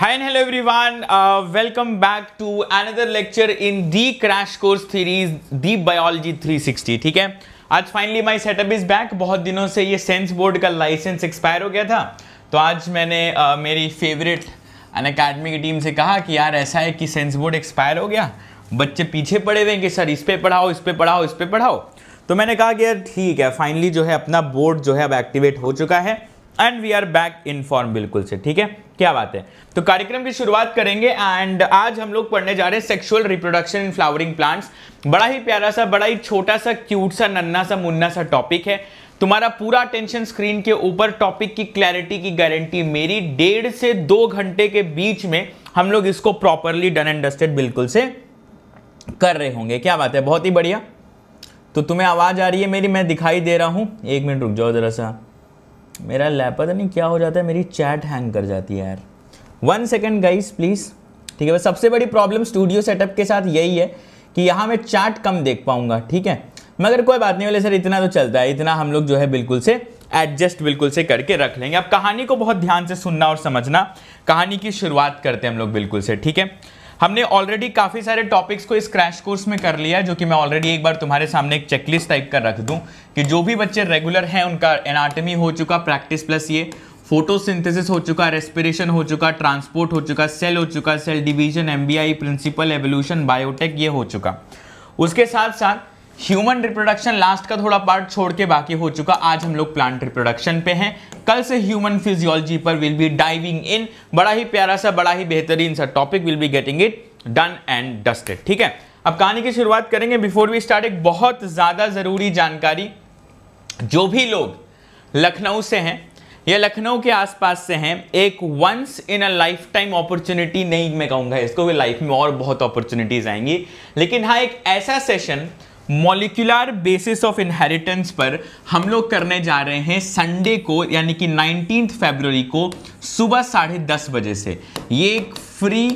Hi and hello everyone. Uh, welcome back to another lecture in the crash course the the biology 360. ठीक है आज finally my setup is back. बहुत दिनों से ये sense board का लाइसेंस एक्सपायर हो गया था तो आज मैंने uh, मेरी फेवरेट अन अकेडमी की टीम से कहा कि यार ऐसा है कि सेंस बोर्ड एक्सपायर हो गया बच्चे पीछे पड़े हुए हैं कि सर इस पर पढ़ाओ इस पर पढ़ाओ इस पर पढ़ाओ तो मैंने कहा कि यार ठीक है फाइनली जो है अपना बोर्ड जो है अब एक्टिवेट हो चुका है and we are back in form बिल्कुल से ठीक है क्या बात है तो कार्यक्रम की शुरुआत करेंगे एंड आज हम लोग पढ़ने जा रहे हैं sexual reproduction in flowering plants बड़ा ही प्यारा सा बड़ा ही छोटा सा क्यूट सा नन्ना सा मुन्ना सा टॉपिक है तुम्हारा पूरा टेंशन स्क्रीन के ऊपर टॉपिक की क्लैरिटी की गारंटी मेरी डेढ़ से दो घंटे के बीच में हम लोग इसको प्रॉपरली डन एंड डस्टेड बिल्कुल से कर रहे होंगे क्या बात है बहुत ही बढ़िया तो तुम्हें आवाज़ आ रही है मेरी मैं दिखाई दे रहा हूं एक मिनट रुक जाओ ज़रा सा मेरा लैप पता नहीं क्या हो जाता है मेरी चैट हैंग कर जाती है यार वन सेकेंड गाइस प्लीज़ ठीक है सबसे बड़ी प्रॉब्लम स्टूडियो सेटअप के साथ यही है कि यहाँ मैं चैट कम देख पाऊँगा ठीक है मगर कोई बात नहीं बोले सर इतना तो चलता है इतना हम लोग जो है बिल्कुल से एडजस्ट बिल्कुल से करके रख लेंगे अब कहानी को बहुत ध्यान से सुनना और समझना कहानी की शुरुआत करते हैं हम लोग बिल्कुल से ठीक है हमने ऑलरेडी काफ़ी सारे टॉपिक्स को इस क्रैश कोर्स में कर लिया जो कि मैं ऑलरेडी एक बार तुम्हारे सामने एक चेकलिस्ट टाइप कर रख दूं कि जो भी बच्चे रेगुलर हैं उनका एनाटमी हो चुका प्रैक्टिस प्लस ये फोटोसिंथेसिस हो चुका रेस्पिरेशन हो चुका ट्रांसपोर्ट हो चुका सेल हो चुका cell division MBI principle evolution biotech ये हो चुका उसके साथ साथ ह्यूमन रिप्रोडक्शन लास्ट का थोड़ा पार्ट छोड़ के बाकी हो चुका आज हम लोग प्लांट रिप्रोडक्शन पे हैं कल से ह्यूमन फिजियोलॉजी पर विल बी डाइविंग इन बड़ा ही प्यारा सा बड़ा ही बेहतरीन सा topic will be getting it done and dusted ठीक है अब कहानी की शुरुआत करेंगे बिफोर वी स्टार्ट एक बहुत ज़्यादा ज़रूरी जानकारी जो भी लोग लखनऊ से हैं या लखनऊ के आसपास से हैं एक once in a lifetime opportunity नहीं मैं कहूंगा इसको भी लाइफ में और बहुत अपॉर्चुनिटीज़ आएंगी लेकिन हाँ एक ऐसा session molecular basis of inheritance पर हम लोग करने जा रहे हैं संडे को यानी कि नाइनटीन फेबररी को सुबह साढ़े दस बजे से ये एक फ्री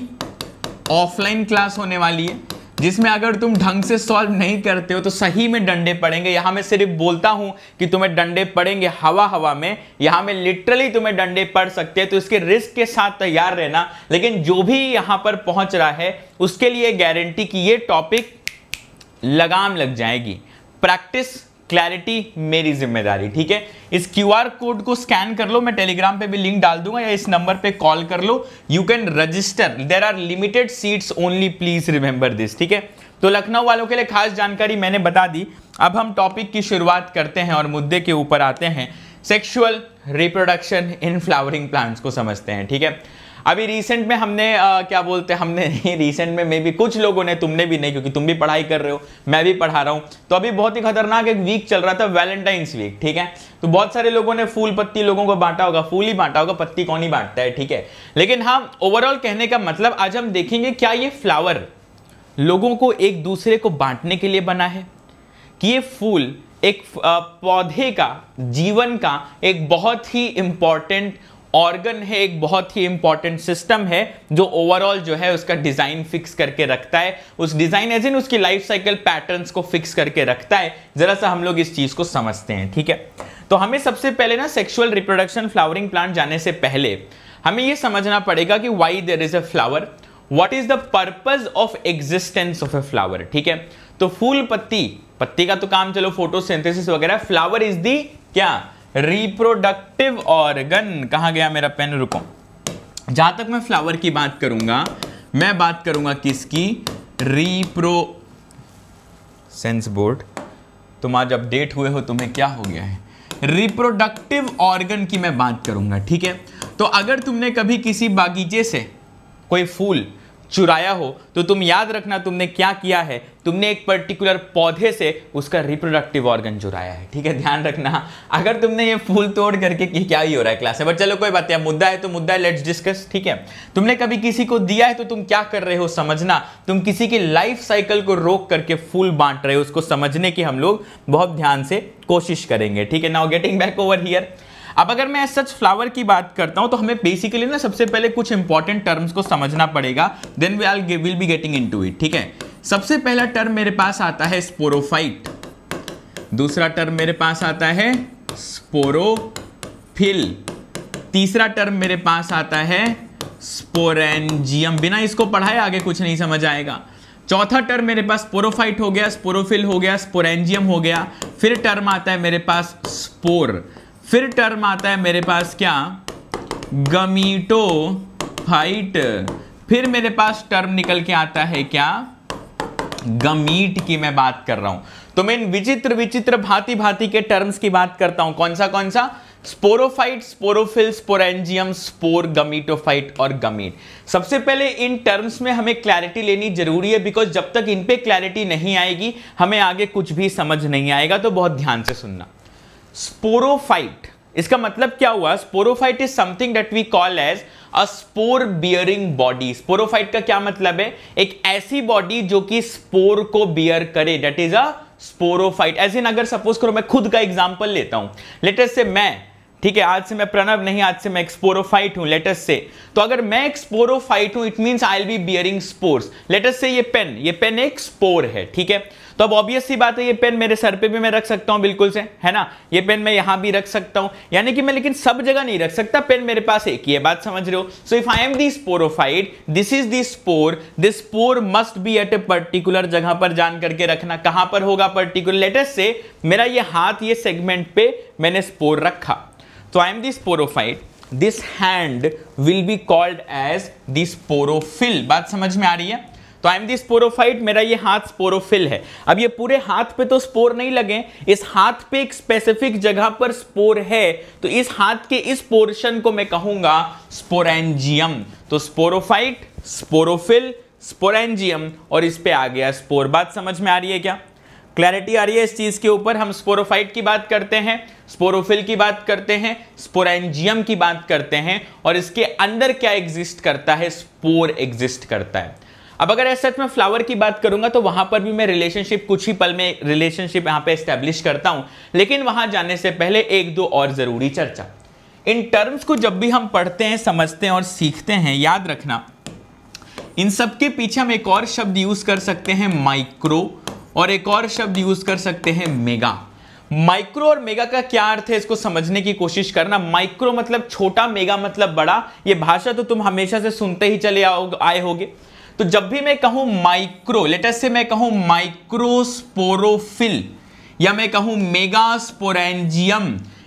ऑफलाइन क्लास होने वाली है जिसमें अगर तुम ढंग से सॉल्व नहीं करते हो तो सही में डंडे पड़ेंगे यहाँ मैं सिर्फ बोलता हूँ कि तुम्हें डंडे पड़ेंगे हवा हवा में यहाँ में लिटरली तुम्हें डंडे पड़ सकते हैं तो इसके रिस्क के साथ तैयार रहना लेकिन जो भी यहाँ पर पहुँच रहा है उसके लिए गारंटी कि ये टॉपिक लगाम लग जाएगी प्रैक्टिस क्लैरिटी मेरी जिम्मेदारी ठीक है इस क्यू आर कोड को स्कैन कर लो मैं टेलीग्राम पे भी लिंक डाल दूंगा या इस नंबर पे कॉल कर लो you can register there are limited seats only please remember this ठीक है तो लखनऊ वालों के लिए खास जानकारी मैंने बता दी अब हम टॉपिक की शुरुआत करते हैं और मुद्दे के ऊपर आते हैं sexual reproduction in flowering plants को समझते हैं ठीक है अभी रिसेंट में हमने आ, क्या बोलते हैं हमने नहीं रिसेंट में मे भी कुछ लोगों ने तुमने भी नहीं क्योंकि तुम भी पढ़ाई कर रहे हो मैं भी पढ़ा रहा हूँ तो अभी बहुत ही खतरनाक एक वीक चल रहा था वैलेंटाइंस वीक ठीक है तो बहुत सारे लोगों ने फूल पत्ती लोगों को बांटा होगा फूल ही बांटा होगा पत्ती कौन ही बांटता है ठीक है लेकिन हाँ ओवरऑल कहने का मतलब आज हम देखेंगे क्या ये फ्लावर लोगों को एक दूसरे को बांटने के लिए बना है कि ये फूल एक पौधे का जीवन का एक बहुत ही इंपॉर्टेंट ऑर्गन है एक बहुत ही इंपॉर्टेंट सिस्टम है जो ओवरऑल जो है उसका डिजाइन फिक्स करके रखता है उस डिजाइन एज इन उसकी लाइफ साइकिल पैटर्न को फिक्स करके रखता है जरा सा हम लोग इस चीज को समझते हैं ठीक है तो हमें सबसे पहले ना सेक्सुअल रिप्रोडक्शन फ्लावरिंग प्लांट जाने से पहले हमें यह समझना पड़ेगा कि why there is a flower what is the purpose of existence of a flower ठीक है तो फूल पत्ती पत्ती का तो काम चलो फोटोसिंथेसिस वगैरह फ्लावर इज दी क्या रिप्रोडक्टिव ऑर्गन कहा गया मेरा पेन रुको जहां तक मैं फ्लावर की बात करूंगा मैं बात करूंगा किसकी रिप्रो सेंस बोर्ड तुम आज अपडेट हुए हो तुम्हें क्या हो गया है रिप्रोडक्टिव ऑर्गन की मैं बात करूंगा ठीक है तो अगर तुमने कभी किसी बागीचे से कोई फूल चुराया हो तो तुम याद रखना तुमने क्या किया है तुमने एक पर्टिकुलर पौधे से उसका रिप्रोडक्टिव ऑर्गन चुराया है ठीक है ध्यान रखना अगर तुमने ये फूल तोड़ करके कि क्या ही हो रहा है क्लास में बट चलो कोई बात नहीं मुद्दा है तो मुद्दा है लेट्स डिस्कस ठीक है तुमने कभी किसी को दिया है तो तुम क्या कर रहे हो समझना तुम किसी की लाइफ साइकिल को रोक करके फूल बांट रहे हो उसको समझने की हम लोग बहुत ध्यान से कोशिश करेंगे ठीक है now getting back over here अब अगर मैं सच फ्लावर की बात करता हूं तो हमें बेसिकली ना सबसे पहले कुछ इंपॉर्टेंट टर्म्स को समझना पड़ेगा then we all will be getting into it ठीक है सबसे पहला टर्म मेरे पास आता है स्पोरोफाइट दूसरा टर्म मेरे पास आता है स्पोरोफिल तीसरा टर्म मेरे पास आता है स्पोरेंजियम बिना इसको पढ़ाए आगे कुछ नहीं समझ आएगा चौथा टर्म मेरे पास स्पोरोफाइट हो गया स्पोरोफिल हो गया स्पोरेंजियम हो गया फिर टर्म आता है मेरे पास स्पोर फिर टर्म आता है मेरे पास क्या गमीटो फाइट फिर मेरे पास टर्म निकल के आता है क्या गमीट की मैं बात कर रहा हूं तो मैं इन विचित्र विचित्र भांति भांति के टर्म्स की बात करता हूं कौन सा कौन सा sporophyte sporophyll sporangium spore gametophyte और गमीट सबसे पहले इन टर्म्स में हमें क्लैरिटी लेनी जरूरी है बिकॉज जब तक इन पे क्लैरिटी नहीं आएगी हमें आगे कुछ भी समझ नहीं आएगा तो बहुत ध्यान से सुनना स्पोरोफाइट इसका मतलब क्या हुआ sporophyte is something that we call as a spore bearing body sporophyte का क्या मतलब है एक ऐसी बॉडी जो कि स्पोर को बियर करे that is a sporophyte as in अगर सपोज करो मैं खुद का एग्जाम्पल लेता हूं लेटेस्ट से मैं ठीक है आज से मैं प्रणव नहीं आज से मैं एक्सपोरोफाइट हूं लेटर से तो अगर मैं एक्सपोरोफाइट हूं it means I will be bearing spores let's just say ये पेन ये पेन एक स्पोर है ठीक है तो अब ऑब्वियस सी बात है ये पेन मेरे सर पे भी मैं रख सकता हूं बिल्कुल से है ना ये पेन मैं यहां भी रख सकता हूं यानी कि मैं लेकिन सब जगह नहीं रख सकता पेन मेरे पास एक ही है बात समझ रहे हो so if I am the sporophyte this is the spore this spore must be at a particular जगह पर जान करके रखना कहां पर होगा पर्टिकुलर लेटेस्ट से मेरा ये हाथ ये सेगमेंट पे मैंने स्पोर रखा तो I am the sporophyte this hand will be called as the sporophyll. बात समझ में आ रही है तो आई एम दी स्पोरोफाइट मेरा ये हाथ स्पोरोफिल है अब ये पूरे हाथ पे तो स्पोर नहीं लगे इस हाथ पे एक स्पेसिफिक जगह पर स्पोर है तो इस हाथ के इस पोर्शन को मैं कहूंगा स्पोरेंजियम तो स्पोरोफाइट स्पोरोफिल स्पोरेंजियम और इस पे आ गया स्पोर बात समझ में आ रही है क्या क्लैरिटी आ रही है इस चीज़ के ऊपर हम स्पोरोफाइट की बात करते हैं स्पोरोफिल की बात करते हैं स्पोरेंजियम की बात करते हैं और इसके अंदर क्या एग्जिस्ट करता है स्पोर एग्जिस्ट करता है अब अगर ऐसे में फ्लावर की बात करूंगा तो वहां पर भी मैं रिलेशनशिप कुछ ही पल में रिलेशनशिप यहाँ पे एस्टेब्लिश करता हूँ लेकिन वहां जाने से पहले एक दो और जरूरी चर्चा इन टर्म्स को जब भी हम पढ़ते हैं समझते हैं और सीखते हैं याद रखना इन सब के पीछे हम एक और शब्द यूज कर सकते हैं माइक्रो और एक और शब्द यूज कर सकते हैं मेगा माइक्रो और मेगा का क्या अर्थ है इसको समझने की कोशिश करना माइक्रो मतलब छोटा मेगा मतलब बड़ा ये भाषा तो तुम हमेशा से सुनते ही चले आए होगे तो जब भी मैं कहूं माइक्रो लेटेस्ट से मैं कहूं माइक्रोस्पोरोफिल या मैं कहूं मेगास्पोरेंजियम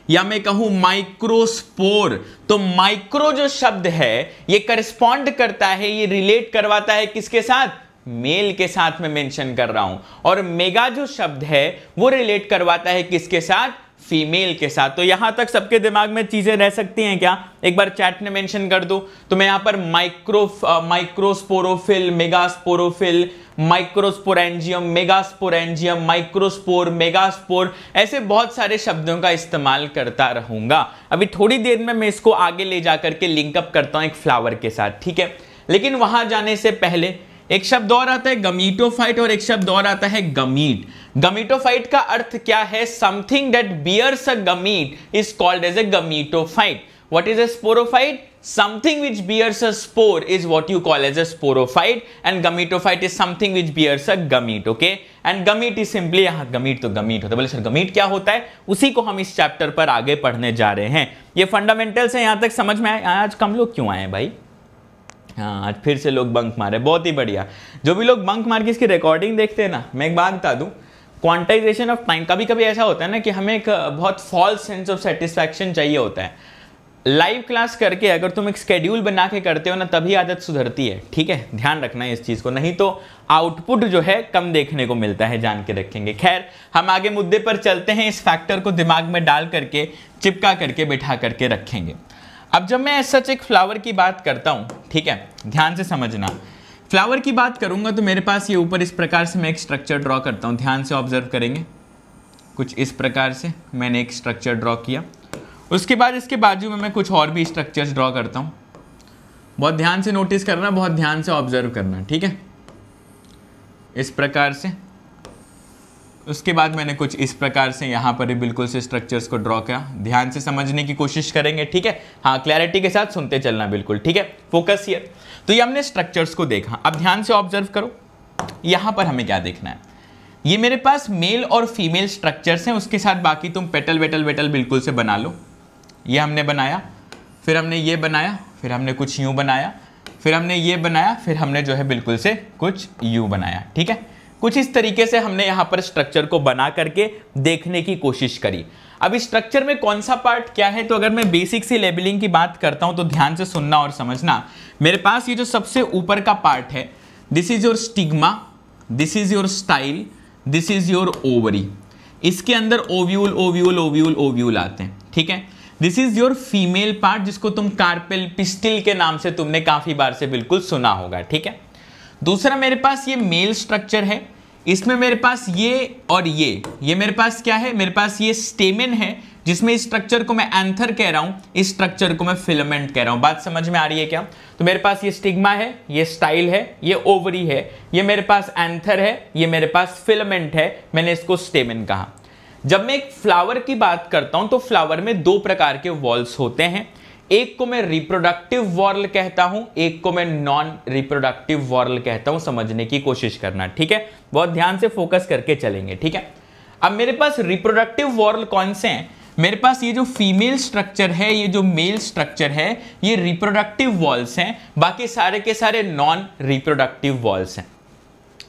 या मैं कहूं माइक्रोस्पोर तो माइक्रो जो शब्द है ये करस्पॉन्ड करता है ये रिलेट करवाता है किसके साथ मेल के साथ में मेंशन कर रहा हूं और मेगा जो शब्द है वो रिलेट करवाता है किसके साथ फीमेल के साथ तो यहां तक सबके दिमाग में चीजें रह सकती हैं क्या एक बार चैट में मेंशन कर दो तो मैं यहां पर micro microsporophyll megasporophyll microsporangium megasporangium microspore megaspore ऐसे बहुत सारे शब्दों का इस्तेमाल करता रहूंगा अभी थोड़ी देर में मैं इसको आगे ले जाकर के लिंकअप करता हूँ एक फ्लावर के साथ ठीक है लेकिन वहां जाने से पहले एक शब्द और आता है गमीटोफाइट और एक शब्द और आता है गमीट गमीटोफाइट का अर्थ क्या है something that bears a gamete is called as a gametophyte what is a sporophyte something which bears a spore is what you call as a sporophyte and gametophyte is something which bears a gamete okay and gamete is simply यहां gamete तो gamete होता है बोले sir gamete क्या होता है उसी को हम इस चैप्टर पर आगे पढ़ने जा रहे हैं ये फंडामेंटल्स है यहां तक समझ में आए आज कम लोग क्यों आए भाई हाँ आज फिर से लोग बंक मारे बहुत ही बढ़िया जो भी लोग बंक मार के इसकी रिकॉर्डिंग देखते हैं ना मैं एक बात बता दूँ क्वांटाइजेशन ऑफ टाइम कभी कभी ऐसा होता है ना कि हमें एक बहुत फॉल्स सेंस ऑफ सेटिस्फैक्शन चाहिए होता है लाइव क्लास करके अगर तुम एक स्केड्यूल बना के करते हो ना तभी आदत सुधरती है ठीक है ध्यान रखना है इस चीज़ को नहीं तो आउटपुट जो है कम देखने को मिलता है जान के रखेंगे खैर हम आगे मुद्दे पर चलते हैं इस फैक्टर को दिमाग में डाल करके चिपका करके बिठा करके रखेंगे अब जब मैं सच एक फ्लावर की बात करता हूँ ठीक है ध्यान से समझना फ्लावर की बात करूँगा तो मेरे पास ये ऊपर इस प्रकार से मैं एक स्ट्रक्चर ड्रॉ करता हूँ ध्यान से ऑब्जर्व करेंगे कुछ इस प्रकार से मैंने एक स्ट्रक्चर ड्रॉ किया उसके बाद इसके बाजू में मैं कुछ और भी स्ट्रक्चर्स ड्रॉ करता हूँ बहुत ध्यान से नोटिस करना बहुत ध्यान से ऑब्जर्व करना ठीक है इस प्रकार से उसके बाद मैंने कुछ इस प्रकार से यहाँ पर ही बिल्कुल से स्ट्रक्चर्स को ड्रॉ किया ध्यान से समझने की कोशिश करेंगे ठीक है हाँ क्लैरिटी के साथ सुनते चलना बिल्कुल ठीक है फोकस ये तो ये हमने स्ट्रक्चर्स को देखा अब ध्यान से ऑब्जर्व करो यहाँ पर हमें क्या देखना है ये मेरे पास मेल और फीमेल स्ट्रक्चर्स हैं उसके साथ बाकी तुम पेटल वेटल वेटल बिल्कुल से बना लो ये हमने बनाया फिर हमने ये बनाया फिर हमने कुछ यूँ बनाया फिर हमने ये बनाया फिर हमने जो है बिल्कुल से कुछ यूँ बनाया ठीक है कुछ इस तरीके से हमने यहाँ पर स्ट्रक्चर को बना करके देखने की कोशिश करी अब इस स्ट्रक्चर में कौन सा पार्ट क्या है तो अगर मैं बेसिक सी लेबलिंग की बात करता हूँ तो ध्यान से सुनना और समझना मेरे पास ये जो सबसे ऊपर का पार्ट है this is your stigma this is your style this is your ovary इसके अंदर ओव्यूल ओव्यूल ओव्यूल ओव्यूल आते हैं ठीक है this is your female part जिसको तुम कार्पेल पिस्टिल के नाम से तुमने काफ़ी बार से बिल्कुल सुना होगा ठीक है दूसरा मेरे पास ये मेल स्ट्रक्चर है इसमें मेरे पास ये और ये ये मेरे पास क्या है मेरे पास ये स्टेमिन है जिसमें इस स्ट्रक्चर को मैं एंथर कह रहा हूँ इस स्ट्रक्चर को मैं फिलामेंट कह रहा हूँ बात समझ में आ रही है क्या तो मेरे पास ये स्टिग्मा है ये स्टाइल है ये ओवरी है ये मेरे पास एंथर है ये मेरे पास फिलामेंट है मैंने इसको स्टेमिन कहा जब मैं एक फ्लावर की बात करता हूँ तो फ्लावर में दो प्रकार के वॉल्स होते हैं एक को मैं रिप्रोडक्टिव वॉर्ल कहता हूं एक को मैं नॉन रिप्रोडक्टिव वॉर्ल कहता हूं समझने की कोशिश करना ठीक है बहुत ध्यान से फोकस करके चलेंगे ठीक है अब मेरे पास रिप्रोडक्टिव वॉर्ल कौन से हैं मेरे पास ये जो फीमेल स्ट्रक्चर है ये जो मेल स्ट्रक्चर है ये रिप्रोडक्टिव वॉल्स हैं बाकी सारे के सारे नॉन रिप्रोडक्टिव वॉल्स हैं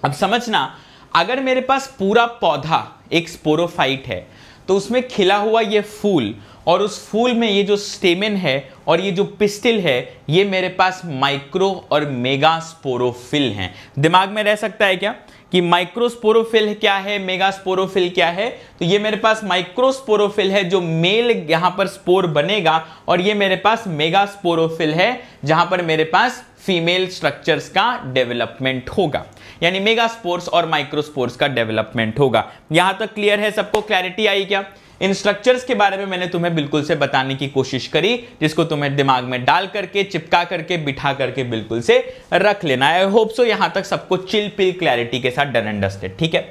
अब समझना अगर मेरे पास पूरा पौधा एक स्पोरोफाइट है तो उसमें खिला हुआ ये फूल और उस फूल में ये जो स्टेमिन है और ये जो पिस्टिल है ये मेरे पास माइक्रो और मेगा स्पोरोफिल हैं दिमाग में रह सकता है क्या कि माइक्रोस्पोरोफिल क्या है मेगास्पोरोफिल क्या है तो ये मेरे पास माइक्रोस्पोरोफिल है जो मेल यहां पर स्पोर बनेगा और ये मेरे पास मेगास्पोरोफिल है जहां पर मेरे पास फीमेल स्ट्रक्चर्स का डेवलपमेंट होगा यानी मेगास्पोर्स और माइक्रोस्पोर्स का डेवलपमेंट होगा यहां तक क्लियर है सबको क्लैरिटी आई क्या इन स्ट्रक्चर्स के बारे में मैंने तुम्हें बिल्कुल से बताने की कोशिश करी जिसको तुम्हें दिमाग में डाल करके चिपका करके बिठा करके बिल्कुल से रख लेना आई होप सो यहां तक सबको चिल पिल क्लैरिटी के साथ डन अंडरस्टेड ठीक है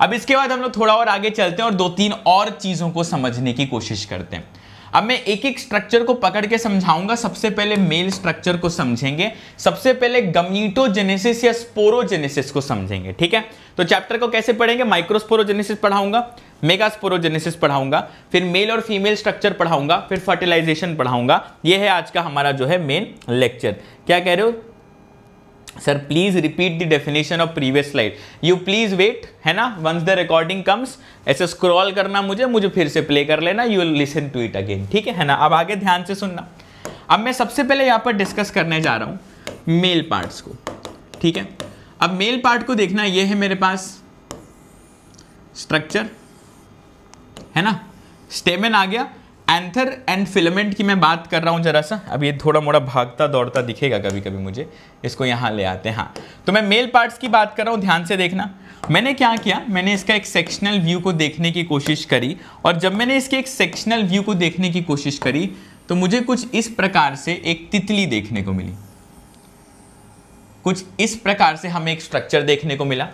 अब इसके बाद हम लोग थोड़ा और आगे चलते हैं और दो तीन और चीज़ों को समझने की कोशिश करते हैं अब मैं एक एक स्ट्रक्चर को पकड़ के समझाऊंगा सबसे पहले मेल स्ट्रक्चर को समझेंगे सबसे पहले गमीटोजेनेसिस या स्पोरोजेनेसिस को समझेंगे ठीक है तो चैप्टर को कैसे पढ़ेंगे माइक्रोस्पोरोजेनेसिस पढ़ाऊंगा मेगास्पोरोजेनेसिस पढ़ाऊंगा फिर मेल और फीमेल स्ट्रक्चर पढ़ाऊंगा फिर फर्टिलाइजेशन पढ़ाऊंगा ये है आज का हमारा जो है मेन लेक्चर क्या कह रहे हो sir please repeat the definition of previous slide you please wait है ना वंस द रिकॉर्डिंग कम्स ऐसे स्क्रॉल करना मुझे मुझे फिर से प्ले कर लेना you listen to it again ठीक है ना अब आगे ध्यान से सुनना अब मैं सबसे पहले यहाँ पर डिस्कस करने जा रहा हूं मेल पार्ट्स को ठीक है अब मेल पार्ट को देखना ये है मेरे पास स्ट्रक्चर है ना स्टेमेन आ गया एंथर एंड फिलामेंट की मैं बात कर रहा हूँ जरा सा अब ये थोड़ा मोड़ा भागता दौड़ता दिखेगा कभी कभी मुझे इसको यहाँ ले आते हैं हाँ तो मैं मेल पार्ट्स की बात कर रहा हूँ ध्यान से देखना मैंने क्या किया मैंने इसका एक सेक्शनल व्यू को देखने की कोशिश करी और जब मैंने इसके एक सेक्शनल व्यू को देखने की कोशिश करी तो मुझे कुछ इस प्रकार से एक तितली देखने को मिली कुछ इस प्रकार से हमें एक स्ट्रक्चर देखने को मिला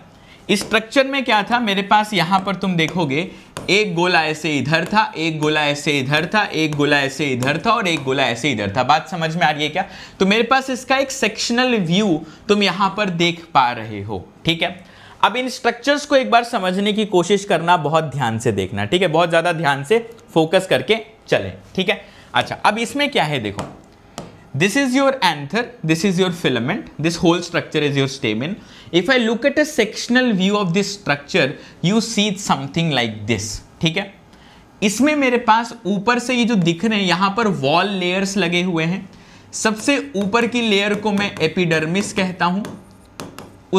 इस स्ट्रक्चर में क्या था मेरे पास यहाँ पर तुम देखोगे एक गोला ऐसे इधर था एक गोला ऐसे इधर था एक गोला ऐसे इधर था और एक गोला ऐसे इधर था बात समझ में आ रही है क्या तो मेरे पास इसका एक सेक्शनल व्यू तुम यहाँ पर देख पा रहे हो ठीक है अब इन स्ट्रक्चर्स को एक बार समझने की कोशिश करना बहुत ध्यान से देखना ठीक है बहुत ज़्यादा ध्यान से फोकस करके चले ठीक है अच्छा अब इसमें क्या है देखो this is your anther this is your filament this whole structure is your stamen if i look at a sectional view of this structure you see something like this theek hai isme mere paas upar se ye jo dikh rahe hain yahan par wall layers lage hue hain sabse upar ki layer ko main epidermis kehta hu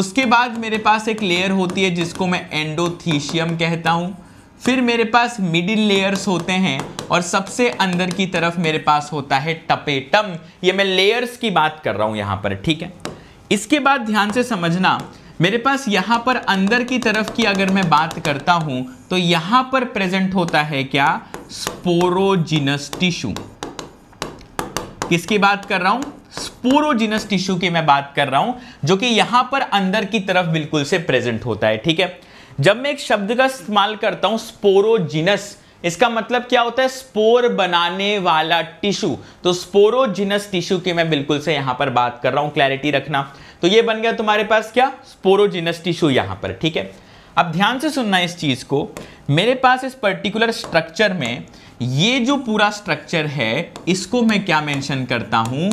उसके बाद मेरे पास एक layer होती है जिसको मैं endothecium कहता हूँ फिर मेरे पास मिडिल लेयर्स होते हैं और सबसे अंदर की तरफ मेरे पास होता है टपेटम ये मैं लेयर्स की बात कर रहा हूँ यहाँ पर ठीक है इसके बाद ध्यान से समझना मेरे पास यहाँ पर अंदर की तरफ की अगर मैं बात करता हूँ तो यहाँ पर प्रेजेंट होता है क्या स्पोरोजिनस टिश्यू किसकी बात कर रहा हूँ स्पोरोजिनस टिश्यू की मैं बात कर रहा हूँ जो कि यहाँ पर अंदर की तरफ बिल्कुल से प्रेजेंट होता है ठीक है जब मैं एक शब्द का इस्तेमाल करता हूं स्पोरोजिनस इसका मतलब क्या होता है स्पोर बनाने वाला टिश्यू तो स्पोरोजिनस टिश्यू की मैं बिल्कुल से यहां पर बात कर रहा हूं क्लैरिटी रखना तो ये बन गया तुम्हारे पास क्या स्पोरोजिनस टिश्यू यहां पर ठीक है अब ध्यान से सुनना इस चीज को मेरे पास इस पर्टिकुलर स्ट्रक्चर में ये जो पूरा स्ट्रक्चर है इसको मैं क्या मेंशन करता हूं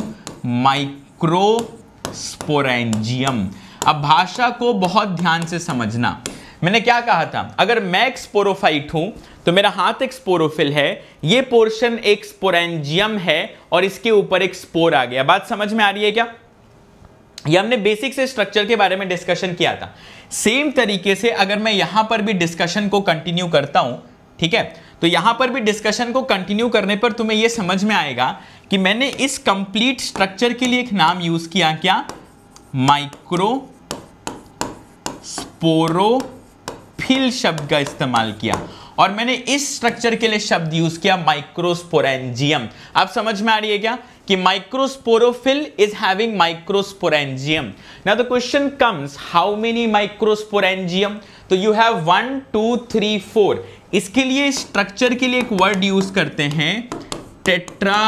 माइक्रोस्पोरेंजियम अब भाषा को बहुत ध्यान से समझना मैंने क्या कहा था अगर मैं एक स्पोरोफाइट हूं तो मेरा हाथ एक स्पोरोफिल है ये पोर्शन एक स्पोरेंजियम है और इसके ऊपर एक स्पोर आ गया बात समझ में आ रही है क्या ये हमने बेसिक से स्ट्रक्चर के बारे में डिस्कशन किया था सेम तरीके से अगर मैं यहां पर भी डिस्कशन को कंटिन्यू करता हूं ठीक है तो यहां पर भी डिस्कशन को कंटिन्यू करने पर तुम्हें यह समझ में आएगा कि मैंने इस कंप्लीट स्ट्रक्चर के लिए एक नाम यूज किया क्या माइक्रो स्पोरो फिल शब्द का इस्तेमाल किया और मैंने इस स्ट्रक्चर के लिए शब्द यूज किया माइक्रोस्पोरेंजियम आप समझ में आ रही है क्या कि माइक्रोस्पोरोफिल इज हैविंग माइक्रोस्पोरेंजियम ना the question comes how many microsporangium तो you have one two three four इसके लिए स्ट्रक्चर के लिए एक वर्ड यूज करते हैं टेट्रा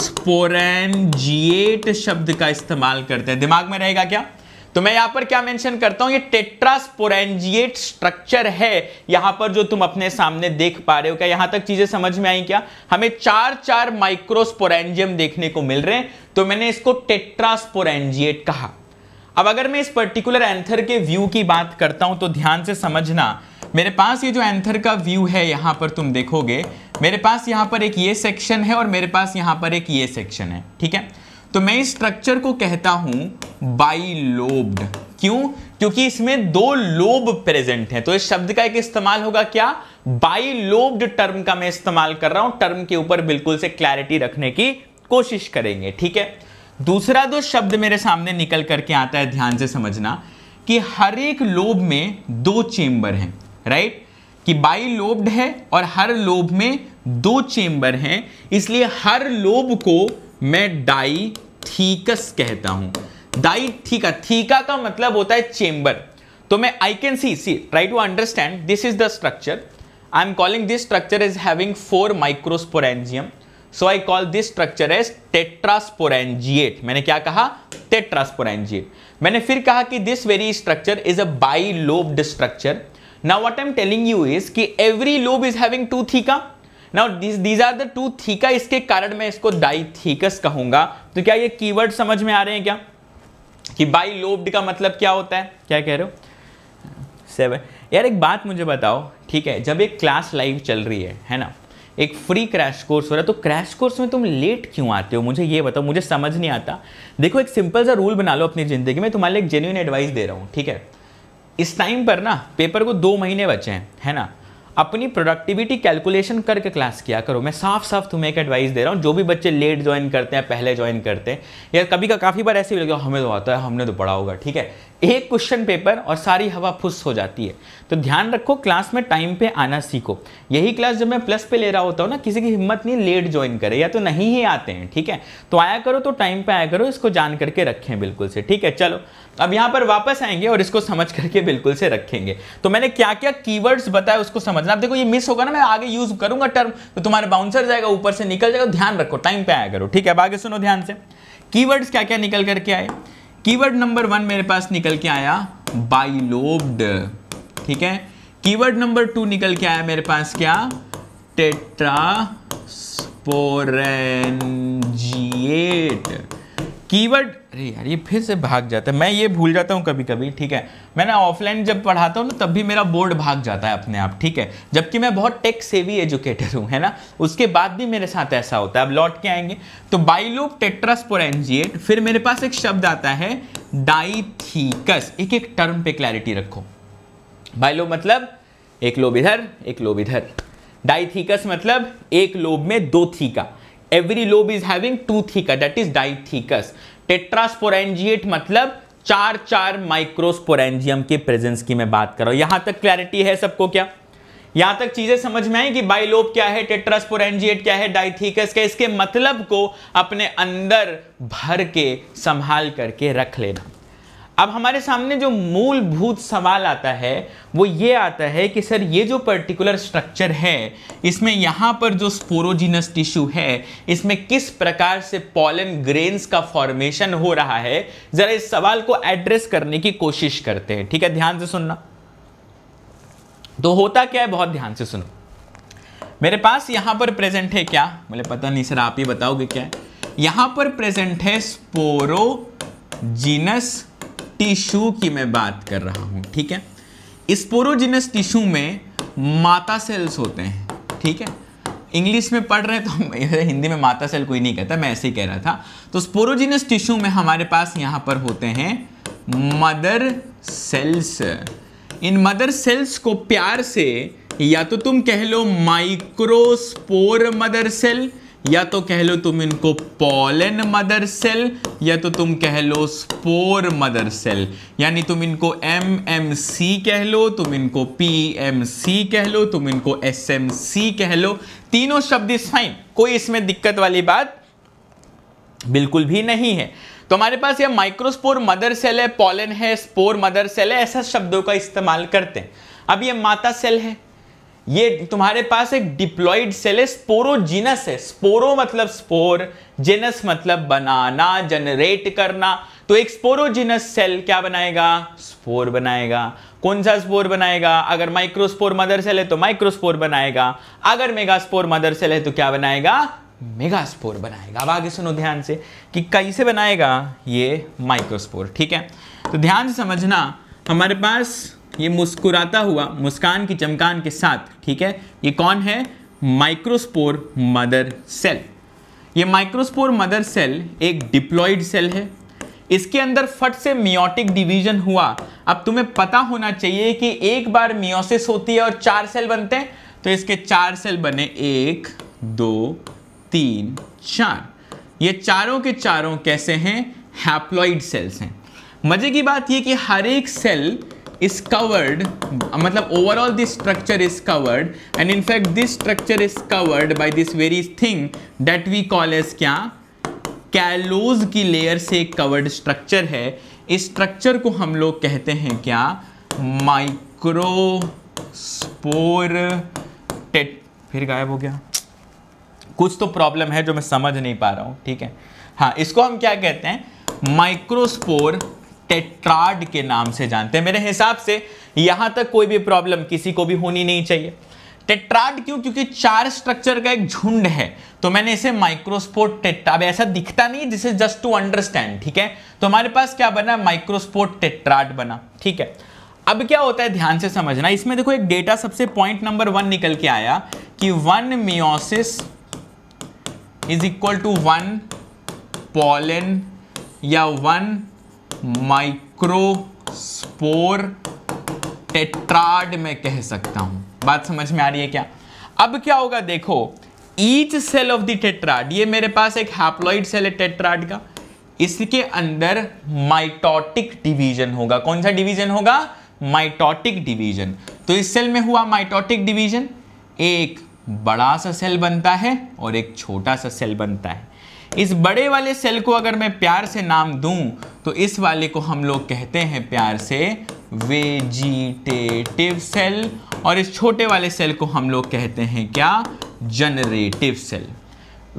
स्पोरेंजिएट शब्द का इस्तेमाल करते हैं दिमाग में रहेगा क्या तो मैं यहां पर क्या मेंशन करता हूं ये टेट्रास्पोरेंजिएट स्ट्रक्चर है यहां पर जो तुम अपने सामने देख पा रहे हो क्या यहां तक चीजें समझ में आई क्या हमें चार चार माइक्रोस्पोरेंजियम देखने को मिल रहे हैं तो मैंने इसको टेट्रास्पोरेंजिएट कहा अब अगर मैं इस पर्टिकुलर एंथर के व्यू की बात करता हूं तो ध्यान से समझना मेरे पास ये जो एंथर का व्यू है यहां पर तुम देखोगे मेरे पास यहां पर एक ये सेक्शन है और मेरे पास यहां पर एक ये सेक्शन है ठीक है तो मैं इस स्ट्रक्चर को कहता हूं बाईलोब्ड क्यों क्योंकि इसमें दो लोब प्रेजेंट हैं तो इस शब्द का एक इस्तेमाल होगा क्या बाइलोब्ड टर्म का मैं इस्तेमाल कर रहा हूं टर्म के ऊपर बिल्कुल से क्लैरिटी रखने की कोशिश करेंगे ठीक है दूसरा दो शब्द मेरे सामने निकल करके आता है ध्यान से समझना कि हर एक लोब में दो चेंबर हैं राइट कि बाई लोब्ड है और हर लोब में दो चेंबर हैं इसलिए हर लोब को मैं डाई थीकस कहता हूं डाई थीका थीका का मतलब होता है चेंबर तो मैं I can see see try to understand this is the structure I am calling this structure is having four microsporangium so I call this structure as tetrasporangiate मैंने क्या कहा tetrasporangiate मैंने फिर कहा कि this very structure is a bilobed structure now what I am telling you is कि every lobe is having two theca now these are the two theca इसके कारण मैं इसको डाई थीकस कहूंगा तो क्या ये कीवर्ड समझ में आ रहे हैं क्या कि बाई लोब्ड का मतलब क्या होता है क्या कह रहे हो सेवन यार एक बात मुझे बताओ ठीक है जब एक क्लास लाइव चल रही है है ना एक फ्री क्रैश कोर्स हो रहा है तो क्रैश कोर्स में तुम लेट क्यों आते हो मुझे ये बताओ मुझे समझ नहीं आता देखो एक सिंपल सा रूल बना लो अपनी ज़िंदगी में तुम्हारे लिए एक जेन्यून एडवाइस दे रहा हूँ ठीक है इस टाइम पर ना पेपर को दो महीने बचे हैं है ना अपनी प्रोडक्टिविटी कैलकुलेशन करके क्लास किया करो मैं साफ साफ तुम्हें एक एडवाइस दे रहा हूँ जो भी बच्चे लेट ज्वाइन करते हैं पहले ज्वाइन करते हैं या कभी का काफ़ी बार ऐसे भी लगे हमें तो आता है हमने तो पढ़ा होगा ठीक है एक क्वेश्चन पेपर और सारी हवा फुस हो जाती है तो ध्यान रखो क्लास में टाइम पे आना सीखो यही क्लास जब मैं प्लस पे ले रहा होता हूँ ना किसी की हिम्मत नहीं लेट ज्वाइन करे या तो नहीं ही आते हैं ठीक है तो आया करो तो टाइम पे आया करो इसको जान करके रखें बिल्कुल से ठीक है चलो अब यहाँ पर वापस आएंगे और इसको समझ करके बिल्कुल से रखेंगे तो मैंने क्या क्या कीवर्ड्स बताया उसको समझना आप देखो ये मिस होगा ना मैं आगे यूज करूंगा टर्म तो तुम्हारे बाउंसर जाएगा ऊपर से निकल जाएगा ध्यान रखो टाइम पे आया करो ठीक है अब आगे सुनो ध्यान से कीवर्ड्स क्या क्या निकल करके आए कीवर्ड नंबर वन मेरे पास निकल के आया बाइलोब्ड ठीक है कीवर्ड नंबर टू निकल के आया मेरे पास क्या टेट्रास्पोरेंजिएट कीवर्ड अरे यार ये फिर से भाग जाता है मैं ये भूल जाता हूँ कभी कभी ठीक है मैं ना ऑफलाइन जब पढ़ाता हूँ ना तब भी मेरा बोर्ड भाग जाता है अपने आप ठीक है जबकि मैं बहुत टेक सेवी एजुकेटर हूँ है ना उसके बाद भी मेरे साथ ऐसा होता है अब लौट के आएंगे तो बाइलोप टेट्रास्पोरेंजिएट फिर मेरे पास एक शब्द आता है डाइथीकस एक एक टर्म पे क्लैरिटी रखो बाइलोप मतलब एक लोब इधर एक लोब इधर डाइथीकस मतलब एक लोब में दो थीका every lobe is having two theca that is dithecous tetrasporangiate मतलब चार चार माइक्रोस्पोरेंजियम के प्रेजेंस की मैं बात कर रहा हूं यहां तक क्लैरिटी है सबको क्या यहां तक चीजें समझ में आई कि बाइलोप क्या है टेट्रास्पोरेंजिएट क्या है डाइथीकस क्या इसके मतलब को अपने अंदर भर के संभाल करके रख लेना अब हमारे सामने जो मूलभूत सवाल आता है वो ये आता है कि सर ये जो पर्टिकुलर स्ट्रक्चर है इसमें यहाँ पर जो स्पोरोजिनस टिश्यू है इसमें किस प्रकार से पॉलन ग्रेन्स का फॉर्मेशन हो रहा है ज़रा इस सवाल को एड्रेस करने की कोशिश करते हैं ठीक है ध्यान से सुनना तो होता क्या है बहुत ध्यान से सुनो मेरे पास यहां पर प्रेजेंट है क्या मुझे पता नहीं सर आप ही बताओगे क्या है यहां पर प्रेजेंट है स्पोरोजिनस टिश्यू की मैं बात कर रहा हूं ठीक है स्पोरोजिनस टिश्यू में माता सेल्स होते हैं ठीक है इंग्लिश में पढ़ रहे तो हिंदी में माता सेल कोई नहीं कहता मैं ऐसे ही कह रहा था तो स्पोरोजिनस टिश्यू में हमारे पास यहां पर होते हैं मदर सेल्स इन मदर सेल्स को प्यार से या तो तुम कह लो माइक्रोस्पोर मदर सेल या तो कह लो तुम इनको पॉलन मदर सेल या तो तुम कह लो स्पोर मदर सेल यानी तुम इनको एम एम सी कह लो तुम इनको पी एम सी कह लो तुम इनको एस एम सी कह लो तीनों शब्द इस फाइन कोई इसमें दिक्कत वाली बात बिल्कुल भी नहीं है तो हमारे पास ये माइक्रोस्पोर मदर सेल है पॉलन है स्पोर मदर सेल है ऐसा शब्दों का इस्तेमाल करते हैं अब ये माता सेल है ये तुम्हारे पास एक डिप्लॉइड सेल है स्पोरो जीनस है स्पोरो मतलब स्पोर जेनस मतलब बनाना जनरेट करना तो एक स्पोरो जीनस सेल क्या बनाएगा स्पोर बनाएगा कौन सा स्पोर बनाएगा अगर माइक्रोस्पोर मदर सेल है तो माइक्रोस्पोर बनाएगा अगर मेगास्पोर मदर सेल है तो क्या बनाएगा मेगास्पोर बनाएगा अब आगे सुनो ध्यान से कि कैसे बनाएगा ये माइक्रोस्पोर ठीक है तो ध्यान से समझना हमारे पास ये मुस्कुराता हुआ मुस्कान की चमकान के साथ ठीक है ये कौन है माइक्रोस्पोर मदर सेल ये माइक्रोस्पोर मदर सेल एक डिप्लॉइड सेल है इसके अंदर फट से मियोटिक डिवीजन हुआ अब तुम्हें पता होना चाहिए कि एक बार मियोसिस होती है और चार सेल बनते हैं तो इसके चार सेल बने एक दो तीन चार ये चारों के चारों कैसे हैं हैप्लॉइड सेल्स हैं मजे की बात यह कि हर एक cell is covered matlab overall this structure is covered and in fact this structure is covered by this very thing that we call as kya callose की लेयर से कवर्ड स्ट्रक्चर है इस स्ट्रक्चर को हम लोग कहते हैं क्या माइक्रोस्पोर टेट फिर गायब हो गया कुछ तो प्रॉब्लम है जो मैं समझ नहीं पा रहा हूँ ठीक है हाँ इसको हम क्या कहते हैं माइक्रोस्पोर टेट्राड के नाम से जानते हैं मेरे हिसाब से यहां तक कोई भी प्रॉब्लम किसी को भी होनी नहीं चाहिए टेट्राड क्यों क्योंकि चार स्ट्रक्चर का एक झुंड है तो मैंने इसे माइक्रोस्पोर्ट टेट्रा अब ऐसा दिखता नहीं जिसे जस्ट टू अंडरस्टैंड ठीक है तो हमारे पास क्या बना माइक्रोस्पोर्ट टेट्राड बना ठीक है अब क्या होता है ध्यान से समझना इसमें देखो एक डेटा सबसे पॉइंट नंबर वन निकल के आया कि one meiosis is equal to one pollen या वन माइक्रोस्पोर टेट्राड में कह सकता हूं बात समझ में आ रही है क्या अब क्या होगा देखो each cell of the tetrad ये मेरे पास एक हैप्लॉइड सेल है टेट्राड का इसके अंदर माइटोटिक डिवीजन होगा कौन सा डिवीजन होगा माइटोटिक डिवीजन तो इस सेल में हुआ माइटोटिक डिवीजन एक बड़ा सा सेल बनता है और एक छोटा सा सेल बनता है इस बड़े वाले सेल को अगर मैं प्यार से नाम दूं तो इस वाले को हम लोग कहते हैं प्यार से वेजिटेटिव सेल और इस छोटे वाले सेल को हम लोग कहते हैं क्या जनरेटिव सेल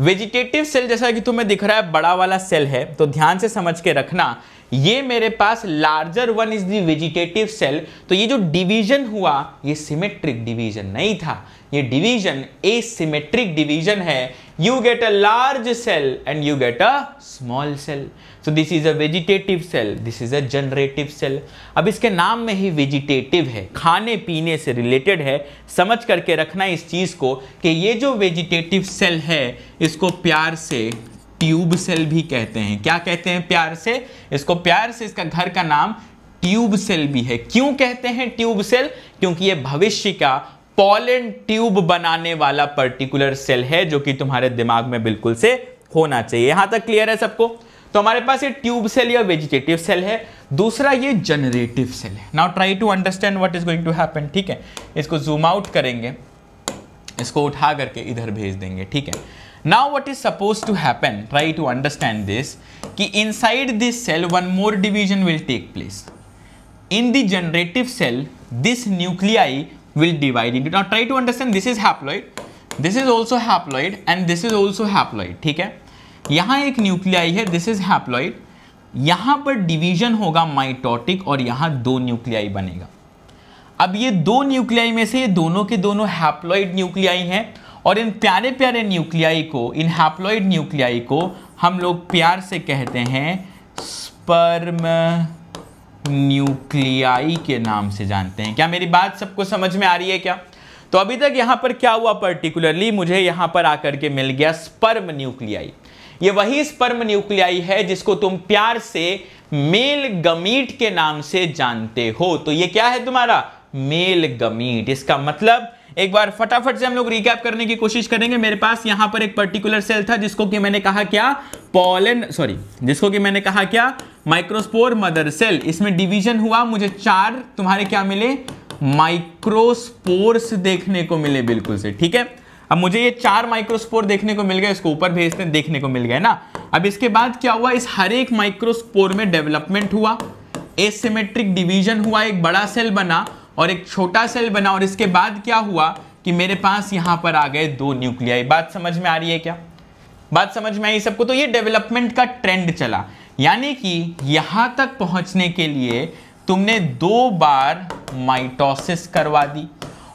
वेजिटेटिव सेल जैसा कि तुम्हें दिख रहा है बड़ा वाला सेल है तो ध्यान से समझ के रखना ये मेरे पास larger one is the vegetative cell तो ये जो डिवीजन हुआ ये सिमेट्रिक डिवीजन नहीं था ये डिवीजन ए सिमेट्रिक डिवीजन है you get a large cell and you get a small cell so this is a vegetative cell this is a generative cell अब इसके नाम में ही वेजिटेटिव है खाने पीने से रिलेटेड है समझ करके रखना इस चीज़ को कि ये जो वेजिटेटिव सेल है इसको प्यार से ट्यूब सेल भी कहते हैं क्या कहते हैं प्यार से इसको प्यार से इसका घर का नाम ट्यूब सेल भी है क्यों कहते हैं ट्यूब सेल क्योंकि ये भविष्य का पॉलन ट्यूब बनाने वाला पर्टिकुलर सेल है जो कि तुम्हारे दिमाग में बिल्कुल से होना चाहिए यहां तक क्लियर है सबको तो हमारे पास ये ट्यूब सेल या वेजिटेटिव सेल है दूसरा ये जनरेटिव सेल है now try to understand what is going to happen ठीक है इसको जूम आउट करेंगे इसको उठा करके इधर भेज देंगे ठीक है now what is suppose to happen try to understand this ki in this cell one more division will take place in the generative cell this nuclei will divide into now try to understand this is haploid this is also haploid and this is also haploid ठीक है यहाँ एक nuclei है this is haploid यहाँ पर division होगा mitotic और यहाँ दो न्यूक्लियाई बनेगा अब ये दो न्यूक्लियाई में से ये दोनों के दोनों हैप्लॉइड न्यूक्लियाई हैं और इन प्यारे प्यारे न्यूक्लियाई को इन हैप्लॉइड न्यूक्लियाई को हम लोग प्यार से कहते हैं स्पर्म न्यूक्लियाई के नाम से जानते हैं क्या मेरी बात सबको समझ में आ रही है क्या तो अभी तक यहां पर क्या हुआ पर्टिकुलरली मुझे यहां पर आकर के मिल गया स्पर्म न्यूक्लियाई ये वही स्पर्म न्यूक्लियाई है जिसको तुम प्यार से मेल गमीट के नाम से जानते हो तो ये क्या है तुम्हारा मेल गमीट इसका मतलब एक बार फटाफट से हम लोग रिकैप करने की कोशिश करेंगे मेरे पास यहां पर एक पर्टिकुलर सेल था जिसको कि मैंने कहा क्या पॉलन सॉरी जिसको कि मैंने कहा क्या माइक्रोस्पोर मदर सेल इसमें डिवीजन हुआ मुझे चार तुम्हारे क्या मिले माइक्रोस्पोर्स देखने को मिले बिल्कुल से ठीक है अब मुझे ये चार माइक्रोस्पोर देखने को मिल गए इसको ऊपर भेजते हैं देखने को मिल गए ना अब इसके बाद क्या हुआ इस हर एक माइक्रोस्पोर में डेवलपमेंट हुआ एसिमेट्रिक डिवीजन हुआ एक बड़ा सेल बना और एक छोटा सेल बना और इसके बाद क्या हुआ कि मेरे पास यहाँ पर आ गए दो न्यूक्लियाई बात समझ में आ रही है क्या बात समझ में आई सबको तो ये डेवलपमेंट का ट्रेंड चला यानी कि यहाँ तक पहुँचने के लिए तुमने दो बार माइटोसिस करवा दी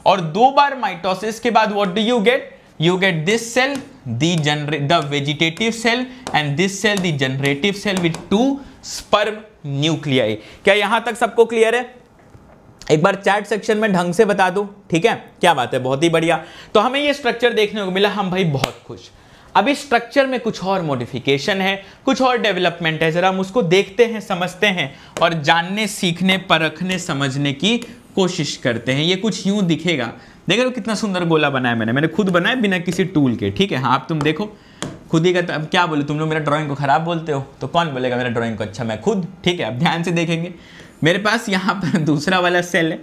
और दो बार माइटोसिस के बाद what do you get you get this cell the generate the cell cell and this cell the generative cell with two sperm क्या यहां तक सबको क्लियर है एक बार चैट सेक्शन में ढंग से बता दूं ठीक है क्या बात है बहुत ही बढ़िया तो हमें ये स्ट्रक्चर देखने को मिला हम भाई बहुत खुश अब इस स्ट्रक्चर में कुछ और मॉडिफिकेशन है कुछ और डेवलपमेंट है जरा हम उसको देखते हैं समझते हैं और जानने सीखने परखने समझने की कोशिश करते हैं ये कुछ यूं दिखेगा देख रहे कितना सुंदर गोला बनाया मैंने मैंने खुद बनाया बिना किसी टूल के ठीक है हाँ आप तुम देखो खुद ही का तो, क्या बोले तुम लोग मेरा ड्राइंग को खराब बोलते हो तो कौन बोलेगा मेरा ड्राइंग को अच्छा मैं खुद ठीक है अब ध्यान से देखेंगे मेरे पास यहाँ पर दूसरा वाला सेल है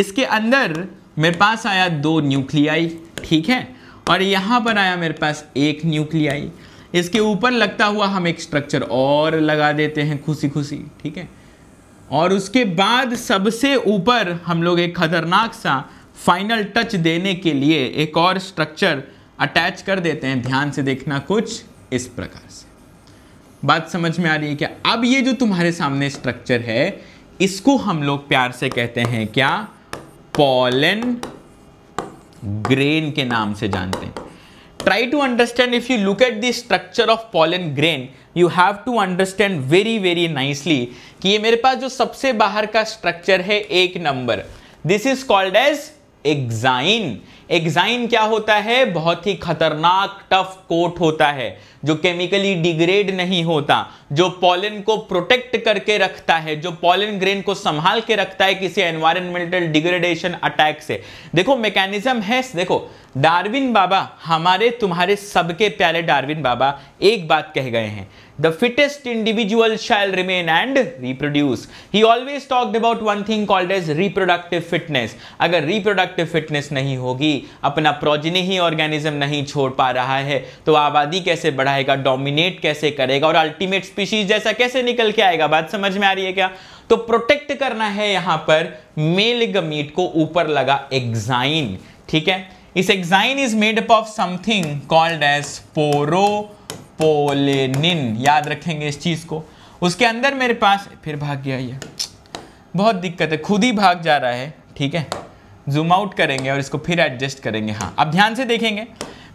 इसके अंदर मेरे पास आया दो न्यूक्लियाई ठीक है और यहाँ पर आया मेरे पास एक न्यूक्लियाई इसके ऊपर लगता हुआ हम एक स्ट्रक्चर और लगा देते हैं खुशी खुशी ठीक है और उसके बाद सबसे ऊपर हम लोग एक खतरनाक सा फाइनल टच देने के लिए एक और स्ट्रक्चर अटैच कर देते हैं ध्यान से देखना कुछ इस प्रकार से बात समझ में आ रही है क्या अब ये जो तुम्हारे सामने स्ट्रक्चर है इसको हम लोग प्यार से कहते हैं क्या पॉलन ग्रेन के नाम से जानते हैं try to understand if you look at the structure of pollen grain you have to understand very very nicely कि ये मेरे पास जो सबसे बाहर का स्ट्रक्चर है एक number this is called as exine exine क्या होता है बहुत ही खतरनाक टफ कोट होता है जो केमिकली डिग्रेड नहीं होता जो पॉलन को प्रोटेक्ट करके रखता है जो पॉलन ग्रेन को संभाल के रखता है किसी एनवायरमेंटल डिग्रेडेशन अटैक से देखो मैकेनिज्म है देखो डार्विन बाबा हमारे तुम्हारे सबके प्यारे डार्विन बाबा एक बात कह गए हैं the fittest individual shall remain and reproduce he always talked about one thing called as reproductive fitness अगर रिप्रोडक्टिव फिटनेस नहीं होगी अपना प्रोजनी ही ऑर्गेनिज्म नहीं छोड़ पा रहा है तो आबादी कैसे बढ़ाएगा डोमिनेट कैसे करेगा और अल्टीमेट स्पीशीज जैसा कैसे निकल के आएगा बात समझ में आ रही है क्या तो प्रोटेक्ट करना है यहां पर मेल गमीट को ऊपर लगा एग्जाइन ठीक है इस exine is made up of something called as sporopollenin याद रखेंगे इस चीज को उसके अंदर मेरे पास फिर भाग गया ये बहुत दिक्कत है खुद ही भाग जा रहा है ठीक है जूम आउट करेंगे और इसको फिर एडजस्ट करेंगे हाँ अब ध्यान से देखेंगे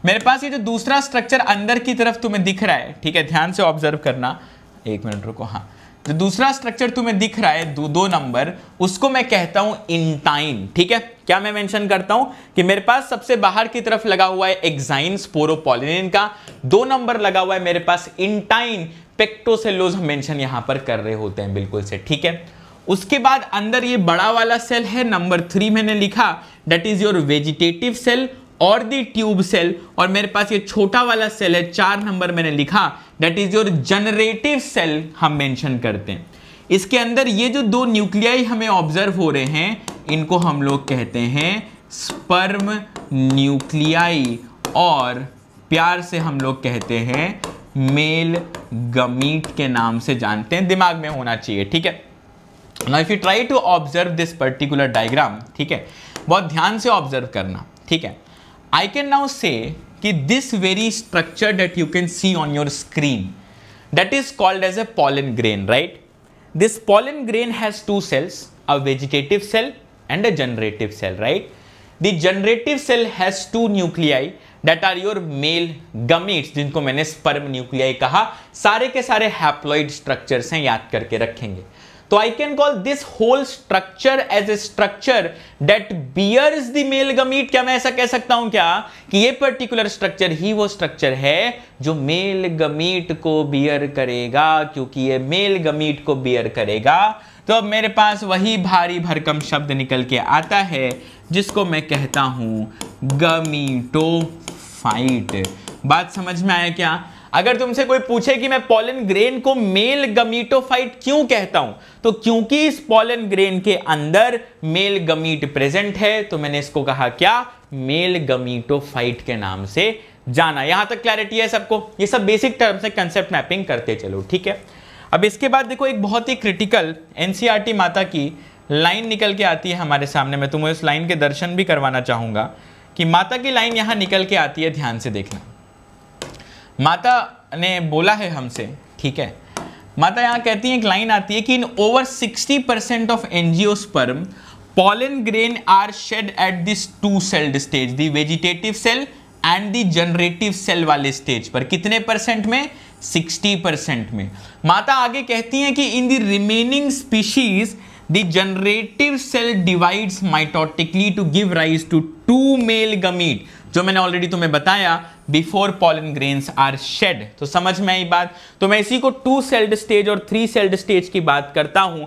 मेरे पास ये जो दूसरा स्ट्रक्चर अंदर की तरफ तुम्हें दिख रहा है ठीक है ध्यान से ऑब्जर्व करना एक मिनट रुको हाँ जो दूसरा स्ट्रक्चर तुम्हें दिख रहा है दो दो नंबर उसको मैं कहता हूं इंटाइन ठीक है क्या मैं मेंशन करता हूं कि मेरे पास सबसे बाहर की तरफ लगा हुआ है एक्साइन स्पोरोपोलिन का दो नंबर लगा हुआ है मेरे पास इंटाइन पेक्टोसेलोज हम मेंशन यहां पर कर रहे होते हैं बिल्कुल से ठीक है उसके बाद अंदर ये बड़ा वाला सेल है नंबर थ्री मैंने लिखा that is your vegetative cell और दी ट्यूब सेल और मेरे पास ये छोटा वाला सेल है चार नंबर मैंने लिखा that is your generative cell हम मेंशन करते हैं इसके अंदर ये जो दो न्यूक्लियाई हमें ऑब्जर्व हो रहे हैं इनको हम लोग कहते हैं स्पर्म न्यूक्लियाई और प्यार से हम लोग कहते हैं मेल गमीट के नाम से जानते हैं दिमाग में होना चाहिए ठीक है now if you try to observe this particular diagram ठीक है बहुत ध्यान से ऑब्जर्व करना ठीक है I can now say this very structure that you can see on your screen that is called as a pollen grain right this pollen grain has two cells a vegetative cell and a generative cell right the generative cell has two nuclei that are your male gametes जिनको मैंने sperm nuclei कहा सारे के सारे haploid structures हैं याद करके रखेंगे तो I can call this whole structure as a structure that bears the male gamete. क्या मैं ऐसा कह सकता हूं क्या कि ये पर्टिकुलर स्ट्रक्चर ही वो स्ट्रक्चर है जो मेल गमीट को बियर करेगा क्योंकि ये मेल गमीट को बियर करेगा तो अब मेरे पास वही भारी भरकम शब्द निकल के आता है जिसको मैं कहता हूं गमीटो फाइट बात समझ में आया क्या अगर तुमसे कोई पूछे कि मैं पॉलन ग्रेन को मेल गमीटोफाइट क्यों कहता हूं तो क्योंकि इस पॉलन ग्रेन के अंदर मेल गमीट प्रेजेंट है तो मैंने इसको कहा क्या मेल गमीटोफाइट के नाम से जाना यहां तक क्लैरिटी है सबको ये सब बेसिक टर्म से कंसेप्ट मैपिंग करते चलो ठीक है अब इसके बाद देखो एक बहुत ही क्रिटिकल एनसीआरटी e माता की लाइन निकल के आती है हमारे सामने मैं तुम्हें उस लाइन के दर्शन भी करवाना चाहूंगा कि माता की लाइन यहां निकल के आती है ध्यान से देखना माता ने बोला है हमसे ठीक है माता यहाँ कहती है एक लाइन आती है कि in over 60 percent of sperm pollen grain are shed at this two celled stage the vegetative cell and the generative cell वाले स्टेज पर कितने परसेंट में 60 परसेंट में माता आगे कहती है कि in the remaining species the generative cell divides mitotically to give rise to two male gamete जो मैंने ऑलरेडी तुम्हें बताया before pollen grains are shed तो समझ में आई बात तो मैं इसी को टू सेल्ड स्टेज और थ्री सेल्ड स्टेज की बात करता हूं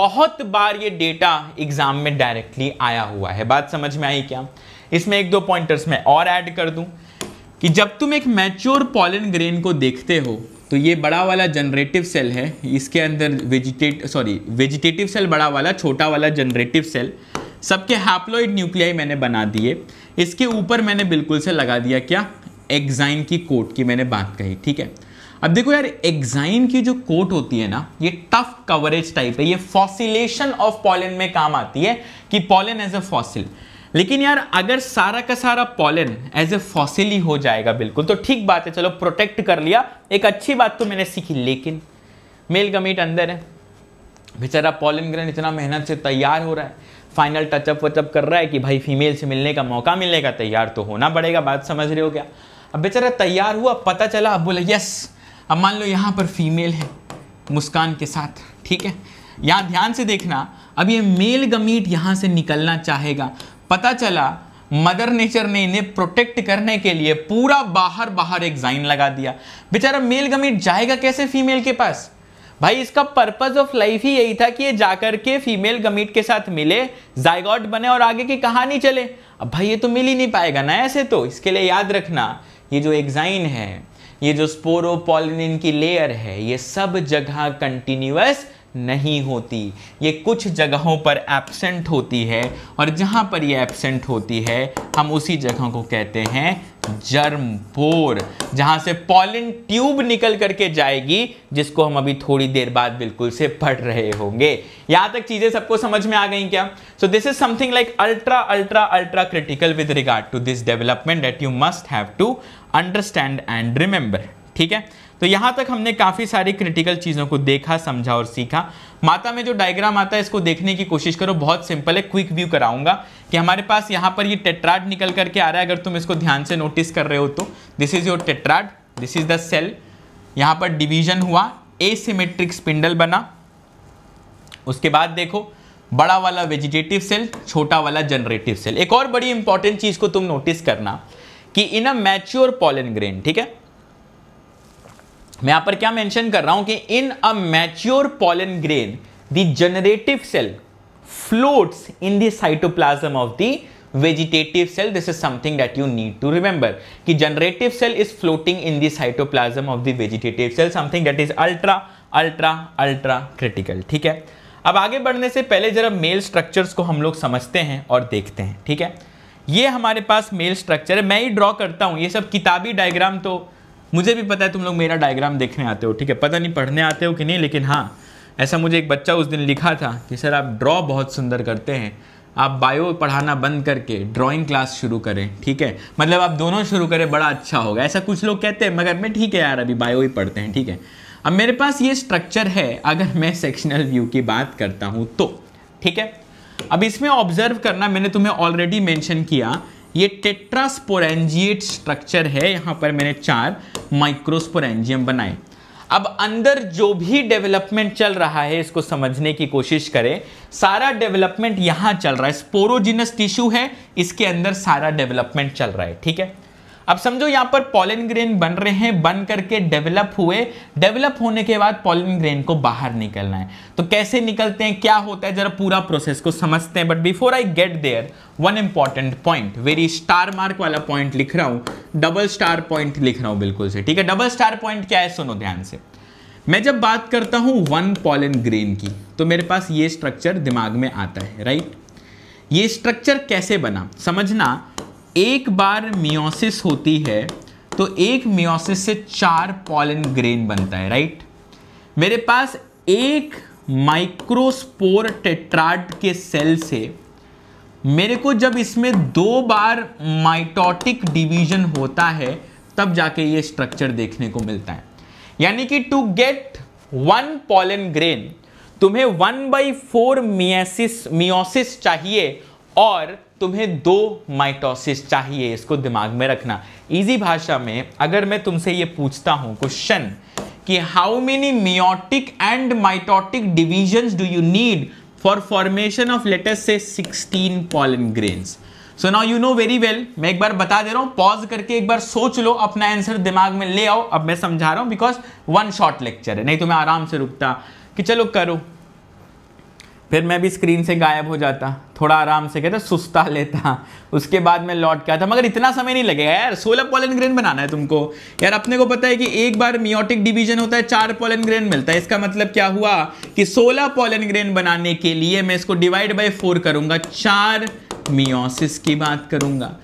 बहुत बार ये डेटा एग्जाम में डायरेक्टली आया हुआ है बात समझ में आई क्या इसमें एक दो पॉइंटर्स मैं और ऐड कर दूं कि जब तुम एक मैच्योर पॉलन ग्रेन को देखते हो तो ये बड़ा वाला जनरेटिव सेल है इसके अंदर वेजिटेट सॉरी वेजिटेटिव सेल बड़ा वाला छोटा वाला जनरेटिव सेल सबके हैप्लोइड न्यूक्लियाई मैंने बना दिए इसके ऊपर मैंने बिल्कुल से लगा दिया क्या एग्जाइन की कोट की मैंने बात कही ठीक है अब देखो यार एग्जाइन की जो कोट होती है ना ये टफ कवरेज टाइप है ये फॉसिलेशन ऑफ पॉलिन में काम आती है कि पॉलिन एज अ फॉसिल लेकिन यार अगर सारा का सारा पॉलन एज ए फॉसिल ही हो जाएगा बिल्कुल तो ठीक बात है चलो प्रोटेक्ट कर लिया एक अच्छी बात तो मैंने सीखी लेकिन मेल का अंदर है बेचारा पॉलन ग्रहण इतना मेहनत से तैयार हो रहा है फाइनल टचअप वचअप कर रहा है कि भाई फीमेल से मिलने का मौका मिलेगा तैयार तो होना पड़ेगा बात समझ रहे हो क्या अब बेचारा तैयार हुआ पता चला अब बोला यस अब मान लो यहाँ पर फीमेल है मुस्कान के साथ ठीक है यहाँ ध्यान से देखना अब ये मेल गमीट यहाँ से निकलना चाहेगा पता चला मदर नेचर ने इन्हें प्रोटेक्ट करने के लिए पूरा बाहर बाहर एक जाइन लगा दिया बेचारा मेल गमीट जाएगा कैसे फीमेल के पास भाई इसका पर्पज ऑफ लाइफ ही यही था कि ये जाकर के फीमेल गमीट के साथ मिले जायगॉट बने और आगे की कहानी चले अब भाई ये तो मिल ही नहीं पाएगा ना ऐसे तो इसके लिए याद रखना ये जो एग्जाइन है ये जो स्पोरोपोलिन की लेयर है ये सब जगह कंटिन्यूस नहीं होती ये कुछ जगहों पर एब्सेंट होती है और जहाँ पर ये एब्सेंट होती है हम उसी जगह को कहते हैं जर्म पोर जहाँ से पॉलिन ट्यूब निकल करके जाएगी जिसको हम अभी थोड़ी देर बाद बिल्कुल से पढ़ रहे होंगे यहाँ तक चीज़ें सबको समझ में आ गई क्या so this is something like ultra ultra ultra critical with regard to this development that you must have to understand and remember ठीक है तो यहाँ तक हमने काफ़ी सारी क्रिटिकल चीज़ों को देखा समझा और सीखा माता में जो डायग्राम आता है इसको देखने की कोशिश करो बहुत सिंपल है क्विक व्यू कराऊंगा कि हमारे पास यहाँ पर ये टेट्राड निकल करके आ रहा है अगर तुम इसको ध्यान से नोटिस कर रहे हो तो this is your tetrad this is the cell यहाँ पर डिवीजन हुआ एसिमेट्रिक स्पिंडल बना उसके बाद देखो बड़ा वाला वेजिटेटिव सेल छोटा वाला जनरेटिव सेल एक और बड़ी इंपॉर्टेंट चीज़ को तुम नोटिस करना कि in a mature pollen grain ठीक है मैं यहां पर क्या मेंशन कर रहा हूं कि in a mature pollen grain the generative cell floats in cytoplasm of the vegetative cell this is something that you need to remember कि generative cell is floating in cytoplasm of the vegetative cell something that is ultra ultra ultra critical ठीक है अब आगे बढ़ने से पहले जरा mail structure को हम लोग समझते हैं और देखते हैं ठीक है ये हमारे पास मेल स्ट्रक्चर है मैं ही ड्रॉ करता हूं ये सब किताबी डायग्राम तो मुझे भी पता है तुम लोग मेरा डायग्राम देखने आते हो ठीक है पता नहीं पढ़ने आते हो कि नहीं लेकिन हाँ ऐसा मुझे एक बच्चा उस दिन लिखा था कि सर आप ड्रॉ बहुत सुंदर करते हैं आप बायो पढ़ाना बंद करके ड्राइंग क्लास शुरू करें ठीक है मतलब आप दोनों शुरू करें बड़ा अच्छा होगा ऐसा कुछ लोग कहते हैं मगर मैं ठीक है यार अभी बायो ही पढ़ते हैं ठीक है अब मेरे पास ये स्ट्रक्चर है अगर मैं सेक्शनल व्यू की बात करता हूँ तो ठीक है अब इसमें ऑब्जर्व करना मैंने तुम्हें ऑलरेडी मैंशन किया ये टेट्रास्पोरेंजिएट स्ट्रक्चर है यहाँ पर मैंने चार माइक्रोस्पोरेंजियम बनाए अब अंदर जो भी डेवलपमेंट चल रहा है इसको समझने की कोशिश करें सारा डेवलपमेंट यहाँ चल रहा है स्पोरोजिनस टिश्यू है इसके अंदर सारा डेवलपमेंट चल रहा है ठीक है अब समझो यहाँ पर पॉलिन ग्रेन बन रहे हैं बन करके डेवलप हुए डेवलप होने के बाद पॉलिन ग्रेन को बाहर निकलना है तो कैसे निकलते हैं क्या होता है जरा पूरा प्रोसेस को समझते हैं but before I get there one important point very star mark वाला पॉइंट लिख रहा हूँ डबल स्टार पॉइंट लिख रहा हूँ बिल्कुल से ठीक है डबल स्टार पॉइंट क्या है सुनो ध्यान से मैं जब बात करता हूँ वन पॉलिन ग्रेन की तो मेरे पास ये स्ट्रक्चर दिमाग में आता है राइट ये स्ट्रक्चर कैसे बना समझना एक बार मियोसिस होती है तो एक मियोसिस से चार पॉलन ग्रेन बनता है राइट मेरे पास एक माइक्रोस्पोर टेट्राड के सेल से मेरे को जब इसमें दो बार माइटोटिक डिवीजन होता है तब जाके ये स्ट्रक्चर देखने को मिलता है यानी कि to get one pollen grain तुम्हें one by four meiosis meiosis चाहिए और तुम्हें दो माइटोसिस चाहिए इसको दिमाग में रखना इजी भाषा में अगर मैं तुमसे ये पूछता हूं क्वेश्चन कि how many meiotic and mitotic division do you need for formation of let's just say 16 pollen grains so now you know very well मैं एक बार बता दे रहा हूँ पॉज करके एक बार सोच लो अपना आंसर दिमाग में ले आओ अब मैं समझा रहा हूँ बिकॉज वन शॉर्ट लेक्चर है नहीं तो मैं आराम से रुकता कि चलो करो फिर मैं भी स्क्रीन से गायब हो जाता थोड़ा आराम से कहता सुस्ता लेता उसके बाद मैं लौट के आता मगर इतना समय नहीं लगेगा यार सोलह पॉलन ग्रेन बनाना है तुमको यार अपने को पता है कि एक बार मियोटिक डिवीजन होता है चार पॉलन ग्रेन मिलता है इसका मतलब क्या हुआ कि सोलह पॉलन ग्रेन बनाने के लिए मैं इसको डिवाइड बाई फोर करूंगा चार मियोसिस की बात करूंगा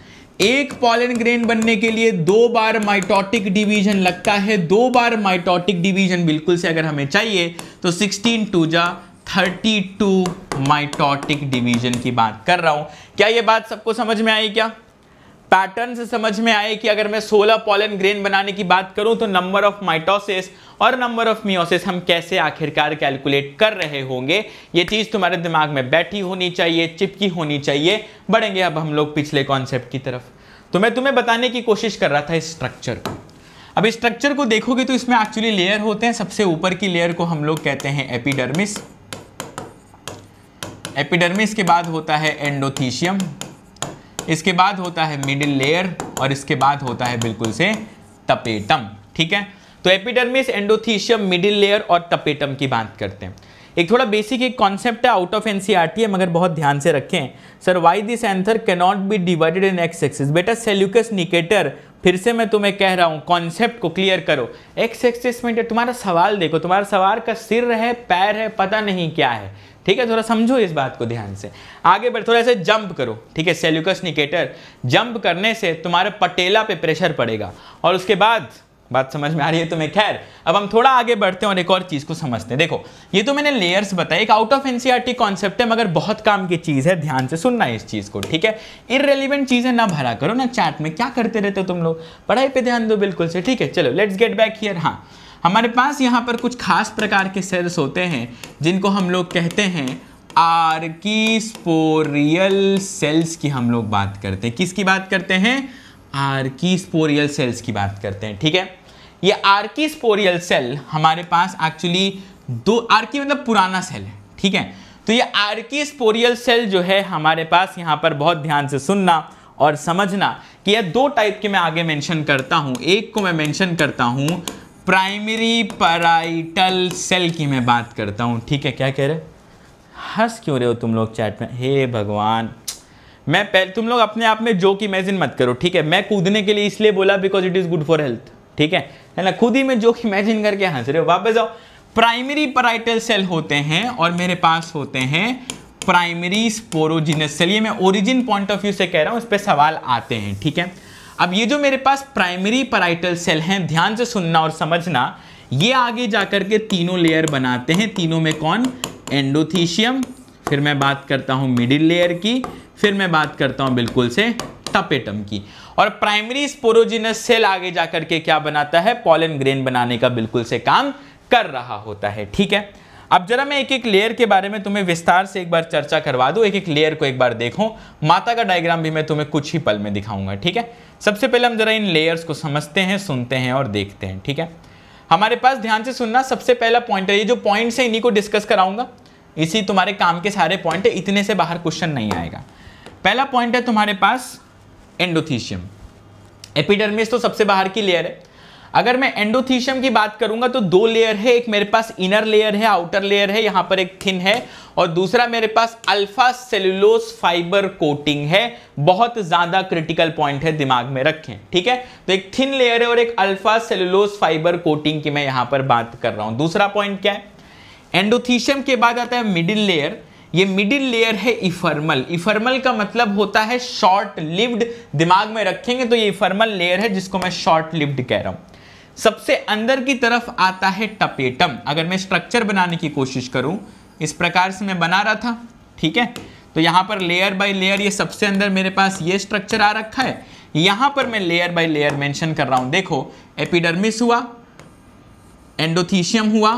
एक पॉलन ग्रेन बनने के लिए दो बार माइटोटिक डिवीजन लगता है दो बार माइटोटिक डिवीजन बिल्कुल से अगर हमें चाहिए तो 16 टू जा 32 माइटोटिक डिवीजन की बात कर रहा हूं क्या यह बात सबको समझ में आई क्या पैटर्न से समझ में आए कि अगर मैं 16 पॉलन ग्रेन बनाने की बात करूं तो नंबर ऑफ माइटोसिस और नंबर ऑफ मियोसिस हम कैसे आखिरकार कैलकुलेट कर रहे होंगे ये चीज़ तुम्हारे दिमाग में बैठी होनी चाहिए चिपकी होनी चाहिए बढ़ेंगे अब हम लोग पिछले कॉन्सेप्ट की तरफ तो मैं तुम्हें बताने की कोशिश कर रहा था इस स्ट्रक्चर को अब स्ट्रक्चर को देखोगे तो इसमें एक्चुअली लेयर होते हैं सबसे ऊपर की लेयर को हम लोग कहते हैं एपिडर्मिस एपिडर्मिस के बाद होता है एंडोथीशियम इसके बाद होता है मिडिल लेयर और इसके बाद होता है बिल्कुल से तपेटम ठीक है तो एपिडर्मिस एंडोथीशियम मिडिल लेयर और तपेटम की बात करते हैं एक थोड़ा बेसिक एक कॉन्सेप्ट है आउट ऑफ एनसीईआरटी है मगर बहुत ध्यान से रखें sir why this anther cannot be divided in x axis बेटा सेल्यूकस निकेटर फिर से मैं तुम्हें कह रहा हूँ कॉन्सेप्ट को क्लियर करो एक्स एक्सिस में तुम्हारा सवाल देखो तुम्हारा सवाल का सिर है पैर है पता नहीं क्या है ठीक है थोड़ा समझो इस बात को ध्यान से आगे बढ़ थोड़ा ऐसे जंप करो ठीक है सेल्यूकस निकेटर जंप करने से तुम्हारे पटेला पे प्रेशर पड़ेगा और उसके बाद बात समझ में आ रही है तुम्हें खैर अब हम थोड़ा आगे बढ़ते हैं और एक और चीज़ को समझते हैं देखो ये तो मैंने लेयर्स बताया एक आउट ऑफ टी कॉन्सेप्ट है मगर बहुत काम की चीज़ है ध्यान से सुनना इस चीज़ को ठीक है इनरेलीवेंट चीज़ें ना भरा करो ना चैट में क्या करते रहते हो तुम लोग पढ़ाई पर ध्यान दो बिल्कुल से ठीक है चलो लेट्स गेट बैक हियर हाँ हमारे पास यहाँ पर कुछ खास प्रकार के सेल्स होते हैं जिनको हम लोग कहते हैं आर्कीस्पोरियल सेल्स की हम लोग बात करते हैं किसकी बात करते हैं आर्कीस्पोरियल सेल्स की बात करते हैं ठीक है ये आर्कीस्पोरियल सेल हमारे पास एक्चुअली दो आर्की मतलब पुराना सेल है ठीक है तो ये आर्कीस्पोरियल सेल जो है हमारे पास यहाँ पर बहुत ध्यान से सुनना और समझना कि यह दो टाइप के मैं आगे मेंशन करता हूँ एक को मैं मेंशन करता हूँ प्राइमरी पराइटल सेल की मैं बात करता हूँ ठीक है क्या कह रहे हंस क्यों रहे हो तुम लोग चैट में हे भगवान मैं पहले तुम लोग अपने आप में जोक इमेजिन मत करो ठीक है मैं कूदने के लिए इसलिए बोला because it is good for health ठीक है है ना खुद ही में जोक इमेजिन करके हंस रहे हो वापस जाओ प्राइमरी पराइटल सेल होते हैं और मेरे पास होते हैं प्राइमरी स्पोरोजिनस सेल ये मैं ओरिजिन पॉइंट ऑफ व्यू से कह रहा हूँ इस पर सवाल आते हैं ठीक है अब ये जो मेरे पास प्राइमरी पराइटल सेल हैं ध्यान से सुनना और समझना ये आगे जाकर के तीनों लेयर बनाते हैं तीनों में कौन एंडोथीशियम फिर मैं बात करता हूँ मिडिल लेयर की फिर मैं बात करता हूँ बिल्कुल से टपेटम की और प्राइमरी स्पोरोजिनस सेल आगे जाकर के क्या बनाता है पॉलन ग्रेन बनाने का बिल्कुल से काम कर रहा होता है ठीक है अब जरा मैं एक एक लेयर के बारे में तुम्हें विस्तार से एक बार चर्चा करवा दू एक एक लेयर को एक बार देखो माता का डायग्राम भी मैं तुम्हें कुछ ही पल में दिखाऊंगा ठीक है सबसे पहले हम जरा इन लेयर्स को समझते हैं सुनते हैं और देखते हैं ठीक है हमारे पास ध्यान से सुनना सबसे पहला पॉइंट है ये जो पॉइंट है इन्हीं को डिस्कस कराऊंगा इसी तुम्हारे काम के सारे पॉइंट है इतने से बाहर क्वेश्चन नहीं आएगा पहला पॉइंट है तुम्हारे पास एंडोथीशियम एपिडर्मिस तो सबसे बाहर की लेयर है अगर मैं एंडोथीशियम की बात करूंगा तो दो लेयर है एक मेरे पास इनर लेयर है आउटर लेयर है यहां पर एक थिन है और दूसरा मेरे पास अल्फा सेल्युलोस फाइबर कोटिंग है बहुत ज्यादा क्रिटिकल पॉइंट है दिमाग में रखें ठीक है तो एक थिन लेयर है और एक अल्फा सेल्युलोस फाइबर कोटिंग की मैं यहाँ पर बात कर रहा हूं दूसरा पॉइंट क्या है एंडोथीशियम के बाद आता है मिडिल लेयर ये मिडिल लेयर है इफर्मल इफर्मल का मतलब होता है शॉर्ट लिव्ड दिमाग में रखेंगे तो ये इफर्मल लेयर है जिसको मैं शॉर्ट लिव्ड कह रहा हूं सबसे अंदर की तरफ आता है टपेटम अगर मैं स्ट्रक्चर बनाने की कोशिश करूं इस प्रकार से मैं बना रहा था ठीक है तो यहाँ पर लेयर बाय लेयर ये सबसे अंदर मेरे पास ये स्ट्रक्चर आ रखा है यहाँ पर मैं लेयर बाय लेयर मेंशन कर रहा हूँ देखो एपिडर्मिस हुआ एंडोथीशियम हुआ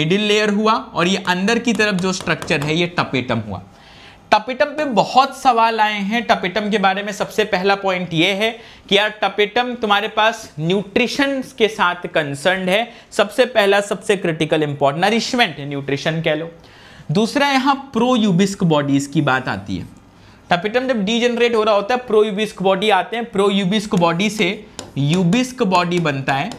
मिडिल लेयर हुआ और ये अंदर की तरफ जो स्ट्रक्चर है ये टपेटम हुआ टपेटम पे बहुत सवाल आए हैं टपेटम के बारे में सबसे पहला पॉइंट ये है कि यार टपेटम तुम्हारे पास न्यूट्रिशन के साथ कंसर्न है सबसे पहला सबसे क्रिटिकल इंपॉर्टेंट नरिशमेंट न्यूट्रिशन कह लो दूसरा यहाँ प्रो यूबिस्क बॉडीज की बात आती है टपिटम जब डीजनरेट हो रहा होता है प्रो यूबिस्क बॉडी आते हैं प्रो यूबिस्क बॉडी से यूबिस्क बॉडी बनता है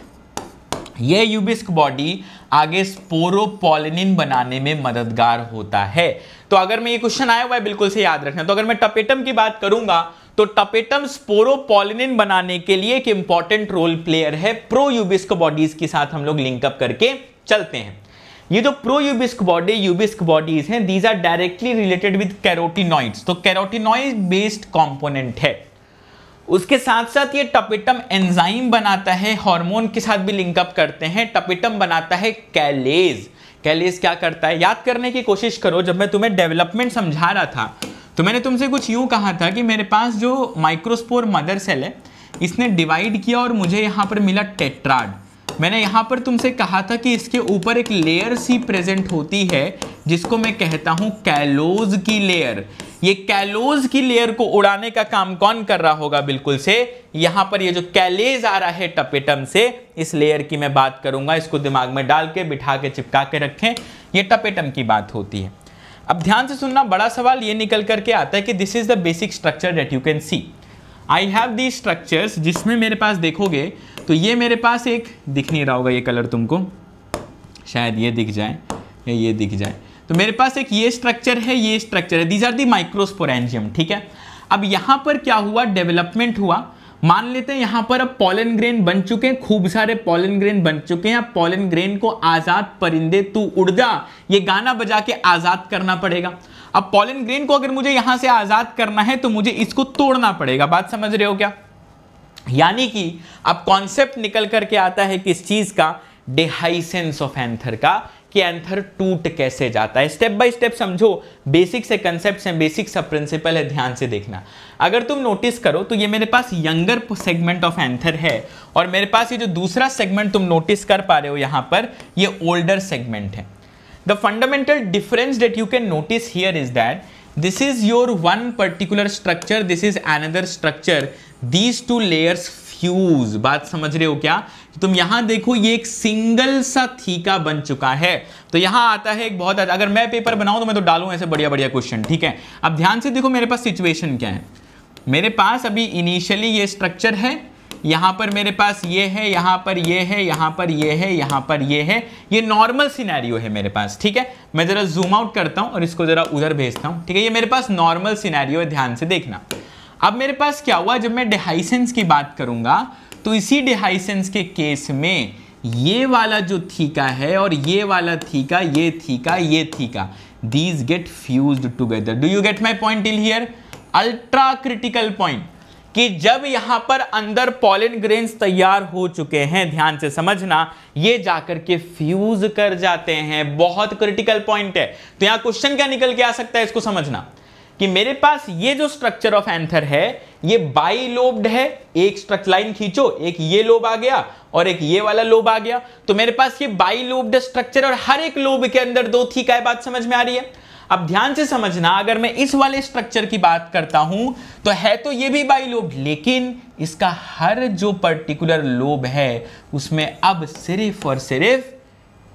यह यूबिस्क बॉडी आगे स्पोरोपोलिन बनाने में मददगार होता है तो अगर मैं ये क्वेश्चन आया हुआ है बिल्कुल से याद रखना तो अगर मैं टपेटम की बात करूंगा तो टपेटम स्पोरोपोलिनिन बनाने के लिए एक इंपॉर्टेंट रोल प्लेयर है प्रो यूबिस्क बॉडीज के साथ हम लोग लिंकअप करके चलते हैं ये जो pro Ubisch body Ubisch bodies हैं these are directly related with carotenoids तो कैरोटीनॉइड बेस्ड कॉम्पोनेंट है उसके साथ साथ ये टपेटम एंजाइम बनाता है हार्मोन के साथ भी लिंकअप करते हैं टपेटम बनाता है कैलेज़ कैलिस क्या करता है याद करने की कोशिश करो जब मैं तुम्हें डेवलपमेंट समझा रहा था तो मैंने तुमसे कुछ यूँ कहा था कि मेरे पास जो माइक्रोस्पोर मदर सेल है इसने डिवाइड किया और मुझे यहाँ पर मिला टेट्राड मैंने यहाँ पर तुमसे कहा था कि इसके ऊपर एक लेयर सी प्रेजेंट होती है जिसको मैं कहता हूँ कैलोज की लेयर ये कैलोज की लेयर को उड़ाने का काम कौन कर रहा होगा बिल्कुल से यहाँ पर ये जो कैलेज आ रहा है टपेटम से इस लेयर की मैं बात करूंगा इसको दिमाग में डाल के बिठा के चिपका के रखें ये टपेटम की बात होती है अब ध्यान से सुनना बड़ा सवाल ये निकल करके आता है कि this is the basic structure that you can see I have the structures जिसमें मेरे पास देखोगे तो ये मेरे पास एक दिख नहीं रहा होगा ये कलर तुमको शायद ये दिख जाए या ये दिख जाए तो मेरे पास एक ये स्ट्रक्चर है ये स्ट्रक्चर है दीज आर दी माइक्रोस्पोरेंजियम ठीक है अब यहाँ पर क्या हुआ डेवलपमेंट हुआ मान लेते हैं यहाँ पर अब पॉलन ग्रेन बन चुके हैं खूब सारे पॉलन ग्रेन बन चुके हैं अब पॉलन ग्रेन को आज़ाद परिंदे तू जा ये गाना बजा के आज़ाद करना पड़ेगा अब पॉलन ग्रेन को अगर मुझे यहाँ से आज़ाद करना है तो मुझे इसको तोड़ना पड़ेगा बात समझ रहे हो क्या यानी कि अब कॉन्सेप्ट निकल करके आता है किस चीज़ का डिहाइसेंस ऑफ एंथर का कि एंथर टूट कैसे जाता है स्टेप बाय स्टेप समझो बेसिक से कंसेप्ट हैं बेसिक सब प्रिंसिपल है ध्यान से देखना अगर तुम नोटिस करो तो ये मेरे पास यंगर सेगमेंट ऑफ एंथर है और मेरे पास ये जो दूसरा सेगमेंट तुम नोटिस कर पा रहे हो यहाँ पर ये ओल्डर सेगमेंट है the fundamental difference that you can notice here is that this is your one particular structure this is another structure these two layers fuse बात समझ रहे हो क्या तो तुम यहां देखो ये एक सिंगल सा थीका बन चुका है तो यहां आता है एक बहुत अगर मैं पेपर बनाऊं तो मैं तो डालू ऐसे बढ़िया बढ़िया क्वेश्चन ठीक है अब ध्यान से देखो मेरे पास सिचुएशन क्या है मेरे पास अभी इनिशियली ये स्ट्रक्चर है यहाँ पर मेरे पास ये है यहाँ पर ये है यहाँ पर ये है यहाँ पर ये है ये नॉर्मल सिनेरियो है मेरे पास ठीक है मैं ज़रा जूम आउट करता हूँ और इसको ज़रा उधर भेजता हूँ ठीक है ये मेरे पास नॉर्मल सिनेरियो है ध्यान से देखना अब मेरे पास क्या हुआ जब मैं डिहाइसेंस की बात करूँगा तो इसी डिहाइसेंस के केस में ये वाला जो थीका है और ये वाला थीका ये थीका ये theca these get fuse together do you get my point till here ultra critical point कि जब यहां पर अंदर पॉलिन ग्रेन्स तैयार हो चुके हैं ध्यान से समझना ये जाकर के फ्यूज कर जाते हैं बहुत क्रिटिकल पॉइंट है तो यहां क्वेश्चन क्या निकल के आ सकता है इसको समझना कि मेरे पास ये जो स्ट्रक्चर ऑफ एंथर है ये बाई लोब्ड है एक स्ट्रक्च लाइन खींचो एक ये लोब आ गया और एक ये वाला लोब आ गया तो मेरे पास ये बाई लोब्ड स्ट्रक्चर और हर एक लोब के अंदर दो थी क्या बात समझ में आ रही है अब ध्यान से समझना अगर मैं इस वाले स्ट्रक्चर की बात करता हूं तो है तो ये भी बाई लोब लेकिन इसका हर जो पर्टिकुलर लोब है उसमें अब सिर्फ और सिर्फ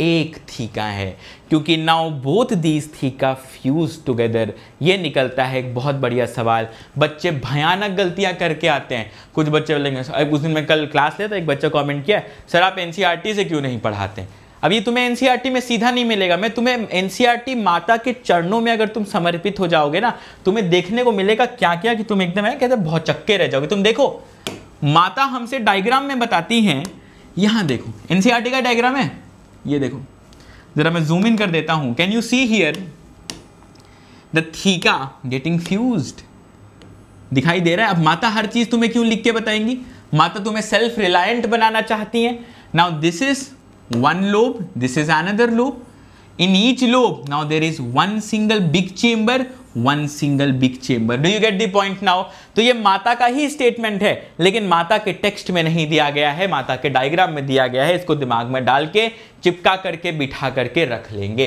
एक थीका है क्योंकि now both these theca fuse together ये निकलता है एक बहुत बढ़िया सवाल बच्चे भयानक गलतियां करके आते हैं कुछ बच्चे बोलेंगे उस दिन मैं कल क्लास लेता एक बच्चा कमेंट किया सर आप एन से क्यों नहीं पढ़ाते हैं अब ये तुम्हें एनसीईआरटी e में सीधा नहीं मिलेगा मैं तुम्हें एनसीईआरटी e माता के चरणों में अगर तुम समर्पित हो जाओगे ना तुम्हें देखने को मिलेगा क्या क्या कि तुम एकदम है कहते बहुत चक्के रह जाओगे तुम देखो माता हमसे डायग्राम में बताती हैं यहाँ देखो एनसीईआरटी e का डायग्राम है ये देखो जरा मैं जूम इन कर देता हूँ can you see here the theca getting fuse दिखाई दे रहा है अब माता हर चीज तुम्हें क्यों लिख के बताएंगी माता तुम्हें सेल्फ रिलायंट बनाना चाहती हैं now this is one lobe, this is another lobe. In each lobe, now there is one single big chamber, one single big chamber do you get the point now तो ये माता का ही statement है लेकिन माता के टेक्स्ट में नहीं दिया गया है माता के डायग्राम में दिया गया है इसको दिमाग में डाल के चिपका करके बिठा करके रख लेंगे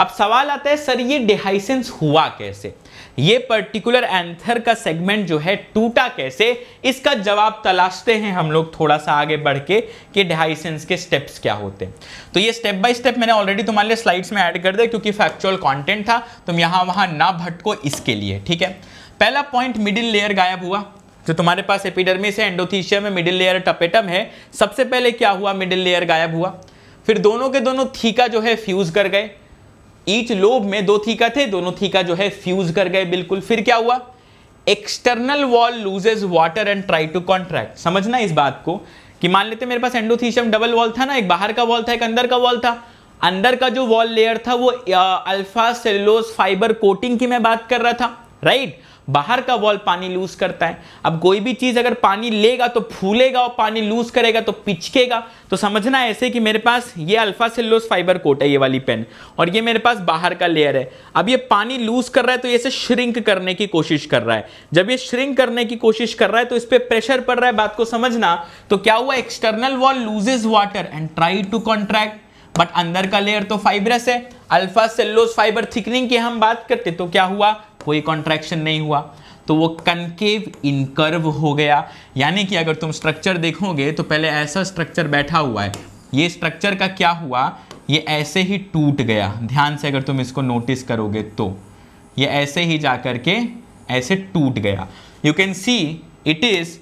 अब सवाल आता है सर ये डिहाइसेंस हुआ कैसे ये पर्टिकुलर एंथर का सेगमेंट जो है टूटा कैसे इसका जवाब तलाशते हैं हम लोग थोड़ा सा आगे बढ़ के कि डिहाइसेंस के स्टेप्स क्या होते हैं तो ये स्टेप बाय स्टेप मैंने ऑलरेडी तुम्हारे लिए स्लाइड्स में ऐड कर दिया क्योंकि फैक्चुअल कॉन्टेंट था तुम यहाँ वहाँ ना भटको इसके लिए ठीक है पहला पॉइंट मिडिल लेयर गायब हुआ जो तुम्हारे पास एपिडर्मिस है एंडोथीशिया में मिडिल लेयर टपेटम है सबसे पहले क्या हुआ मिडिल लेयर गायब हुआ फिर दोनों के दोनों थीका जो है फ्यूज कर गए ईच लोब में दो थीका थे दोनों थीका जो है फ्यूज कर गए बिल्कुल फिर क्या हुआ external wall loses water and try to contract समझना इस बात को कि मान लेते मेरे पास एंडोथीशियम डबल वॉल था ना एक बाहर का वॉल था एक अंदर का वॉल था अंदर का जो वॉल लेयर था वो अल्फा सेलोस फाइबर कोटिंग की मैं बात कर रहा था राइट right? बाहर का वॉल पानी लूज करता है अब कोई भी चीज़ अगर पानी लेगा तो फूलेगा और पानी लूज करेगा तो पिचकेगा तो समझना ऐसे कि मेरे पास ये अल्फा सेल्लोस फाइबर कोट है ये वाली पेन और ये मेरे पास बाहर का लेयर है अब ये पानी लूज कर रहा है तो ये इसे श्रिंक करने की कोशिश कर रहा है जब ये श्रिंक करने की कोशिश कर रहा है तो इस पर प्रेशर पड़ रहा है बात को समझना तो क्या हुआ external wall loses water and try to contract but अंदर का लेयर तो फाइब्रस है अल्फा सेल्लोस फाइबर थिकनिंग की हम बात करते तो क्या हुआ कोई कॉन्ट्रैक्शन नहीं हुआ तो वो कनकेव इनकर्व हो गया यानी कि अगर तुम स्ट्रक्चर देखोगे तो पहले ऐसा स्ट्रक्चर बैठा हुआ है ये स्ट्रक्चर का क्या हुआ ये ऐसे ही टूट गया ध्यान से अगर तुम इसको नोटिस करोगे तो ये ऐसे ही जा कर के ऐसे टूट गया you can see it is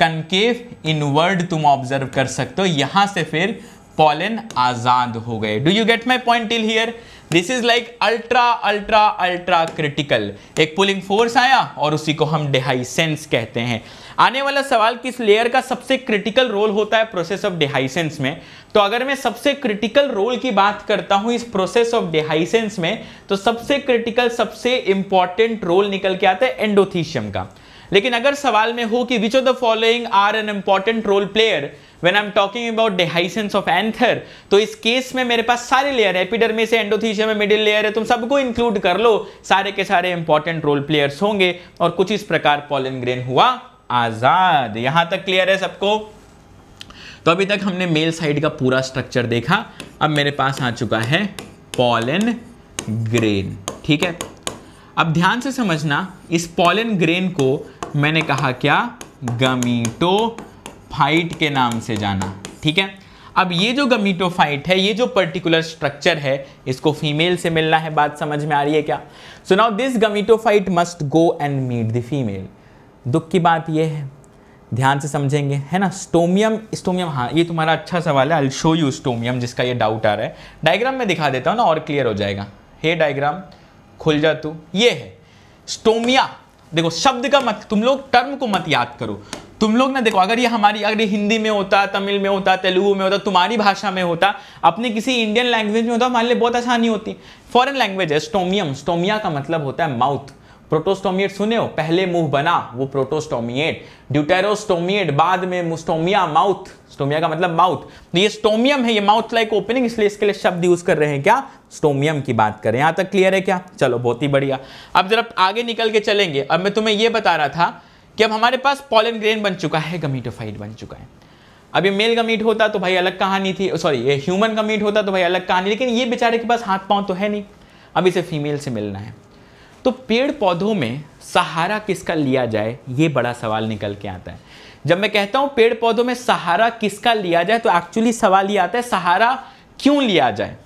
concave inward तुम ऑब्जर्व कर सकते हो यहाँ से फिर पॉलन आजाद हो गए do you get my point till here this is like ultra ultra ultra critical एक पुलिंग फोर्स आया और उसी को हम डिहाइसेंस कहते हैं आने वाला सवाल किस लेयर का सबसे क्रिटिकल रोल होता है प्रोसेस ऑफ डिहाइसेंस में तो अगर मैं सबसे क्रिटिकल रोल की बात करता हूं इस प्रोसेस ऑफ डिहाइसेंस में तो सबसे क्रिटिकल सबसे इंपॉर्टेंट रोल निकल के आता है एंडोथीशियम का लेकिन अगर सवाल में हो कि which of the following are an important role player when I am talking about dehiscence of anther तो इस केस में मेरे पास सारे लेयर है एपिडर्मी से एंडोथीशिया में मिडिल लेयर है तुम सबको इंक्लूड कर लो सारे के सारे इंपॉर्टेंट रोल प्लेयर्स होंगे और कुछ इस प्रकार पॉलन ग्रेन हुआ आजाद यहां तक क्लियर है सबको तो अभी तक हमने मेल साइड का पूरा स्ट्रक्चर देखा अब मेरे पास आ चुका है पॉलन ग्रेन ठीक है अब ध्यान से समझना इस पॉलन ग्रेन को मैंने कहा क्या गमीटो फाइट के नाम से जाना ठीक है अब ये जो गमीटोफाइट है ये जो पर्टिकुलर स्ट्रक्चर है इसको फीमेल से मिलना है बात समझ में आ रही है क्या so now this gametophyte must go and meet the female दुख की बात ये है ध्यान से समझेंगे है ना स्टोमियम स्टोमियम हाँ ये तुम्हारा अच्छा सवाल है आई शो यू स्टोमियम जिसका ये डाउट आ रहा है डायग्राम में दिखा देता हूँ ना और क्लियर हो जाएगा हे डायग्राम खुल जा तू ये है स्टोमिया देखो शब्द का मत तुम लोग टर्म को मत याद करो तुम लोग ना देखो अगर ये हमारी अगर ये हिंदी में होता तमिल में होता तेलुगु में होता तुम्हारी भाषा में होता अपने किसी इंडियन लैंग्वेज में होता हमारे लिए बहुत आसानी होती फॉरन लैंग्वेज है स्टोमियम स्टोमिया का मतलब होता है माउथ प्रोटोस्टोमिएट सुने हो पहले मुंह बना वो प्रोटोस्टोमिएट ड्यूटेरोस्टोमिएट बाद में मुस्टोमिया माउथ स्टोमिया का मतलब माउथ तो ये स्टोमियम है ये माउथ लाइक ओपनिंग इसलिए इसके लिए शब्द यूज कर रहे हैं क्या स्टोमियम की बात करें यहां तक क्लियर है क्या चलो बहुत ही बढ़िया अब जरा आगे निकल के चलेंगे अब मैं तुम्हें ये बता रहा था कि अब हमारे पास पॉलन ग्रेन बन चुका है गमीटोफाइट बन चुका है अभी मेल गमीट होता तो भाई अलग कहानी थी सॉरी ये ह्यूमन गमीट होता तो भाई अलग कहानी लेकिन ये बेचारे के पास हाथ पाँव तो है नहीं अब इसे फीमेल से मिलना है तो पेड़ पौधों में सहारा किसका लिया जाए ये बड़ा सवाल निकल के आता है जब मैं कहता हूँ पेड़ पौधों में सहारा किसका लिया जाए तो एक्चुअली सवाल ये आता है सहारा क्यों लिया जाए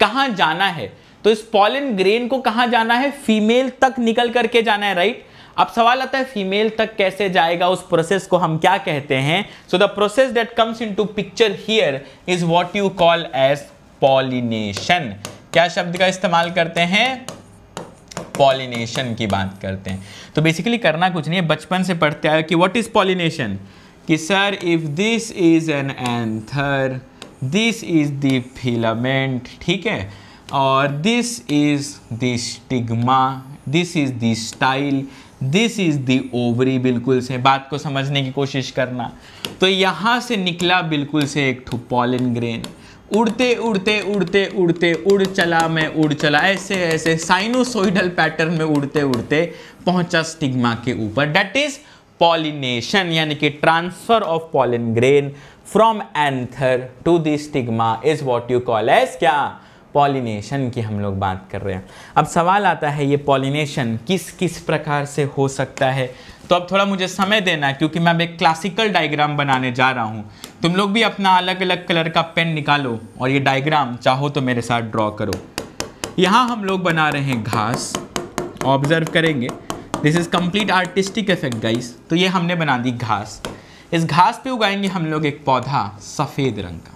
कहाँ जाना है तो इस पॉलन ग्रेन को कहाँ जाना है फीमेल तक निकल करके जाना है राइट अब सवाल आता है फीमेल तक कैसे जाएगा उस प्रोसेस को हम क्या कहते हैं so the process that comes into picture here is what you call as pollination क्या शब्द का इस्तेमाल करते हैं पॉलिनेशन की बात करते हैं तो बेसिकली करना कुछ नहीं है बचपन से पढ़ते आए कि वॉट इज पॉलिनेशन कि sir if this is an anther this is the filament ठीक है और this is the stigma this is the style this is the ovary बिल्कुल से बात को समझने की कोशिश करना तो यहाँ से निकला बिल्कुल से एक ठू पॉलिन ग्रेन उड़ते उड़ते उड़ते उड़ते उड़ चला मैं उड़ चला ऐसे ऐसे साइनोसोइडल पैटर्न में उड़ते उड़ते पहुंचा स्टिग्मा के ऊपर डेट इज पॉलिनेशन यानी कि transfer of pollen grain from anther to the stigma is what you call as क्या पॉलिनेशन की हम लोग बात कर रहे हैं अब सवाल आता है ये पॉलिनेशन किस किस प्रकार से हो सकता है तो अब थोड़ा मुझे समय देना क्योंकि मैं अब एक क्लासिकल डायग्राम बनाने जा रहा हूँ तुम लोग भी अपना अलग अलग कलर का पेन निकालो और ये डायग्राम चाहो तो मेरे साथ ड्रॉ करो यहाँ हम लोग बना रहे हैं घास ऑब्जर्व करेंगे this is complete artistic effect guys तो ये हमने बना दी घास इस घास पे उगाएंगे हम लोग एक पौधा सफ़ेद रंग का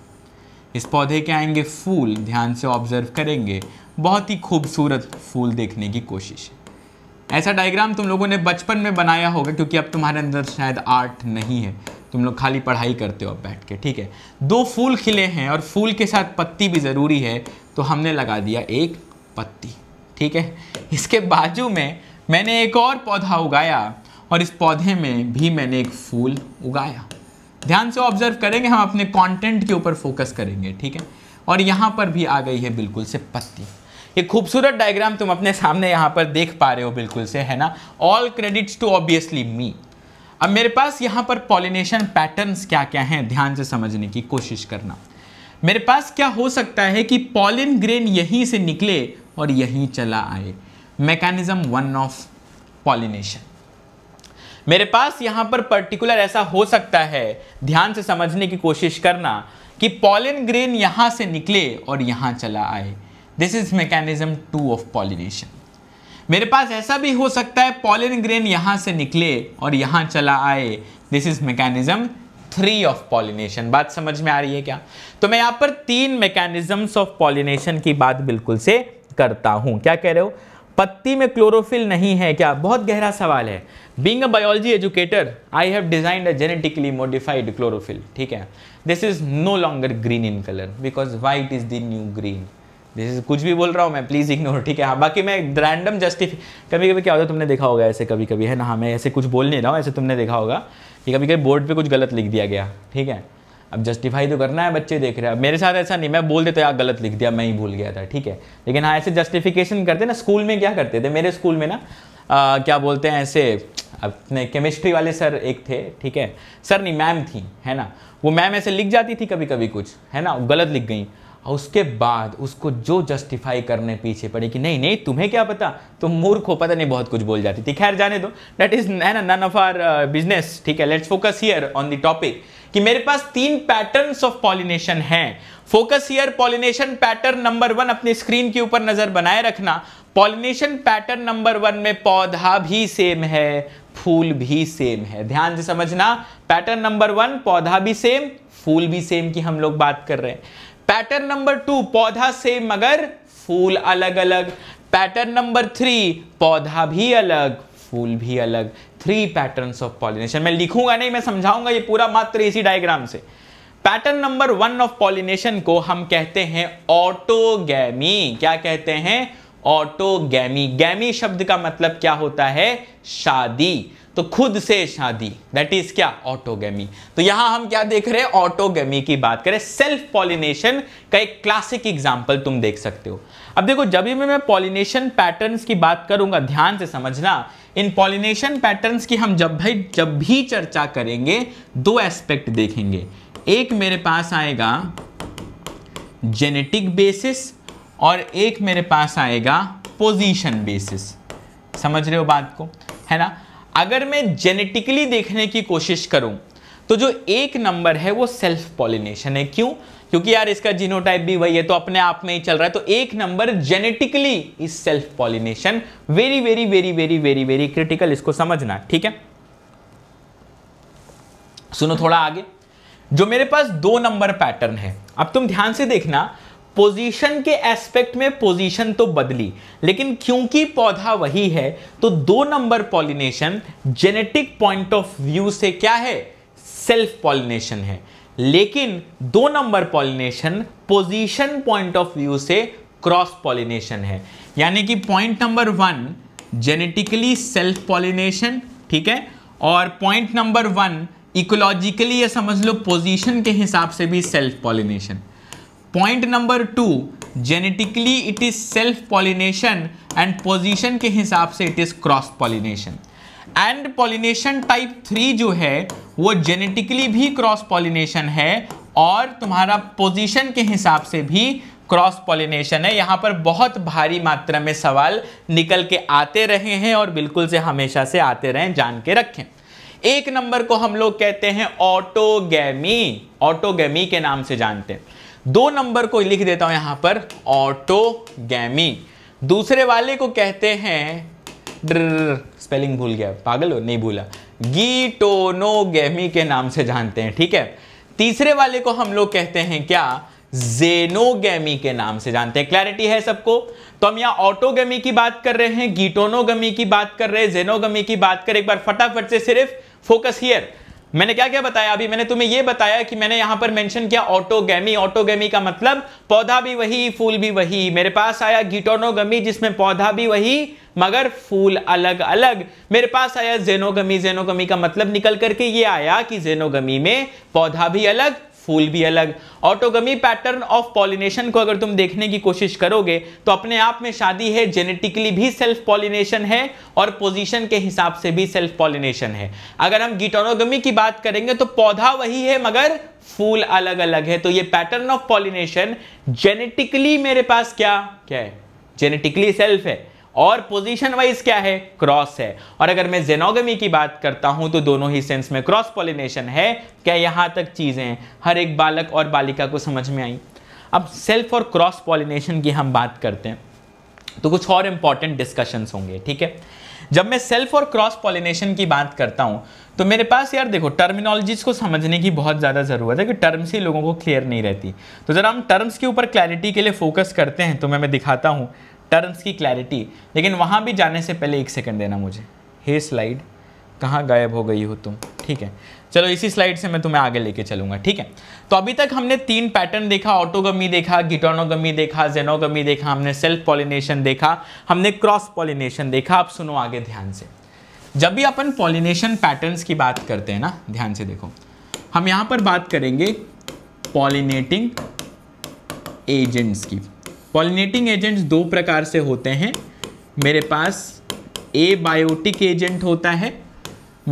इस पौधे के आएंगे फूल ध्यान से ऑब्जर्व करेंगे बहुत ही खूबसूरत फूल देखने की कोशिश है ऐसा डायग्राम तुम लोगों ने बचपन में बनाया होगा क्योंकि अब तुम्हारे अंदर शायद आर्ट नहीं है तुम लोग खाली पढ़ाई करते हो अब बैठ के ठीक है दो फूल खिले हैं और फूल के साथ पत्ती भी ज़रूरी है तो हमने लगा दिया एक पत्ती ठीक है इसके बाजू में मैंने एक और पौधा उगाया और इस पौधे में भी मैंने एक फूल उगाया ध्यान से ऑब्जर्व करेंगे हम अपने कंटेंट के ऊपर फोकस करेंगे ठीक है और यहाँ पर भी आ गई है बिल्कुल से पत्ती एक खूबसूरत डायग्राम तुम अपने सामने यहाँ पर देख पा रहे हो बिल्कुल से है ना all credits to obviously me अब मेरे पास यहाँ पर पॉलिनेशन पैटर्न्स क्या क्या हैं ध्यान से समझने की कोशिश करना मेरे पास क्या हो सकता है कि पॉलिन ग्रेन यहीं से निकले और यहीं चला आए मैकेनिज्म वन ऑफ पॉलिनेशन मेरे पास यहाँ पर पर्टिकुलर ऐसा हो सकता है ध्यान से समझने की कोशिश करना कि पॉलिन ग्रेन यहाँ से निकले और यहाँ चला आए this is mechanism two of pollination मेरे पास ऐसा भी हो सकता है पॉलिन ग्रेन यहाँ से निकले और यहाँ चला आए this is mechanism three of pollination बात समझ में आ रही है क्या तो मैं यहाँ पर तीन मैकेनिज्म्स ऑफ पॉलिनेशन की बात बिल्कुल से करता हूँ क्या कह रहे हो पत्ती में क्लोरोफिल नहीं है क्या बहुत गहरा सवाल है being a biology educator I have designed a genetically modified chlorophyll ठीक है this is no longer green in colour because white is the new green this is कुछ भी बोल रहा हूँ मैं प्लीज़ इग्नोर ठीक है हाँ बाकी मैं रैंडम जस्टिफिक कभी कभी क्या होता है तुमने देखा होगा ऐसे कभी कभी है ना हाँ मैं ऐसे कुछ बोल नहीं रहा हूँ ऐसे तुमने देखा होगा कि कभी कभी बोर्ड पे कुछ गलत लिख दिया गया ठीक है अब जस्टिफाई तो करना है बच्चे देख रहे हैं मेरे साथ ऐसा नहीं मैं बोल देता यार गलत लिख दिया मैं ही भूल गया था ठीक है लेकिन हाँ ऐसे जस्टिफिकेशन करते ना स्कूल में क्या करते थे मेरे स्कूल में ना आ, क्या बोलते हैं ऐसे अपने केमिस्ट्री वाले सर एक थे ठीक है सर नहीं मैम थी है ना वो मैम ऐसे लिख जाती थी कभी कभी कुछ है ना गलत लिख गई और उसके बाद उसको जो जस्टिफाई करने पीछे पड़े कि नहीं नहीं तुम्हें क्या पता तुम मूर्ख हो पता नहीं बहुत कुछ बोल जाती थी खैर जाने दो डेट इज है ना नन ऑफ आर बिजनेस ठीक है let's focus here on the topic कि मेरे पास तीन पैटर्न्स ऑफ पॉलिनेशन हैं focus here pollination pattern number one अपनी स्क्रीन के ऊपर नजर बनाए रखना पॉलिनेशन पैटर्न नंबर वन में पौधा भी सेम है फूल भी सेम है ध्यान से समझना पैटर्न नंबर वन पौधा भी सेम फूल भी सेम की हम लोग बात कर रहे हैं पैटर्न नंबर टू पौधा सेम मगर फूल अलग अलग पैटर्न नंबर थ्री पौधा भी अलग फूल भी अलग थ्री पैटर्न ऑफ पॉलिनेशन मैं लिखूंगा नहीं मैं समझाऊंगा ये पूरा मात्र इसी डायग्राम से pattern number one of pollination को हम कहते हैं ऑटोगैमी क्या कहते हैं ऑटोगैमी गैमी शब्द का मतलब क्या होता है शादी तो खुद से शादी दैट इज क्या ऑटोगेमी तो यहां हम क्या देख रहे हैं ऑटोगेमी की बात करें सेल्फ पॉलिनेशन का एक क्लासिक एग्जाम्पल तुम देख सकते हो अब देखो जब भी मैं पॉलिनेशन पैटर्न्स की बात करूंगा ध्यान से समझना इन पॉलिनेशन पैटर्न्स की हम जब भाई जब भी चर्चा करेंगे दो एस्पेक्ट देखेंगे एक मेरे पास आएगा जेनेटिक बेसिस और एक मेरे पास आएगा पोजीशन बेसिस समझ रहे हो बात को है ना अगर मैं जेनेटिकली देखने की कोशिश करूं तो जो एक नंबर है वो सेल्फ पॉलिनेशन है क्यों क्योंकि यार इसका जीनोटाइप भी वही है तो अपने आप में ही चल रहा है तो एक number genetically is self pollination very very very very very very critical इसको समझना ठीक है सुनो थोड़ा आगे जो मेरे पास दो नंबर पैटर्न है अब तुम ध्यान से देखना पोजीशन के एस्पेक्ट में पोजीशन तो बदली लेकिन क्योंकि पौधा वही है तो दो number pollination genetic point of view से क्या है सेल्फ पॉलिनेशन है लेकिन दो number pollination position point of view से क्रॉस पॉलिनेशन है यानी कि point number one genetically self pollination ठीक है और पॉइंट नंबर वन इकोलॉजिकली ये समझ लो पोजीशन के हिसाब से भी self pollination point number two genetically it is self pollination and position के हिसाब से it is cross pollination and pollination type three जो है वो जेनेटिकली भी क्रॉस पॉलिनेशन है और तुम्हारा पोजीशन के हिसाब से भी क्रॉस पॉलिनेशन है यहाँ पर बहुत भारी मात्रा में सवाल निकल के आते रहे हैं और बिल्कुल से हमेशा से आते रहें जान के रखें एक नंबर को हम लोग कहते हैं ऑटोगैमी ऑटोगैमी के नाम से जानते हैं दो नंबर को लिख देता हूं यहां पर ऑटोगैमी दूसरे वाले को कहते हैं स्पेलिंग भूल गया पागल हो नहीं भूला गीटोनोगेमी के नाम से जानते हैं ठीक है तीसरे वाले को हम लोग कहते हैं क्या जेनोगेमी के नाम से जानते हैं क्लैरिटी है सबको तो हम यहां ऑटोगेमी की बात कर रहे हैं गीटोनोगमी की बात कर रहे हैं जेनोगमी की बात कर एक बार फटाफट से सिर्फ फोकस हियर मैंने क्या क्या बताया अभी मैंने तुम्हें यह बताया कि मैंने यहां पर मेंशन किया ऑटोगेमी ऑटोगेमी का मतलब पौधा भी वही फूल भी वही मेरे पास आया गिटोनोगमी जिसमें पौधा भी वही मगर फूल अलग अलग मेरे पास आया जेनोगमी जेनोगमी का मतलब निकल करके ये आया कि जेनोगमी में पौधा भी अलग फूल भी अलग ऑटोगमी पैटर्न ऑफ पॉलिनेशन को अगर तुम देखने की कोशिश करोगे तो अपने आप में शादी है जेनेटिकली भी सेल्फ पॉलिनेशन है और पोजीशन के हिसाब से भी सेल्फ पॉलिनेशन है अगर हम गिटोनोगमी की बात करेंगे तो पौधा वही है मगर फूल अलग अलग है तो ये पैटर्न ऑफ पॉलिनेशन जेनेटिकली मेरे पास क्या क्या है जेनेटिकली सेल्फ है और पोजीशन वाइज क्या है क्रॉस है और अगर मैं जेनोगमी की बात करता हूं तो दोनों ही सेंस में क्रॉस पॉलिनेशन है क्या यहां तक चीजें हर एक बालक और बालिका को समझ में आई अब सेल्फ और क्रॉस पॉलिनेशन की हम बात करते हैं तो कुछ और इंपॉर्टेंट डिस्कशंस होंगे ठीक है जब मैं सेल्फ और क्रॉस पॉलिनेशन की बात करता हूँ तो मेरे पास यार देखो टर्मिनोलॉजीज को समझने की बहुत ज़्यादा ज़रूरत है कि टर्म्स ही लोगों को क्लियर नहीं रहती तो ज़रा हम टर्म्स के ऊपर क्लैरिटी के लिए फोकस करते हैं तो मैं मैं दिखाता हूँ टर्म्स की क्लैरिटी लेकिन वहाँ भी जाने से पहले एक सेकंड देना मुझे हे स्लाइड कहाँ गायब हो गई हो तुम ठीक है चलो इसी स्लाइड से मैं तुम्हें आगे लेके चलूंगा ठीक है तो अभी तक हमने तीन पैटर्न देखा ऑटोगमी देखा गिटोनोगमी देखा जेनोगमी देखा हमने सेल्फ पॉलिनेशन देखा हमने क्रॉस पॉलिनेशन देखा अब सुनो आगे ध्यान से जब भी अपन पॉलिनेशन पैटर्न्स की बात करते हैं ना ध्यान से देखो हम यहाँ पर बात करेंगे पॉलिनेटिंग एजेंट्स की पॉलिनेटिंग एजेंट्स दो प्रकार से होते हैं मेरे पास ए बायोटिक एजेंट होता है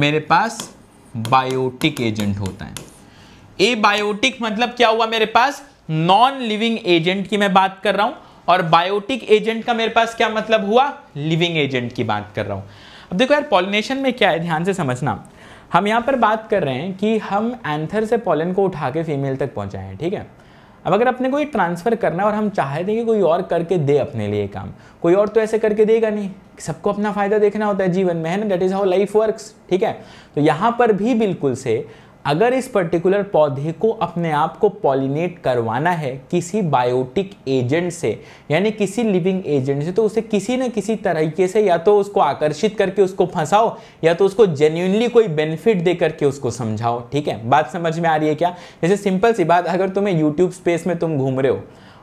मेरे पास बायोटिक एजेंट होता है ए बायोटिक मतलब क्या हुआ मेरे पास नॉन लिविंग एजेंट की मैं बात कर रहा हूं और बायोटिक एजेंट का मेरे पास क्या मतलब हुआ लिविंग एजेंट की बात कर रहा हूं अब देखो यार पॉलिनेशन में क्या है ध्यान से समझना हम यहां पर बात कर रहे हैं कि हम एंथर से पॉलन को उठा के फीमेल तक हैं ठीक है अब अगर अपने को ये ट्रांसफ़र करना है और हम चाहे थे कि कोई और करके दे अपने लिए काम कोई और तो ऐसे करके देगा नहीं सबको अपना फ़ायदा देखना होता है जीवन में है ना that is how life works ठीक है तो यहाँ पर भी बिल्कुल से अगर इस पर्टिकुलर पौधे को अपने आप को पॉलिनेट करवाना है किसी बायोटिक एजेंट से यानी किसी लिविंग एजेंट से तो उसे किसी न किसी तरीके से या तो उसको आकर्षित करके उसको फंसाओ या तो उसको जेन्यूनली कोई बेनिफिट दे करके उसको समझाओ ठीक है बात समझ में आ रही है क्या जैसे सिंपल सी बात अगर तुम्हें यूट्यूब स्पेस में तुम घूम रहे हो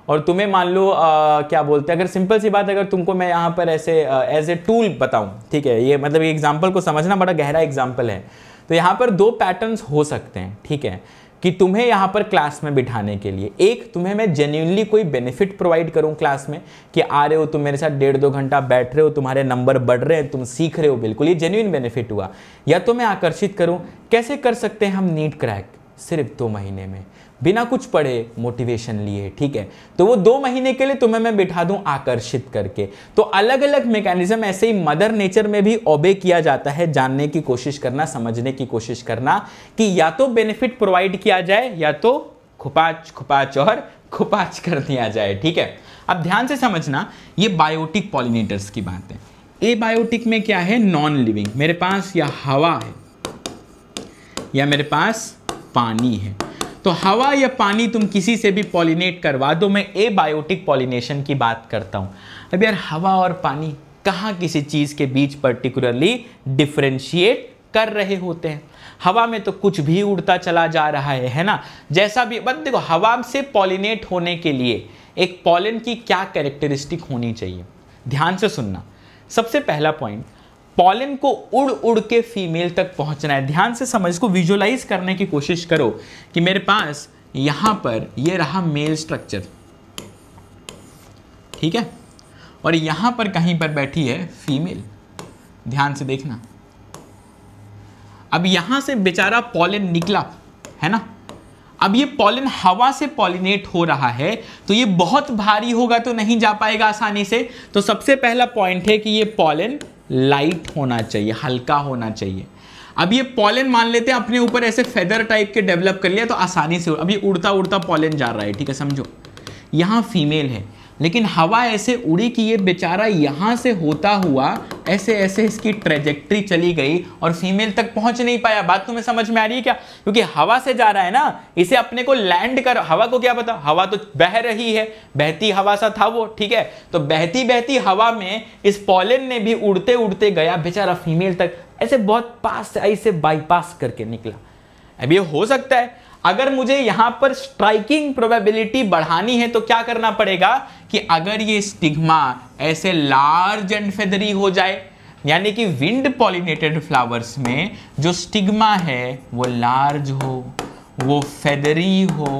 और तुम्हें मान लो आ, क्या बोलते हैं अगर सिंपल सी बात अगर तुमको मैं यहाँ पर ऐसे एज ए टूल बताऊँ ठीक है ये मतलब एग्जाम्पल को समझना बड़ा गहरा एग्जाम्पल है तो यहाँ पर दो पैटर्न्स हो सकते हैं ठीक है कि तुम्हें यहाँ पर क्लास में बिठाने के लिए एक तुम्हें मैं जेन्यूनली कोई बेनिफिट प्रोवाइड करूँ क्लास में कि आ रहे हो तुम मेरे साथ डेढ़ दो घंटा बैठ रहे हो तुम्हारे नंबर बढ़ रहे हैं तुम सीख रहे हो बिल्कुल ये जेन्यून बेनिफिट हुआ या तो मैं आकर्षित करूँ कैसे कर सकते हैं हम नीट क्रैक सिर्फ दो महीने में बिना कुछ पढ़े मोटिवेशन लिए ठीक है तो वो दो महीने के लिए तुम्हें मैं बिठा दूं आकर्षित करके तो अलग अलग मैकेनिज्म ऐसे ही मदर नेचर में भी ओबे किया जाता है जानने की कोशिश करना समझने की कोशिश करना कि या तो बेनिफिट प्रोवाइड किया जाए या तो खुपाच खुपाच और खुपाच कर दिया जाए ठीक है अब ध्यान से समझना ये बायोटिक पॉलिनेटर्स की बात है ए बायोटिक में क्या है नॉन लिविंग मेरे पास या हवा है या मेरे पास पानी है तो हवा या पानी तुम किसी से भी पॉलिनेट करवा दो मैं ए बायोटिक पॉलिनेशन की बात करता हूँ अब यार हवा और पानी कहाँ किसी चीज़ के बीच पर्टिकुलरली डिफ्रेंशिएट कर रहे होते हैं हवा में तो कुछ भी उड़ता चला जा रहा है है ना जैसा भी बट देखो हवा से पॉलिनेट होने के लिए एक पॉलन की क्या कैरेक्टरिस्टिक होनी चाहिए ध्यान से सुनना सबसे पहला पॉइंट पॉलन को उड़ उड़ के फीमेल तक पहुंचना है ध्यान से समझ को विजुअलाइज करने की कोशिश करो कि मेरे पास यहां पर ये रहा मेल स्ट्रक्चर ठीक है और यहां पर कहीं पर बैठी है फीमेल ध्यान से देखना अब यहां से बेचारा पॉलन निकला है ना अब ये पॉलन हवा से पॉलिनेट हो रहा है तो ये बहुत भारी होगा तो नहीं जा पाएगा आसानी से तो सबसे पहला पॉइंट है कि ये पॉलन लाइट होना चाहिए हल्का होना चाहिए अब ये पॉलन मान लेते हैं अपने ऊपर ऐसे फेदर टाइप के डेवलप कर लिया तो आसानी से अब ये उड़ता उड़ता पॉलन जा रहा है ठीक है समझो यहाँ फीमेल है लेकिन हवा ऐसे उड़ी कि ये बेचारा यहाँ से होता हुआ ऐसे ऐसे इसकी ट्रेजेक्ट्री चली गई और फीमेल तक पहुँच नहीं पाया बात तुम्हें समझ में आ रही है क्या क्योंकि हवा से जा रहा है ना इसे अपने को लैंड कर हवा को क्या पता हवा तो बह रही है बहती हवा सा था वो ठीक है तो बहती बहती हवा में इस पॉलिन ने भी उड़ते उड़ते गया बेचारा फीमेल तक ऐसे बहुत पास से ऐसे बाईपास करके निकला अब ये हो सकता है अगर मुझे यहां पर स्ट्राइकिंग प्रोबेबिलिटी बढ़ानी है तो क्या करना पड़ेगा कि अगर ये स्टिग्मा ऐसे लार्ज एंड फेदरी हो जाए यानी कि विंड पॉलिनेटेड फ्लावर्स में जो स्टिग्मा है वो लार्ज हो वो फेदरी हो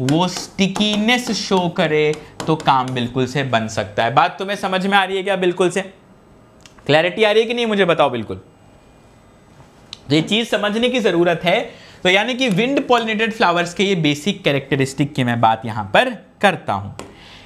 वो स्टिकीनेस शो करे तो काम बिल्कुल से बन सकता है बात तुम्हें समझ में आ रही है क्या बिल्कुल से क्लैरिटी आ रही है कि नहीं मुझे बताओ बिल्कुल तो ये चीज समझने की जरूरत है तो यानी कि विंड पॉलिनेटेड फ्लावर्स के ये बेसिक कैरेक्टरिस्टिक की मैं बात यहाँ पर करता हूँ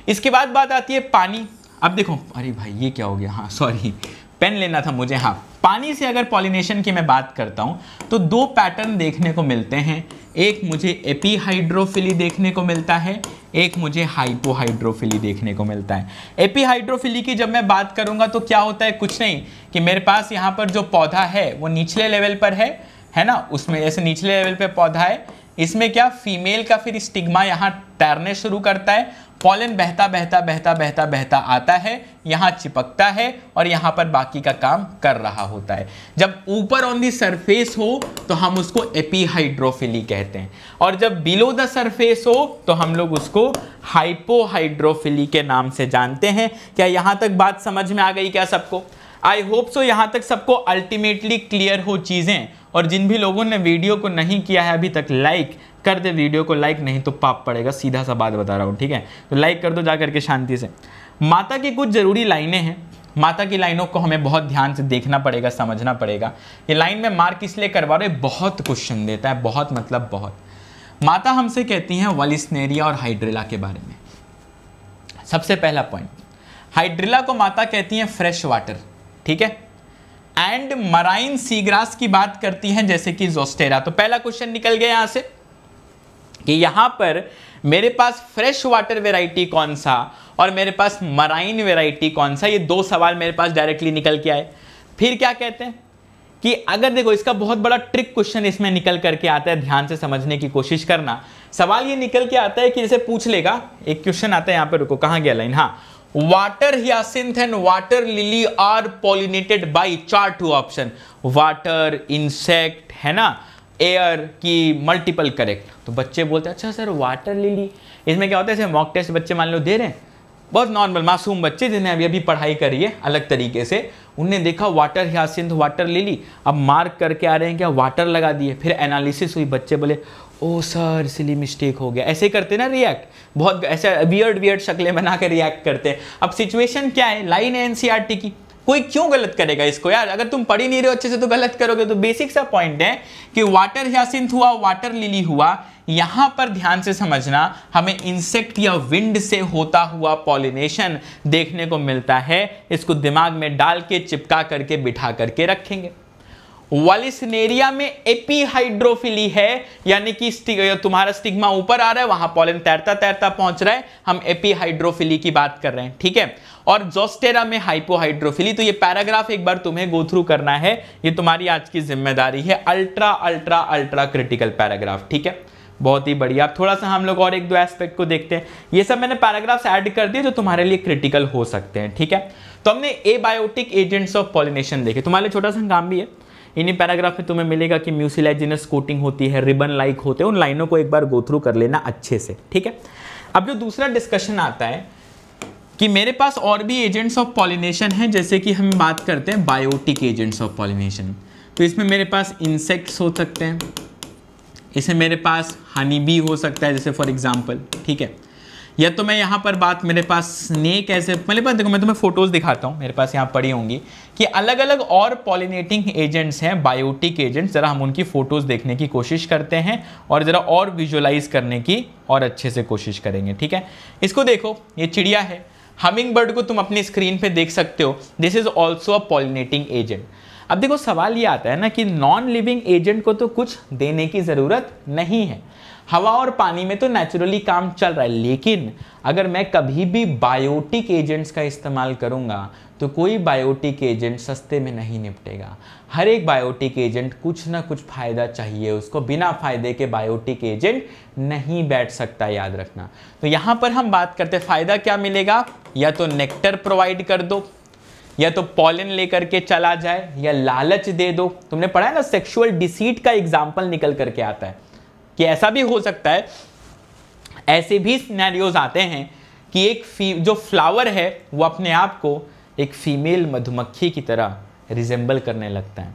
इसके बाद बात आती है पानी अब देखो अरे भाई ये क्या हो गया हाँ सॉरी पेन लेना था मुझे हाँ पानी से अगर पॉलिनेशन की मैं बात करता हूँ तो दो पैटर्न देखने को मिलते हैं एक मुझे एपीहाइड्रोफिली देखने को मिलता है एक मुझे हाइपोहाइड्रोफिली देखने को मिलता है एपीहाइड्रोफिली की जब मैं बात करूंगा तो क्या होता है कुछ नहीं कि मेरे पास यहाँ पर जो पौधा है वो निचले लेवल पर है है ना उसमें जैसे निचले लेवल पे पौधा है इसमें क्या फीमेल का फिर स्टिग्मा यहाँ तैरने शुरू करता है पॉलन बहता बहता बहता बहता बहता आता है यहाँ चिपकता है और यहाँ पर बाकी का काम कर रहा होता है जब ऊपर ऑन दी सरफेस हो तो हम उसको एपीहाइड्रोफिली कहते हैं और जब बिलो द सरफेस हो तो हम लोग उसको हाइपोहाइड्रोफिली के नाम से जानते हैं क्या यहाँ तक बात समझ में आ गई क्या सबको आई होप सो यहाँ तक सबको अल्टीमेटली क्लियर हो चीज़ें और जिन भी लोगों ने वीडियो को नहीं किया है अभी तक लाइक कर दे वीडियो को लाइक नहीं तो पाप पड़ेगा सीधा सा बात बता रहा हूँ ठीक है तो लाइक कर दो जा करके शांति से माता की कुछ ज़रूरी लाइनें हैं माता की लाइनों को हमें बहुत ध्यान से देखना पड़ेगा समझना पड़ेगा ये लाइन में मार्क इसलिए करवा रहे बहुत क्वेश्चन देता है बहुत मतलब बहुत माता हमसे कहती हैं वालिस्नेरिया और हाइड्रिला के बारे में सबसे पहला पॉइंट हाइड्रिला को माता कहती हैं फ्रेश वाटर ठीक है एंड मराइन सीग्रास की बात करती हैं जैसे कि जोस्टेरा तो पहला क्वेश्चन निकल गया यहां से कि यहां पर मेरे पास फ्रेश वाटर वेराइटी कौन सा और मेरे पास मराइन वेराइटी कौन सा ये दो सवाल मेरे पास डायरेक्टली निकल के आए फिर क्या कहते हैं कि अगर देखो इसका बहुत बड़ा ट्रिक क्वेश्चन इसमें निकल करके आता है ध्यान से समझने की कोशिश करना सवाल ये निकल के आता है कि जैसे पूछ लेगा एक क्वेश्चन आता है यहां पर रुको कहां गया लाइन हाँ water hyacinth and water lily are pollinated by चार टू ऑप्शन वाटर इंसेक्ट है ना एयर की मल्टीपल करेक्ट तो बच्चे बोलते हैं अच्छा सर वाटर लिली इसमें क्या होता है मॉक टेस्ट बच्चे मान लो दे रहे हैं बहुत नॉर्मल मासूम बच्चे जिन्हें अभी अभी पढ़ाई करी है अलग तरीके से उनने देखा वाटर ह्यासिंथ वाटर लिली अब मार्क करके आ रहे हैं क्या वाटर लगा दिए फिर एनालिसिस हुई बच्चे बोले ओ सर इसलिए मिस्टेक हो गया ऐसे करते ना रिएक्ट बहुत ऐसे वियर्ड वियर्ड शक्लें बना कर रिएक्ट करते हैं अब सिचुएशन क्या है लाइन है एनसीईआरटी e की कोई क्यों गलत करेगा इसको यार अगर तुम पढ़ ही नहीं रहे हो अच्छे से तो गलत करोगे तो बेसिक सा पॉइंट है कि वाटर सिंथ हुआ वाटर लिली हुआ यहाँ पर ध्यान से समझना हमें इंसेक्ट या विंड से होता हुआ पॉलिनेशन देखने को मिलता है इसको दिमाग में डाल के चिपका करके बिठा करके रखेंगे वालिसनेरिया में एपीहाइड्रोफिली है यानी कि तुम्हारा स्टिग्मा ऊपर आ रहा है वहां पॉलन तैरता तैरता पहुंच रहा है हम एपीहाइड्रोफिली की बात कर रहे हैं ठीक है और जोस्टेरा में हाइपोहाइड्रोफिली तो ये पैराग्राफ एक बार तुम्हें गो थ्रू करना है ये तुम्हारी आज की जिम्मेदारी है ultra ultra ultra critical paragraph ठीक है बहुत ही बढ़िया अब थोड़ा सा हम लोग और एक दो एस्पेक्ट को देखते हैं ये सब मैंने पैराग्राफ्स ऐड कर दिए जो तुम्हारे लिए क्रिटिकल हो सकते हैं ठीक है तो हमने एबायोटिक एजेंट्स ऑफ पॉलिनेशन देखे तुम्हारे लिए छोटा सा काम भी है इन्हीं पैराग्राफ में तुम्हें मिलेगा कि म्यूसिलाइजिनस कोटिंग होती है रिबन लाइक होते हैं उन लाइनों को एक बार गो थ्रू कर लेना अच्छे से ठीक है अब जो दूसरा डिस्कशन आता है कि मेरे पास और भी एजेंट्स ऑफ पॉलिनेशन हैं जैसे कि हम बात करते हैं बायोटिक एजेंट्स ऑफ पॉलिनेशन तो इसमें मेरे पास इंसेक्ट्स हो सकते हैं इसे मेरे पास हनी बी हो सकता है जैसे फॉर एग्जाम्पल ठीक है या तो मैं यहाँ पर बात मेरे पास स्नेक ऐसे मेरे मतलब पास देखो मैं तुम्हें फोटोज़ दिखाता हूँ मेरे पास यहाँ पड़ी होंगी कि अलग अलग और पॉलिनेटिंग एजेंट्स हैं बायोटिक एजेंट्स ज़रा हम उनकी फ़ोटोज़ देखने की कोशिश करते हैं और ज़रा और विजुअलाइज करने की और अच्छे से कोशिश करेंगे ठीक है इसको देखो ये चिड़िया है हमिंग बर्ड को तुम अपनी स्क्रीन पे देख सकते हो this is also a pollinating agent अब देखो सवाल ये आता है ना कि नॉन लिविंग एजेंट को तो कुछ देने की ज़रूरत नहीं है हवा और पानी में तो नेचुरली काम चल रहा है लेकिन अगर मैं कभी भी बायोटिक एजेंट्स का इस्तेमाल करूँगा तो कोई बायोटिक एजेंट सस्ते में नहीं निपटेगा हर एक बायोटिक एजेंट कुछ ना कुछ फ़ायदा चाहिए उसको बिना फ़ायदे के बायोटिक एजेंट नहीं बैठ सकता याद रखना तो यहाँ पर हम बात करते फ़ायदा क्या मिलेगा या तो नेक्टर प्रोवाइड कर दो या तो पॉलिन लेकर के चला जाए या लालच दे दो तुमने पढ़ा है ना सेक्सुअल डिसीट का एग्जाम्पल निकल करके आता है कि ऐसा भी हो सकता है ऐसे भी स्नैरियोज आते हैं कि एक फी जो फ्लावर है वो अपने आप को एक फीमेल मधुमक्खी की तरह रिजेंबल करने लगता है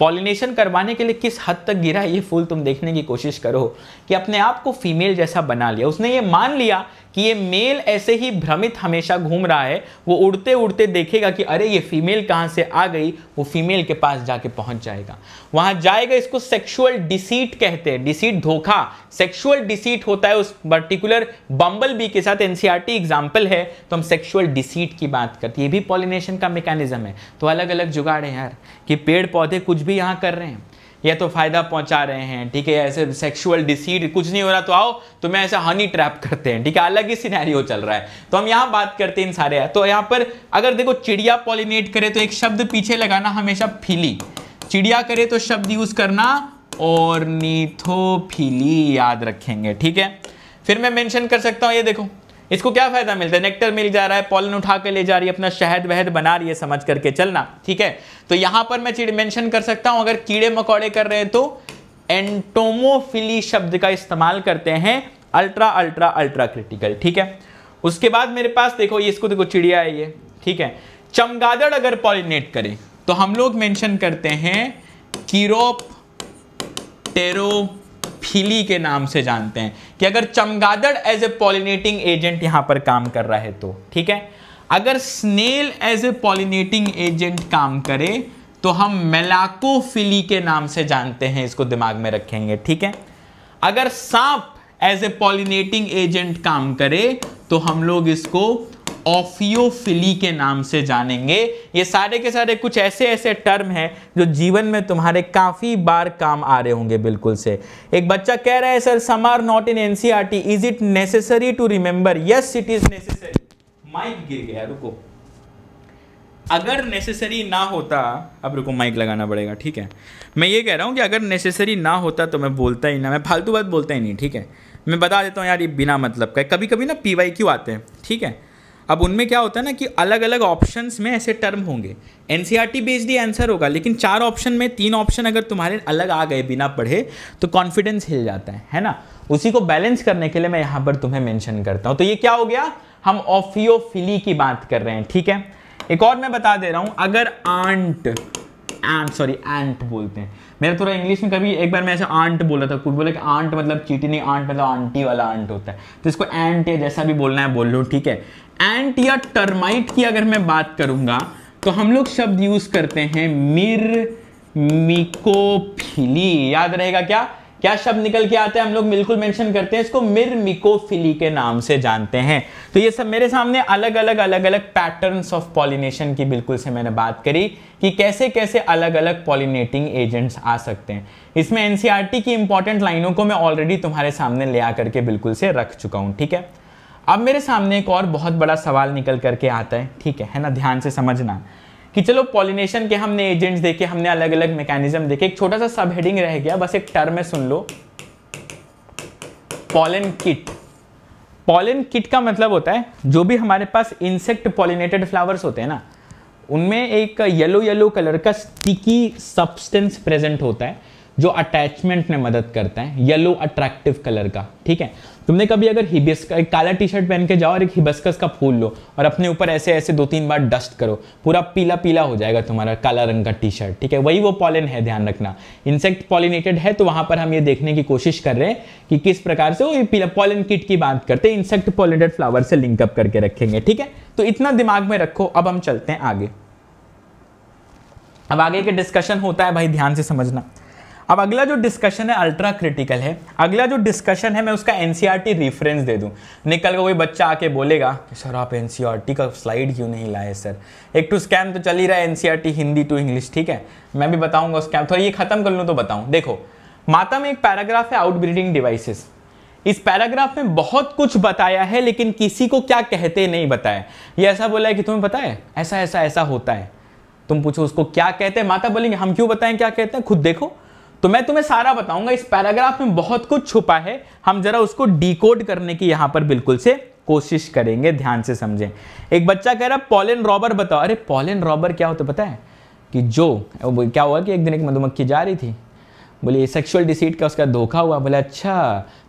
पॉलिनेशन करवाने के लिए किस हद तक गिरा ये फूल तुम देखने की कोशिश करो कि अपने आप को फीमेल जैसा बना लिया उसने ये मान लिया कि ये मेल ऐसे ही भ्रमित हमेशा घूम रहा है वो उड़ते उड़ते देखेगा कि अरे ये फीमेल कहाँ से आ गई वो फीमेल के पास जाके पहुंच जाएगा वहां जाएगा इसको सेक्सुअल डिसीट कहते हैं डिसीट धोखा सेक्सुअल डिसीट होता है उस पर्टिकुलर बम्बल बी के साथ एनसीआरटी एग्जाम्पल e है तो हम सेक्सुअल डिसीट की बात करते हैं ये भी पॉलिनेशन का मेकेनिज्म है तो अलग अलग जुगाड़ है यार कि पेड़ पौधे कुछ भी यहाँ कर रहे हैं या तो फ़ायदा पहुंचा रहे हैं ठीक है ऐसे सेक्सुअल डिसीड कुछ नहीं हो रहा तो आओ तो मैं ऐसा हनी ट्रैप करते हैं ठीक है अलग ही सिनेरियो चल रहा है तो हम यहाँ बात करते हैं इन सारे तो यहाँ पर अगर देखो चिड़िया पॉलिनेट करे तो एक शब्द पीछे लगाना हमेशा फीली चिड़िया करे तो शब्द यूज़ करना और याद रखेंगे ठीक है फिर मैं मेंशन कर सकता हूं ये देखो इसको क्या फायदा मिलता है नेक्टर मिल जा रहा है पॉलन उठा के ले जा रही है अपना शहद वहद बना रही है समझ करके चलना ठीक है तो यहां पर मैं चीज मेंशन कर सकता हूं अगर कीड़े मकोड़े कर रहे हैं तो एंटोमोफिली शब्द का इस्तेमाल करते हैं अल्ट्रा अल्ट्रा अल्ट्रा क्रिटिकल ठीक है उसके बाद मेरे पास देखो ये इसको देखो चिड़िया है ये ठीक है चमगादड़ अगर पॉलिनेट करे तो हम लोग मेंशन करते हैं कीरोप टेरोफिली के नाम से जानते हैं कि अगर चमगादड़ एज ए पॉलिनेटिंग एजेंट यहां पर काम कर रहा है तो ठीक है अगर snail as a pollinating agent काम करे तो हम मेलाकोफिली के नाम से जानते हैं इसको दिमाग में रखेंगे ठीक है अगर सांप एज ए पॉलिनेटिंग एजेंट काम करे तो हम लोग इसको ऑफियोफिली के नाम से जानेंगे ये सारे के सारे कुछ ऐसे ऐसे टर्म हैं जो जीवन में तुम्हारे काफ़ी बार काम आ रहे होंगे बिल्कुल से एक बच्चा कह रहा है sir some are not in NCERT is it necessary to remember yes it is necessary mike गिर गया रुको अगर नेसेसरी ना होता अब रुको माइक लगाना पड़ेगा ठीक है मैं ये कह रहा हूँ कि अगर नेसेसरी ना होता तो मैं बोलता ही ना मैं फालतू बात बोलता ही नहीं ठीक है मैं बता देता हूँ यार ये बिना मतलब का कभी कभी ना पी वाई क्यू आते हैं ठीक है अब उनमें क्या होता है ना कि अलग अलग ऑप्शंस में ऐसे टर्म होंगे N C R T based ही आंसर होगा लेकिन चार ऑप्शन में तीन ऑप्शन अगर तुम्हारे अलग आ गए बिना पढ़े तो कॉन्फिडेंस हिल जाता है है ना उसी को बैलेंस करने के लिए मैं यहाँ पर तुम्हें मैंशन करता हूँ तो ये क्या हो गया हम ऑफियोफिली की बात कर रहे हैं ठीक है एक और मैं बता दे रहा हूँ अगर आंट एंट सॉरी एंट बोलते हैं मेरा थोड़ा इंग्लिश में कभी एक बार मैं ऐसे आंट बोला था कुछ बोला कि आंट मतलब चीटी नहीं आंट मतलब आंटी वाला आंट होता है तो इसको एंट जैसा भी बोलना है बोल लो ठीक है एंट या टर्माइट की अगर मैं बात करूंगा तो हम लोग शब्द यूज करते हैं मिर मिकोफिली याद रहेगा क्या क्या शब्द निकल के आते हैं हम लोग बिल्कुल मेंशन करते हैं इसको मिर मिकोफिली के नाम से जानते हैं तो ये सब मेरे सामने अलग अलग अलग अलग पैटर्न्स ऑफ पॉलिनेशन की बिल्कुल से मैंने बात करी कि कैसे कैसे अलग अलग पॉलिनेटिंग एजेंट्स आ सकते हैं इसमें एनसीआरटी e की इंपॉर्टेंट लाइनों को मैं ऑलरेडी तुम्हारे सामने ले आ करके बिल्कुल से रख चुका हूँ ठीक है अब मेरे सामने एक और बहुत बड़ा सवाल निकल करके आता है ठीक है है ना ध्यान से समझना कि चलो पॉलिनेशन के हमने एजेंट्स देखे हमने अलग अलग मैकेनिज्म देखे एक छोटा सा सब हेडिंग रह गया बस एक टर्म में सुन लो पॉलन किट पॉलन किट का मतलब होता है जो भी हमारे पास इंसेक्ट पॉलिनेटेड फ्लावर्स होते हैं ना उनमें एक येलो येलो कलर का स्टिकी सब्सटेंस प्रेजेंट होता है जो अटैचमेंट में मदद करता है येलो अट्रैक्टिव कलर का ठीक है तुमने कभी अगर हिबिस एक काला टी शर्ट पहन के जाओ और एक हिबस्कस का फूल लो और अपने ऊपर ऐसे ऐसे दो तीन बार डस्ट करो पूरा पीला पीला हो जाएगा तुम्हारा काला रंग का टी शर्ट ठीक है वही वो पॉलन है ध्यान रखना इंसेक्ट पॉलिनेटेड है तो वहां पर हम ये देखने की कोशिश कर रहे हैं कि किस प्रकार से वो पीला पॉलन किट की बात करते हैं इंसेक्ट पॉलिनेटेड फ्लावर से लिंकअप करके रखेंगे ठीक है तो इतना दिमाग में रखो अब हम चलते हैं आगे अब आगे के डिस्कशन होता है भाई ध्यान से समझना अब अगला जो डिस्कशन है अल्ट्रा क्रिटिकल है अगला जो डिस्कशन है मैं उसका एनसीईआरटी रेफरेंस e दे दूं निकल का कोई बच्चा आके बोलेगा सर आप एनसीईआरटी e का स्लाइड क्यों नहीं लाए सर एक टू तो स्कैम तो चल ही रहा है NCERT e Hindi to English ठीक है मैं भी बताऊंगा स्कैम थोड़ा ये खत्म कर लूँ तो बताऊँ देखो माता में एक पैराग्राफ है आउटब्रीडिंग डिवाइसेस इस पैराग्राफ में बहुत कुछ बताया है लेकिन किसी को क्या कहते नहीं बताया ये ऐसा बोला है कि तुम्हें पता है ऐसा ऐसा ऐसा होता है तुम पूछो उसको क्या कहते हैं माता बोलेंगे हम क्यों बताएं क्या कहते हैं खुद देखो तो मैं तुम्हें सारा बताऊंगा इस पैराग्राफ में बहुत कुछ छुपा है हम जरा उसको डिकोड करने की यहाँ पर बिल्कुल से कोशिश करेंगे ध्यान से समझें एक बच्चा कह रहा पॉलिन रॉबर बताओ अरे पॉलिन रॉबर क्या होता पता है कि जो क्या हुआ कि एक दिन एक मधुमक्खी जा रही थी बोले सेक्सुअल डिसीट का उसका धोखा हुआ बोले अच्छा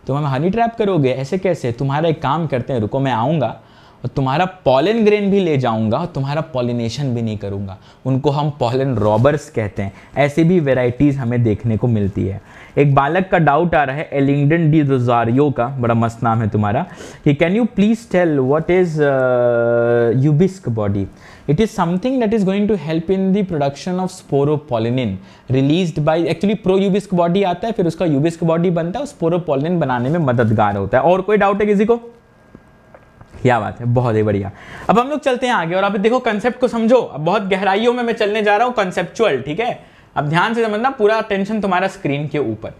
तुम हम हनी ट्रैप करोगे ऐसे कैसे तुम्हारा एक काम करते हैं रुको मैं आऊँगा और तुम्हारा पॉलन ग्रेन भी ले जाऊंगा और तुम्हारा पॉलिनेशन भी नहीं करूंगा उनको हम पॉलन रॉबर्स कहते हैं ऐसी भी वेराइटीज़ हमें देखने को मिलती है एक बालक का डाउट आ रहा है एलिंगडन डी रोजारियो का बड़ा मस्त नाम है तुम्हारा कि can you please tell what is Ubisch body it is something that is going to help in the production of sporopollenin release by actually pro Ubisch body आता है फिर उसका यूबिस्क बॉडी बनता है और sporopollenin बनाने में मददगार होता है और कोई डाउट है किसी को क्या बात है बहुत ही बढ़िया अब हम लोग चलते हैं आगे और अब देखो कंसेप्ट को समझो अब बहुत गहराइयों में मैं चलने जा रहा हूँ कंसेप्चुअल ठीक है अब ध्यान से समझना पूरा अटेंशन तुम्हारा स्क्रीन के ऊपर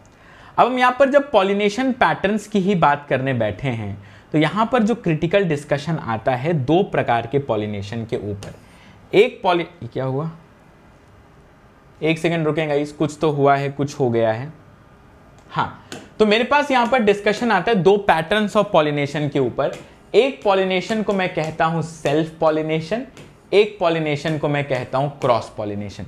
अब हम यहाँ पर जब पॉलिनेशन पैटर्न्स की ही बात करने बैठे हैं तो यहाँ पर जो क्रिटिकल डिस्कशन आता है दो प्रकार के पॉलिनेशन के ऊपर एक पॉलि क्या हुआ एक सेकेंड रुकेंगे इस कुछ तो हुआ है कुछ हो गया है हाँ तो मेरे पास यहाँ पर डिस्कशन आता है दो पैटर्न्स ऑफ पॉलिनेशन के ऊपर एक पॉलिनेशन को मैं कहता हूं सेल्फ पॉलिनेशन एक पॉलिनेशन को मैं कहता हूं क्रॉस पॉलिनेशन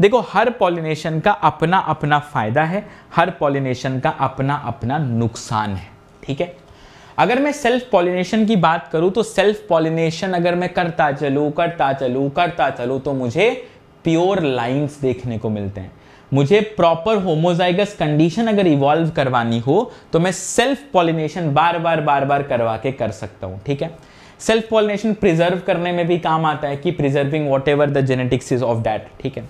देखो हर पॉलिनेशन का अपना अपना फ़ायदा है हर पॉलिनेशन का अपना अपना नुकसान है ठीक है अगर मैं सेल्फ पॉलिनेशन की बात करूं तो सेल्फ पॉलिनेशन अगर मैं करता चलू करता चलू करता चलू तो मुझे प्योर लाइंस देखने को मिलते हैं मुझे प्रॉपर होमोजाइगस कंडीशन अगर इवॉल्व करवानी हो तो मैं सेल्फ पॉलिनेशन बार बार बार बार करवा के कर सकता हूँ ठीक है सेल्फ पॉलिनेशन प्रिजर्व करने में भी काम आता है कि preserving whatever the genetics is of that ठीक है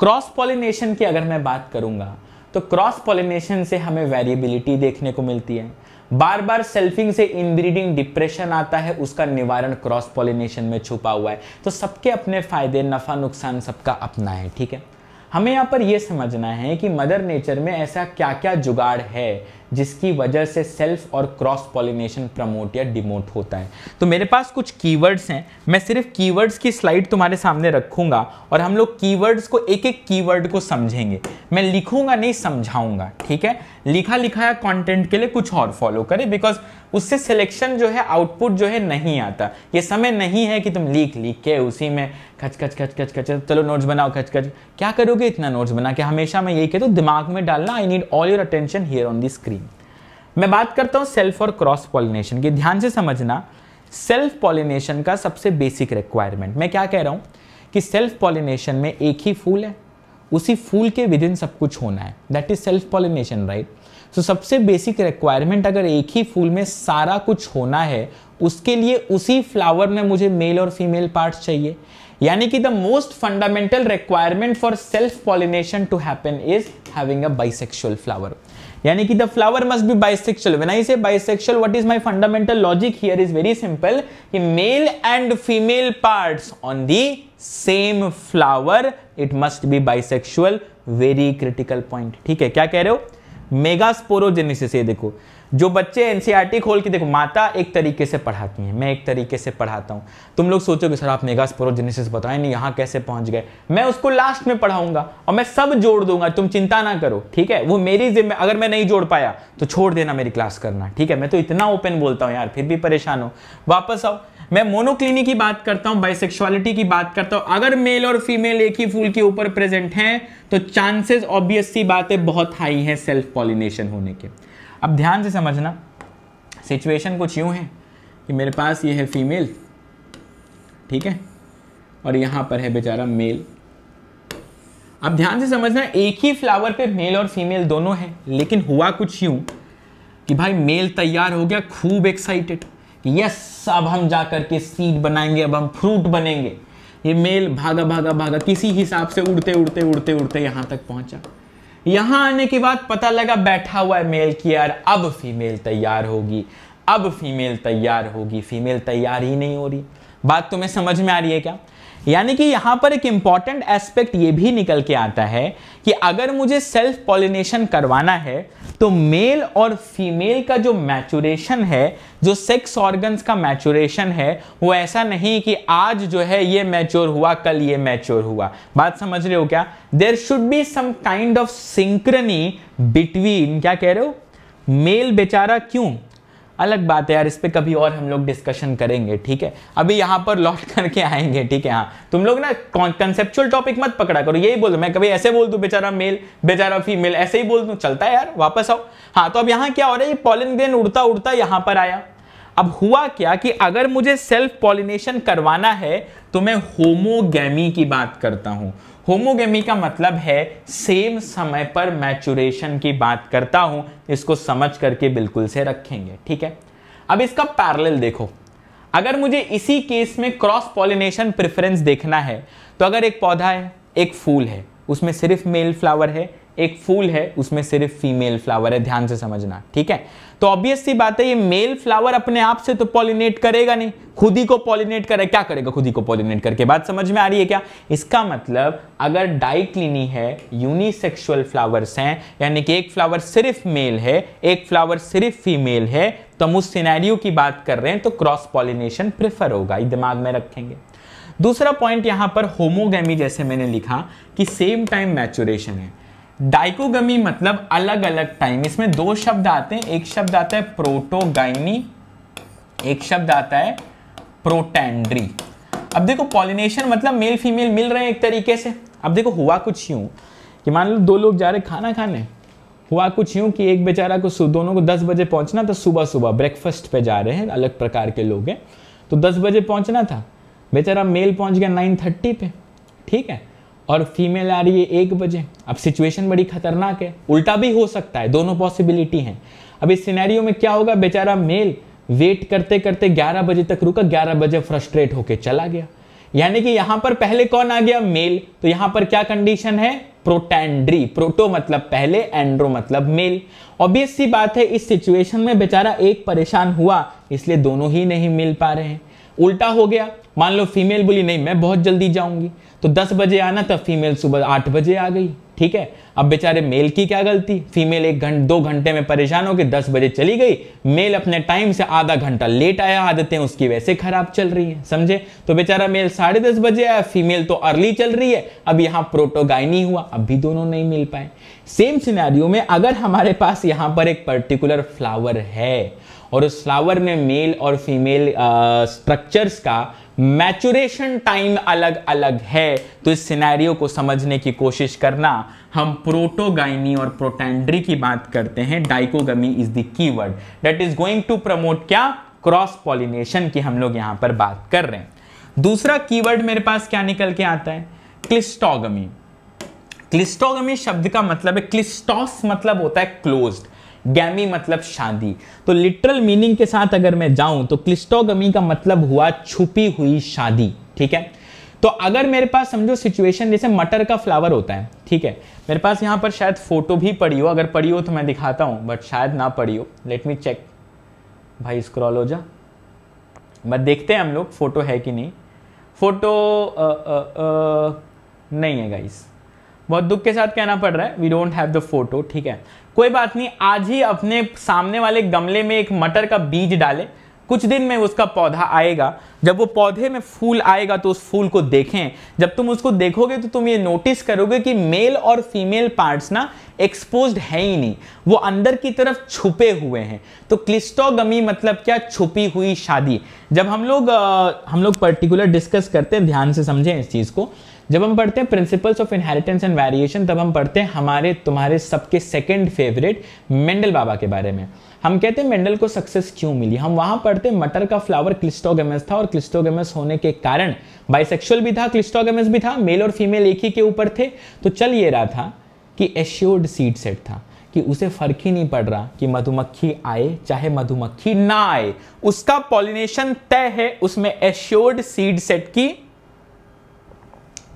क्रॉस पॉलिनेशन की अगर मैं बात करूंगा तो क्रॉस पॉलिनेशन से हमें वेरिएबिलिटी देखने को मिलती है बार बार सेल्फिंग से इनब्रीडिंग डिप्रेशन आता है उसका निवारण क्रॉस पॉलिनेशन में छुपा हुआ है तो सबके अपने फायदे नफा नुकसान सबका अपना है ठीक है हमें यहाँ पर यह समझना है कि मदर नेचर में ऐसा क्या क्या जुगाड़ है जिसकी वजह से सेल्फ और क्रॉस पॉलिनेशन प्रमोट या डिमोट होता है तो मेरे पास कुछ कीवर्ड्स हैं मैं सिर्फ कीवर्ड्स की स्लाइड तुम्हारे सामने रखूंगा और हम लोग कीवर्ड्स को एक एक कीवर्ड को समझेंगे मैं लिखूंगा नहीं समझाऊंगा ठीक है लिखा लिखाया कंटेंट के लिए कुछ और फॉलो करें बिकॉज उससे सिलेक्शन जो है आउटपुट जो है नहीं आता ये समय नहीं है कि तुम लिख लिख के उसी में खच खच खच खच खच चलो नोट्स बनाओ खच खच क्या करोगे इतना नोट्स बना के हमेशा मैं यही कहता हूँ दिमाग में डालना I need all your attention here on the screen मैं बात करता हूँ सेल्फ और क्रॉस पॉलिनेशन की ध्यान से समझना सेल्फ पॉलिनेशन का सबसे बेसिक रिक्वायरमेंट मैं क्या कह रहा हूँ कि सेल्फ पॉलिनेशन में एक ही फूल है उसी फूल के विदिन इन सब कुछ होना है that is self pollination right so सबसे बेसिक रिक्वायरमेंट अगर एक ही फूल में सारा कुछ होना है उसके लिए उसी फ्लावर में मुझे मेल और फीमेल पार्ट्स चाहिए यानी कि the most fundamental requirement for self pollination to happen is having a bisexual flower यानी कि the flower must be bisexual when I say bisexual what is my fundamental logic here is very simple कि male and female parts on the same flower it must be bisexual very critical point ठीक है क्या कह रहे हो megasporogenesis ये देखो जो बच्चे एनसीईआरटी e खोल के देखो माता एक तरीके से पढ़ाती हैं मैं एक तरीके से पढ़ाता हूँ तुम लोग सोचोगे सर आप मेगा स्पोरोजेनेसिस बताए नहीं यहाँ कैसे पहुँच गए मैं उसको लास्ट में पढ़ाऊंगा और मैं सब जोड़ दूंगा तुम चिंता ना करो ठीक है वो मेरी जिम्मे अगर मैं नहीं जोड़ पाया तो छोड़ देना मेरी क्लास करना ठीक है मैं तो इतना ओपन बोलता हूँ यार फिर भी परेशान हो वापस आओ मैं मोनोक्लिनी की बात करता हूँ बाइसेक्सुअलिटी की बात करता हूँ अगर मेल और फीमेल एक ही फूल के ऊपर प्रेजेंट हैं तो चांसेस ऑब्वियसली बातें बहुत हाई हैं सेल्फ पॉलिनेशन होने के अब ध्यान से समझना सिचुएशन कुछ यूँ है कि मेरे पास ये है फीमेल ठीक है और यहाँ पर है बेचारा मेल अब ध्यान से समझना एक ही फ्लावर पे मेल और फीमेल दोनों हैं लेकिन हुआ कुछ यूँ कि भाई मेल तैयार हो गया खूब एक्साइटेड यस अब हम जा करके सीड बनाएंगे अब हम फ्रूट बनेंगे ये मेल भागा भागा भागा किसी हिसाब से उड़ते उड़ते उड़ते उड़ते यहाँ तक पहुँचा यहां आने के बाद पता लगा बैठा हुआ है मेल की यार अब फीमेल तैयार होगी अब फीमेल तैयार होगी फीमेल तैयार ही नहीं हो रही बात तुम्हें समझ में आ रही है क्या यानी कि यहां पर एक इंपॉर्टेंट एस्पेक्ट ये भी निकल के आता है कि अगर मुझे सेल्फ पॉलिनेशन करवाना है तो मेल और फीमेल का जो मैचुरेशन है जो सेक्स ऑर्गन्स का मैचुरेशन है वो ऐसा नहीं कि आज जो है ये मैच्योर हुआ कल ये मैच्योर हुआ बात समझ रहे हो क्या there should be some kind of synchrony between क्या कह रहे हो मेल बेचारा क्यों अलग बात है यार इस पर कभी और हम लोग डिस्कशन करेंगे ठीक है अभी यहाँ पर लौट करके आएंगे ठीक है हाँ तुम लोग ना कंसेप्चुअल टॉपिक मत पकड़ा करो यही दो मैं कभी ऐसे बोल दूँ बेचारा मेल बेचारा फीमेल ऐसे ही बोल दूँ चलता है यार वापस आओ हाँ तो अब यहाँ क्या हो रहा है ये ग्रेन उड़ता उड़ता यहाँ पर आया अब हुआ क्या कि अगर मुझे सेल्फ पॉलिनेशन करवाना है तो मैं होमोगैमी की बात करता हूँ होमोगेमी का मतलब है सेम समय पर मैचुरेशन की बात करता हूं इसको समझ करके बिल्कुल से रखेंगे ठीक है अब इसका पैरेलल देखो अगर मुझे इसी केस में क्रॉस पॉलिनेशन प्रेफरेंस देखना है तो अगर एक पौधा है एक फूल है उसमें सिर्फ मेल फ्लावर है एक फूल है उसमें सिर्फ फीमेल फ्लावर है ध्यान से समझना ठीक है तो ऑब्वियस सी बात है ये मेल फ्लावर अपने आप से तो पॉलिनेट करेगा नहीं खुद ही को पॉलिनेट करे क्या करेगा खुद ही को पॉलिनेट करके बात समझ में आ रही है क्या इसका मतलब अगर डाइक्लिनी है यूनिसेक्सुअल फ्लावर्स हैं यानी कि एक फ्लावर सिर्फ मेल है एक फ्लावर सिर्फ फीमेल है तो हम उस सिनेरियो की बात कर रहे हैं तो क्रॉस पॉलिनेशन प्रेफर होगा ये दिमाग में रखेंगे दूसरा पॉइंट यहाँ पर होमोगेमी जैसे मैंने लिखा कि सेम टाइम मैचुरेशन है डाइकोगमी मतलब अलग अलग टाइम इसमें दो शब्द आते हैं एक शब्द आता है प्रोटोगाइनी एक शब्द आता है प्रोटेंड्री अब देखो पॉलिनेशन मतलब मेल फीमेल मिल रहे हैं एक तरीके से अब देखो हुआ कुछ यूं कि मान लो दो लोग जा रहे खाना खाने हुआ कुछ यूं कि एक बेचारा को दोनों को दस बजे पहुंचना था सुबह सुबह ब्रेकफास्ट पे जा रहे हैं अलग प्रकार के लोग हैं तो दस बजे पहुंचना था बेचारा मेल पहुंच गया नाइन थर्टी पे ठीक है और फीमेल आ रही है एक बजे अब सिचुएशन बड़ी खतरनाक है उल्टा भी हो सकता है दोनों पॉसिबिलिटी हैं अब इस सिनेरियो में क्या होगा बेचारा मेल वेट करते करते 11 बजे तक रुका 11 बजे फ्रस्ट्रेट होके चला गया यानी कि यहां पर पहले कौन आ गया मेल तो यहां पर क्या कंडीशन है प्रोटेंड्री प्रोटो मतलब पहले एंड्रो मतलब मेल ऑब्वियस सी बात है इस सिचुएशन में बेचारा एक परेशान हुआ इसलिए दोनों ही नहीं मिल पा रहे हैं उल्टा हो गया मान लो फीमेल बोली नहीं मैं बहुत जल्दी जाऊंगी तो 10 बजे आना था फीमेल सुबह 8 बजे आ गई ठीक है अब बेचारे मेल की क्या गलती फीमेल एक घंटे दो घंटे में परेशान होकर दस बजे चली गई मेल अपने टाइम से आधा घंटा लेट आया आदतें उसकी वैसे खराब चल रही हैं समझे तो बेचारा मेल साढ़े दस बजे आया फीमेल तो अर्ली चल रही है अब यहाँ प्रोटोगाइनी हुआ अब भी दोनों नहीं मिल पाए सेम सिनारियो में अगर हमारे पास यहाँ पर एक पर्टिकुलर फ्लावर है और उस फ्लावर में मेल और फीमेल स्ट्रक्चर्स uh, का मैचुरेशन टाइम अलग अलग है तो इस सिनेरियो को समझने की कोशिश करना हम प्रोटोगाइनी और प्रोटेंड्री की बात करते हैं dichogamy is the keyword that is going to promote क्या क्रॉस पॉलिनेशन की हम लोग यहाँ पर बात कर रहे हैं दूसरा कीवर्ड मेरे पास क्या निकल के आता है क्लिस्टोगमी क्लिस्टोगमी शब्द का मतलब है क्लिस्टॉस मतलब होता है क्लोज्ड गैमी मतलब शादी तो लिटरल मीनिंग के साथ अगर मैं जाऊं तो क्लिस्टोगमी का मतलब हुआ छुपी हुई शादी ठीक है तो अगर मेरे पास समझो सिचुएशन जैसे मटर का फ्लावर होता है ठीक है मेरे पास यहाँ पर शायद फोटो भी पड़ी हो अगर पड़ी हो तो मैं दिखाता हूँ बट शायद ना पड़ी हो लेट मी चेक भाई स्क्रॉल हो जा बट देखते हैं हम लोग फोटो है कि नहीं फोटो आ, आ, आ, नहीं है गाइस बहुत दुख के साथ कहना पड़ रहा है we don't have the photo ठीक है कोई बात नहीं आज ही अपने सामने वाले गमले में एक मटर का बीज डालें कुछ दिन में उसका पौधा आएगा जब वो पौधे में फूल आएगा तो उस फूल को देखें जब तुम उसको देखोगे तो तुम ये नोटिस करोगे कि मेल और फीमेल पार्ट्स ना एक्सपोज है ही नहीं वो अंदर की तरफ छुपे हुए हैं तो क्लिस्टोगमी मतलब क्या छुपी हुई शादी जब हम लोग हम लोग पर्टिकुलर डिस्कस करते हैं ध्यान से समझें इस चीज़ को जब हम पढ़ते हैं principles of inheritance and variation तब हम पढ़ते हैं हमारे तुम्हारे सबके सेकेंड फेवरेट मेंडल बाबा के बारे में हम कहते हैं मेंडल को सक्सेस क्यों मिली हम वहां पढ़ते मटर का फ्लावर क्लिस्टोगेमस था और क्लिस्टोगेमस होने के कारण बाइसेक्सुअल भी था क्लिस्टोगेमस भी था मेल और फीमेल एक ही के ऊपर थे तो चल ये रहा था कि एश्योर्ड सीड सेट था कि उसे फर्क ही नहीं पड़ रहा कि मधुमक्खी आए चाहे मधुमक्खी ना आए उसका पॉलिनेशन तय है उसमें एश्योर्ड सीड सेट की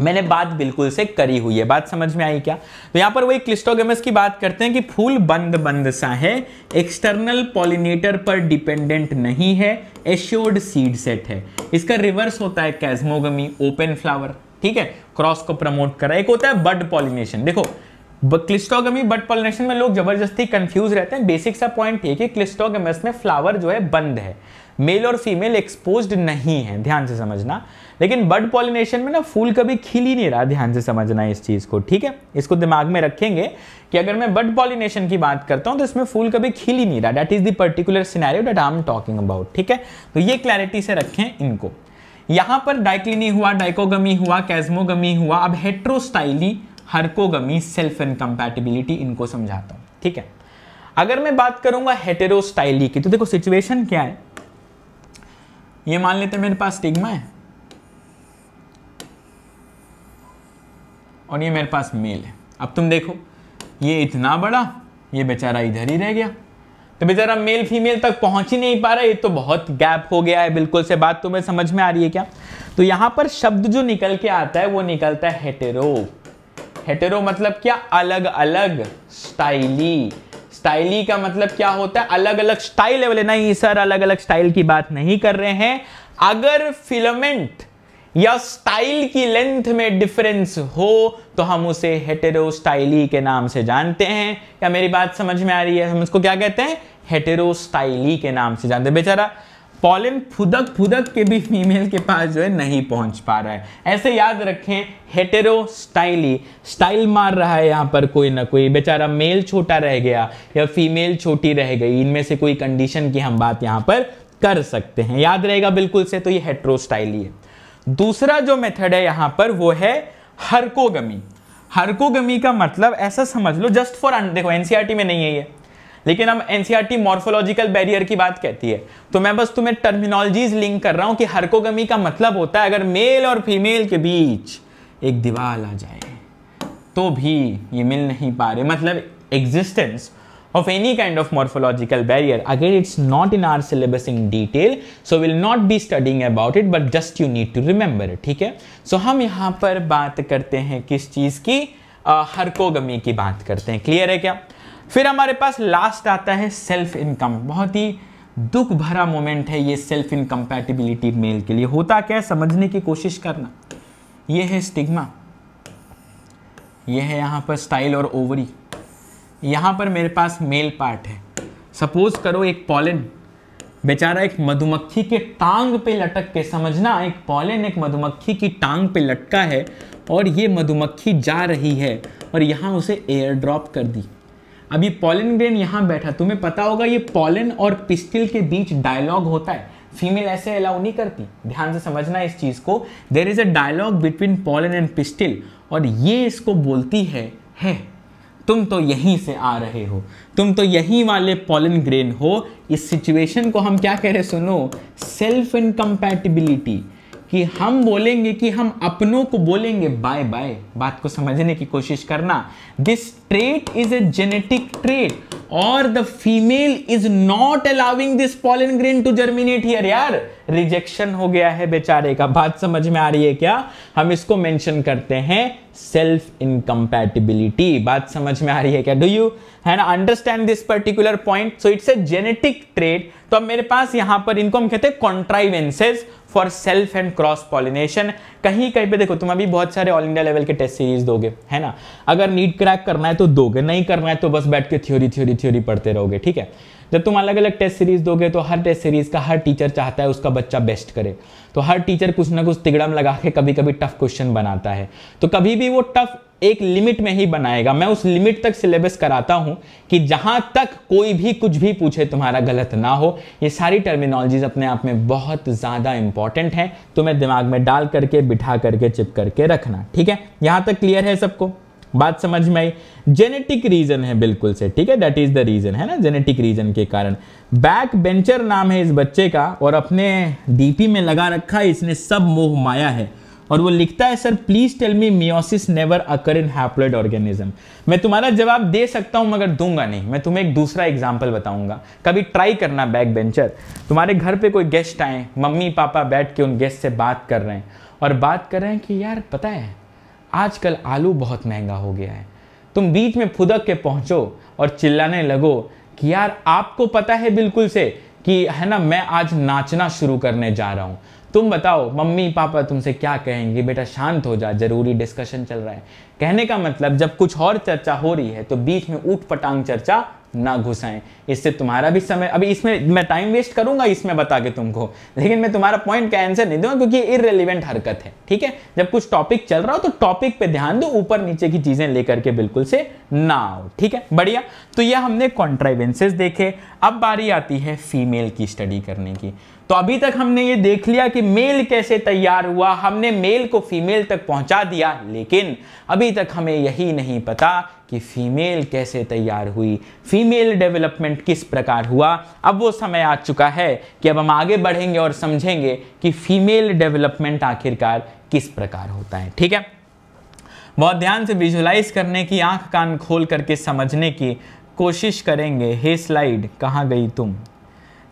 मैंने बात बिल्कुल से करी हुई है बात समझ में आई क्या तो यहां पर वही क्लिस्टोगेमस की बात करते हैं कि फूल बंद बंद सा है एक्सटर्नल पॉलिनेटर पर डिपेंडेंट नहीं है एश्योर्ड सीड सेट है इसका रिवर्स होता है कैजमोगी ओपन फ्लावर ठीक है क्रॉस को प्रमोट करा एक होता है बड पॉलिनेशन देखो क्लिस्टोगमी बर्ड पॉलिनेशन में लोग जबरदस्ती कंफ्यूज रहते हैं बेसिक सा पॉइंट ये कि क्लिस्टोगमस में फ्लावर जो है बंद है मेल और फीमेल एक्सपोज्ड नहीं है ध्यान से समझना लेकिन बर्ड पॉलिनेशन में ना फूल कभी खिल ही नहीं रहा ध्यान से समझना इस चीज़ को ठीक है इसको दिमाग में रखेंगे कि अगर मैं बर्ड पॉलिनेशन की बात करता हूं तो इसमें फूल कभी खिल ही नहीं रहा that is particular particular scenario I am talking about ठीक है तो ये क्लैरिटी से रखें इनको यहां पर डाइक्लिनी हुआ डाइकोगमी हुआ कैजमोगमी हुआ अब हेट्रोस्टाइली हरकोगमी सेल्फ इनकम्पैटिबिलिटी इनको समझाता हूँ ठीक है अगर मैं बात करूंगा हेटेरोस्टाइली की तो देखो सिचुएशन क्या है ये मान लेते हैं मेरे पास स्टिग्मा है और ये मेरे पास मेल है अब तुम देखो ये इतना बड़ा ये बेचारा इधर ही रह गया तो बेचारा मेल फीमेल तक पहुंच ही नहीं पा रहा ये तो बहुत गैप हो गया है बिल्कुल से बात तुम्हें समझ में आ रही है क्या तो यहां पर शब्द जो निकल के आता है वो निकलता है हेटेरो हेटेरो मतलब क्या अलग अलग स्टाइली स्टाइली का मतलब क्या होता है अलग अलग स्टाइल है बोले नहीं सर अलग अलग स्टाइल की बात नहीं कर रहे हैं अगर फिलामेंट या स्टाइल की लेंथ में डिफरेंस हो तो हम उसे हेटेरोस्टाइली के नाम से जानते हैं क्या मेरी बात समझ में आ रही है हम उसको क्या कहते हैं हेटेरोस्टाइली के नाम से जानते हैं बेचारा पॉलिन फुदक फुदक के भी फीमेल के पास जो है नहीं पहुंच पा रहा है ऐसे याद रखें हेटेरो स्टाइली स्टाइल मार रहा है यहाँ पर कोई ना कोई बेचारा मेल छोटा रह गया या फीमेल छोटी रह गई इनमें से कोई कंडीशन की हम बात यहाँ पर कर सकते हैं याद रहेगा बिल्कुल से तो ये हेट्रो स्टाइली है दूसरा जो मेथड है यहां पर वो है हरकोगमी हरकोगमी का मतलब ऐसा समझ लो जस्ट फॉर देखो एनसीआरटी e में नहीं है ये लेकिन हम एनसीआरटी मॉर्फोलॉजिकल बैरियर की बात कहती है तो मैं बस तुम्हें टर्मिनोलॉजीज लिंक कर रहा हूं कि हरकोगमी का मतलब होता है अगर मेल और फीमेल के बीच एक दीवार आ जाए तो भी ये मिल नहीं पा रहे मतलब existence of any kind of morphological barrier. Again, it's not in our syllabus in detail, so we'll not be studying about it, but just you need to remember it, theek hai So hum yahan par baat karte hain kis cheez ki आ, ki baat karte hain clear hai kya fir hamare paas last aata hai self income bahut hi दुख भरा moment है ये self incompatibility mail के लिए होता क्या है समझने की कोशिश करना ये है स्टिग्मा ये है यहां पर स्टाइल और ओवरी यहाँ पर मेरे पास मेल पार्ट है सपोज करो एक पॉलन बेचारा एक मधुमक्खी के टांग पे लटक के समझना एक पॉलन एक मधुमक्खी की टांग पे लटका है और ये मधुमक्खी जा रही है और यहाँ उसे एयर ड्रॉप कर दी अभी पॉलन ग्रेन यहाँ बैठा तुम्हें पता होगा ये पॉलन और पिस्टिल के बीच डायलॉग होता है फीमेल ऐसे अलाउ नहीं करती ध्यान से समझना इस चीज़ को there is a dialogue between pollen and pistil और ये इसको बोलती है है तुम तो यहीं से आ रहे हो तुम तो यहीं वाले पॉलन ग्रेन हो इस सिचुएशन को हम क्या कह रहे सुनो सेल्फ इनकम्पैटिबिलिटी कि हम बोलेंगे कि हम अपनों को बोलेंगे बाय बाय बात को समझने की कोशिश करना this trait is a genetic trait और the female is not allowing this pollen grain to germinate here यार रिजेक्शन हो गया है बेचारे का बात समझ में आ रही है क्या हम इसको मेंशन करते हैं सेल्फ इनकम्पैटिबिलिटी बात समझ में आ रही है क्या डू यू है ना understand this particular point so it's a genetic trait तो अब मेरे पास यहां पर इनको हम कहते हैं contrivances for self and cross pollination कहीं कहीं पे देखो तुम अभी बहुत सारे ऑल इंडिया लेवल के टेस्ट सीरीज दोगे है ना अगर नीट क्रैक करना है तो दोगे नहीं करना है तो बस बैठ के थ्योरी थ्योरी थ्योरी पढ़ते रहोगे ठीक है जब तुम अलग अलग टेस्ट सीरीज दोगे तो हर टेस्ट सीरीज का हर टीचर चाहता है उसका बच्चा बेस्ट करे तो हर टीचर कुछ ना कुछ तिगड़म लगा के कभी कभी टफ क्वेश्चन बनाता है तो कभी भी वो टफ एक लिमिट में ही बनाएगा मैं उस लिमिट तक सिलेबस कराता हूं कि जहां तक कोई भी कुछ भी पूछे तुम्हारा गलत ना हो ये सारी टर्मिनोलॉजीज अपने आप में बहुत ज़्यादा इंपॉर्टेंट हैं तुम्हें दिमाग में डाल करके बिठा करके चिप करके रखना ठीक है यहां तक क्लियर है सबको बात समझ में आई जेनेटिक रीजन है बिल्कुल से ठीक है दैट इज द रीजन है ना जेनेटिक रीजन के कारण बैक बेंचर नाम है इस बच्चे का और अपने डीपी में लगा रखा है इसने सब मोह माया है और वो लिखता है sir please tell me meiosis never occur in haploid organism मैं तुम्हारा जवाब दे सकता हूं मगर दूंगा नहीं मैं तुम्हें एक दूसरा एग्जाम्पल बताऊंगा कभी ट्राई करना बैक बेंचर तुम्हारे घर पे कोई गेस्ट आए मम्मी पापा बैठ के उन गेस्ट से बात कर रहे हैं और बात कर रहे हैं कि यार पता है आजकल आलू बहुत महंगा हो गया है तुम बीच में फुदक के पहुंचो और चिल्लाने लगो कि यार आपको पता है बिल्कुल से कि है ना मैं आज नाचना शुरू करने जा रहा हूं तुम बताओ मम्मी पापा तुमसे क्या कहेंगे बेटा शांत हो जा जरूरी डिस्कशन चल रहा है कहने का मतलब जब कुछ और चर्चा हो रही है तो बीच में ऊट पटांग चर्चा ना घुसाएं इससे तुम्हारा भी समय अभी इसमें मैं टाइम वेस्ट करूंगा इसमें बता के तुमको लेकिन मैं तुम्हारा पॉइंट का आंसर नहीं दूंगा क्योंकि इरेलीवेंट हरकत है ठीक है जब कुछ टॉपिक चल रहा हो तो टॉपिक पे ध्यान दो ऊपर नीचे की चीजें लेकर के बिल्कुल से ना आओ ठीक है बढ़िया तो यह हमने कॉन्ट्राइवेंसेस देखे अब बारी आती है फीमेल की स्टडी करने की तो अभी तक हमने ये देख लिया कि मेल कैसे तैयार हुआ हमने मेल को फीमेल तक पहुंचा दिया लेकिन अभी तक हमें यही नहीं पता कि फीमेल कैसे तैयार हुई फीमेल डेवलपमेंट किस प्रकार हुआ अब वो समय आ चुका है कि अब हम आगे बढ़ेंगे और समझेंगे कि फीमेल डेवलपमेंट आखिरकार किस प्रकार होता है ठीक है बहुत ध्यान से विजुलाइज करने की आंख कान खोल करके समझने की कोशिश करेंगे हे स्लाइड कहाँ गई तुम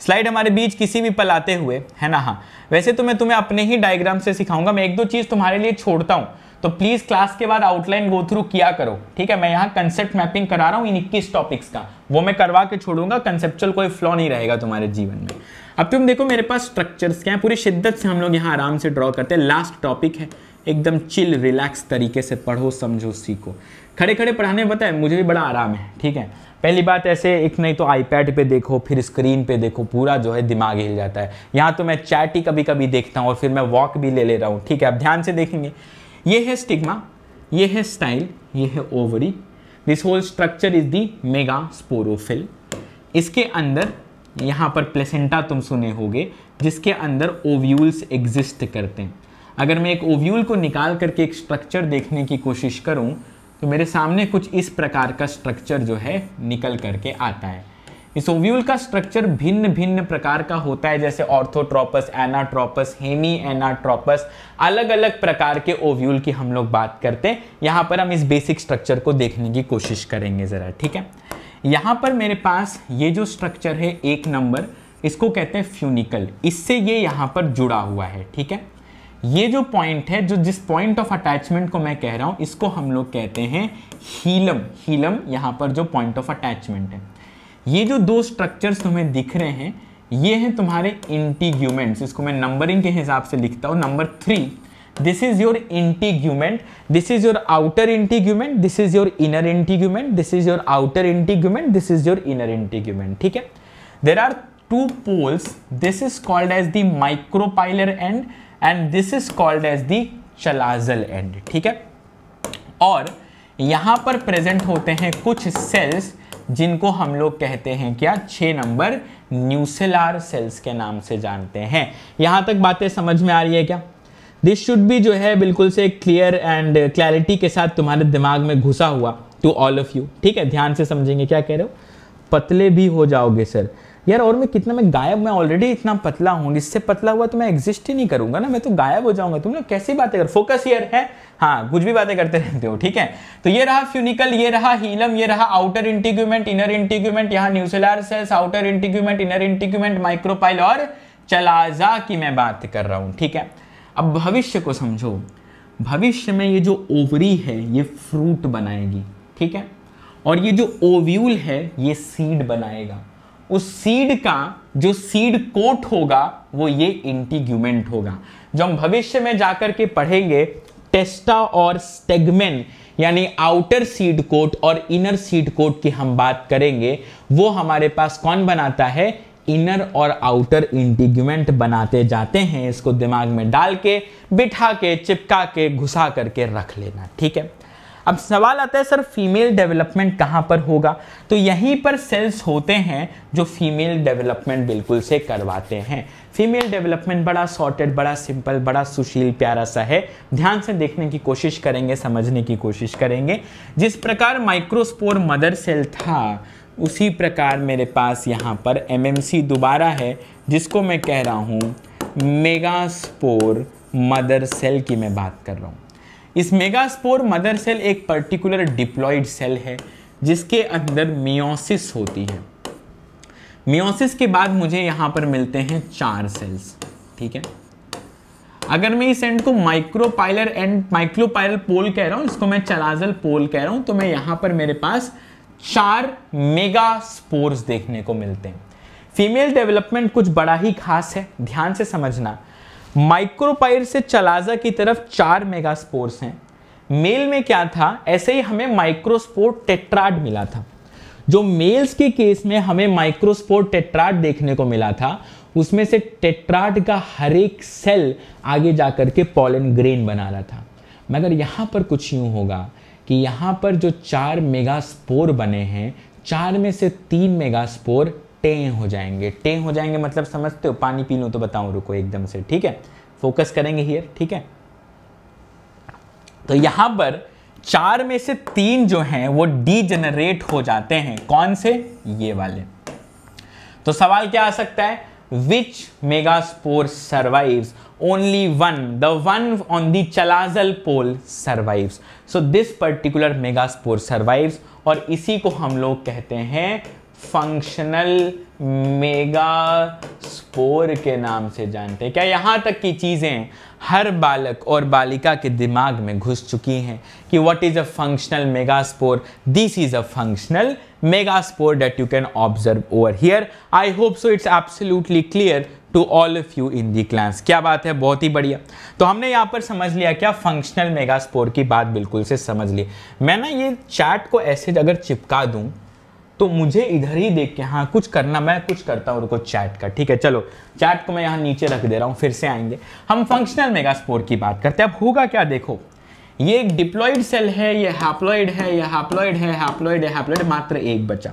स्लाइड हमारे बीच किसी भी पल आते हुए है ना हाँ वैसे तो मैं तुम्हें अपने ही डायग्राम से सिखाऊंगा मैं एक दो चीज़ तुम्हारे लिए छोड़ता हूँ तो प्लीज़ क्लास के बाद आउटलाइन गो थ्रू किया करो ठीक है मैं यहाँ कंसेप्ट मैपिंग करा रहा हूँ इन इक्कीस टॉपिक्स का वो मैं करवा के छोड़ूंगा कंसेप्चुअल कोई फ्लॉ नहीं रहेगा तुम्हारे जीवन में अब तुम देखो मेरे पास स्ट्रक्चर्स क्या है पूरी शिद्दत से हम लोग यहाँ आराम से ड्रॉ करते हैं लास्ट टॉपिक है एकदम चिल रिलैक्स तरीके से पढ़ो समझो सीखो खड़े खड़े पढ़ाने में पता है मुझे भी बड़ा आराम है ठीक है पहली बात ऐसे एक नहीं तो आईपैड पे देखो फिर स्क्रीन पे देखो पूरा जो है दिमाग हिल जाता है यहाँ तो मैं चैट ही कभी कभी देखता हूँ और फिर मैं वॉक भी ले ले रहा हूँ ठीक है आप ध्यान से देखेंगे ये है स्टिग्मा ये है स्टाइल ये है ovary this whole structure is the megasporophyll इसके अंदर यहाँ पर प्लेसेंटा तुम सुने होगे जिसके अंदर ओव्यूल्स एग्जिस्ट करते हैं अगर मैं एक ओव्यूल को निकाल करके एक स्ट्रक्चर देखने की कोशिश करूँ तो मेरे सामने कुछ इस प्रकार का स्ट्रक्चर जो है निकल करके आता है इस ओव्यूल का स्ट्रक्चर भिन्न भिन्न प्रकार का होता है जैसे ऑर्थोट्रोपस एनाट्रोपस हेमी एनाट्रोपस अलग अलग प्रकार के ओव्यूल की हम लोग बात करते हैं यहाँ पर हम इस बेसिक स्ट्रक्चर को देखने की कोशिश करेंगे ज़रा ठीक है यहाँ पर मेरे पास ये जो स्ट्रक्चर है एक नंबर इसको कहते हैं फ्यूनिकल इससे ये यहाँ पर जुड़ा हुआ है ठीक है ये जो पॉइंट है जो जिस पॉइंट ऑफ अटैचमेंट को मैं कह रहा हूं इसको हम लोग कहते हैं हीलम हीलम यहां पर जो पॉइंट ऑफ अटैचमेंट है ये जो दो स्ट्रक्चर्स तुम्हें दिख रहे हैं ये हैं तुम्हारे इंटीग्यूमेंट्स इसको मैं नंबरिंग के हिसाब से लिखता हूं number three this is your integument this is your outer integument this is your inner integument this is your outer integument this is your inner integument ठीक है there are two poles this is called as the micropylar and and this is called as the chalazal and ठीक है और यहां पर present होते हैं कुछ सेल्स जिनको हम लोग कहते हैं क्या छः नंबर न्यूसेलार सेल्स के नाम से जानते हैं यहां तक बातें समझ में आ रही है क्या दिस शुड भी जो है बिल्कुल से क्लियर एंड क्लैरिटी के साथ तुम्हारे दिमाग में घुसा हुआ टू ऑल ऑफ यू ठीक है ध्यान से समझेंगे क्या कह रहे हो पतले भी हो जाओगे सर यार और मैं कितना मैं गायब मैं ऑलरेडी इतना पतला हूँ इससे पतला हुआ तो मैं एग्जिस्ट ही नहीं करूंगा ना मैं तो गायब हो जाऊंगा तुम लोग कैसी बातें कर फोकस ईयर है हाँ कुछ भी बातें करते रहते हो ठीक है तो ये रहा फ्यूनिकल ये रहा हीलम ये रहा आउटर इंटीग्यूमेंट इनर इंटीग्यूमेंट यहाँ nucellar cells outer integument inner integument micropyle और चलाजा की मैं बात कर रहा हूँ ठीक है अब भविष्य को समझो भविष्य में ये जो ओवरी है ये फ्रूट बनाएगी ठीक है और ये जो ओव्यूल है ये सीड बनाएगा उस सीड का जो सीड कोट होगा वो ये इंटीग्यूमेंट होगा जो हम भविष्य में जाकर के पढ़ेंगे टेस्टा और स्टेगमेन यानी आउटर सीड कोट और इनर सीड कोट की हम बात करेंगे वो हमारे पास कौन बनाता है इनर और आउटर इंटीग्यूमेंट बनाते जाते हैं इसको दिमाग में डाल के बिठा के चिपका के घुसा करके रख लेना ठीक है अब सवाल आता है सर फीमेल डेवलपमेंट कहाँ पर होगा तो यहीं पर सेल्स होते हैं जो फीमेल डेवलपमेंट बिल्कुल से करवाते हैं फीमेल डेवलपमेंट बड़ा सॉर्टेड बड़ा सिंपल बड़ा सुशील प्यारा सा है ध्यान से देखने की कोशिश करेंगे समझने की कोशिश करेंगे जिस प्रकार माइक्रोस्पोर मदर सेल था उसी प्रकार मेरे पास यहाँ पर सी दोबारा है जिसको मैं कह रहा हूँ मेगास्पोर मदर सेल की मैं बात कर रहा हूँ इस मेगास्पोर मदर सेल एक पर्टिकुलर डिप्लॉइड सेल है जिसके अंदर मियोसिस होती है मियोसिस के बाद मुझे यहां पर मिलते हैं चार सेल्स ठीक है अगर मैं इस एंड को माइक्रोपाइलर एंड माइक्रोपाइलर पोल कह रहा हूं इसको मैं चलाजल पोल कह रहा हूं तो मैं यहां पर मेरे पास चार मेगा स्पोर्स देखने को मिलते हैं फीमेल डेवलपमेंट कुछ बड़ा ही खास है ध्यान से समझना माइक्रोपाइर से चलाजा की तरफ चार मेगास्पोर्स हैं मेल में क्या था ऐसे ही हमें माइक्रोस्पोर टेट्राड मिला था जो मेल्स के केस में हमें माइक्रोस्पोर टेट्राड देखने को मिला था उसमें से टेट्राड का हर एक सेल आगे जा के पॉलन ग्रेन बना रहा था मगर यहाँ पर कुछ यूँ होगा कि यहाँ पर जो चार मेगा स्पोर बने हैं चार में से तीन मेगा स्पोर टे हो जाएंगे टे हो जाएंगे मतलब समझते हो पानी पी लो तो बताऊं रुको एकदम से ठीक है फोकस करेंगे हियर ठीक है तो यहां पर चार में से तीन जो हैं वो डीजनरेट हो जाते हैं कौन से ये वाले तो सवाल क्या आ सकता है which mega survive only one the one on on chalazal pole survive so this particular megaspore survive और इसी को हम लोग कहते हैं फंक्शनल मेगा स्पोर के नाम से जानते हैं क्या यहाँ तक की चीज़ें हर बालक और बालिका के दिमाग में घुस चुकी हैं कि what is a functional megaspore this is a functional megaspore that you can observe over here I hope so it's absolutely clear to all of you in the class क्या बात है बहुत ही बढ़िया तो हमने यहाँ पर समझ लिया क्या फंक्शनल मेगा स्पोर की बात बिल्कुल से समझ ली मैं ना ये चैट को ऐसे अगर चिपका दूँ तो मुझे इधर ही देख के हाँ कुछ करना मैं कुछ करता हूँ रुको चैट का ठीक है चलो चैट को मैं यहाँ नीचे रख दे रहा हूँ फिर से आएंगे हम फंक्शनल स्पोर की बात करते हैं अब होगा क्या देखो ये एक डिप्लॉइड सेल है ये हैप्लॉइड है ये हैप्लॉइड है हैप्लॉइड है हैप्लॉइड मात्र एक बचा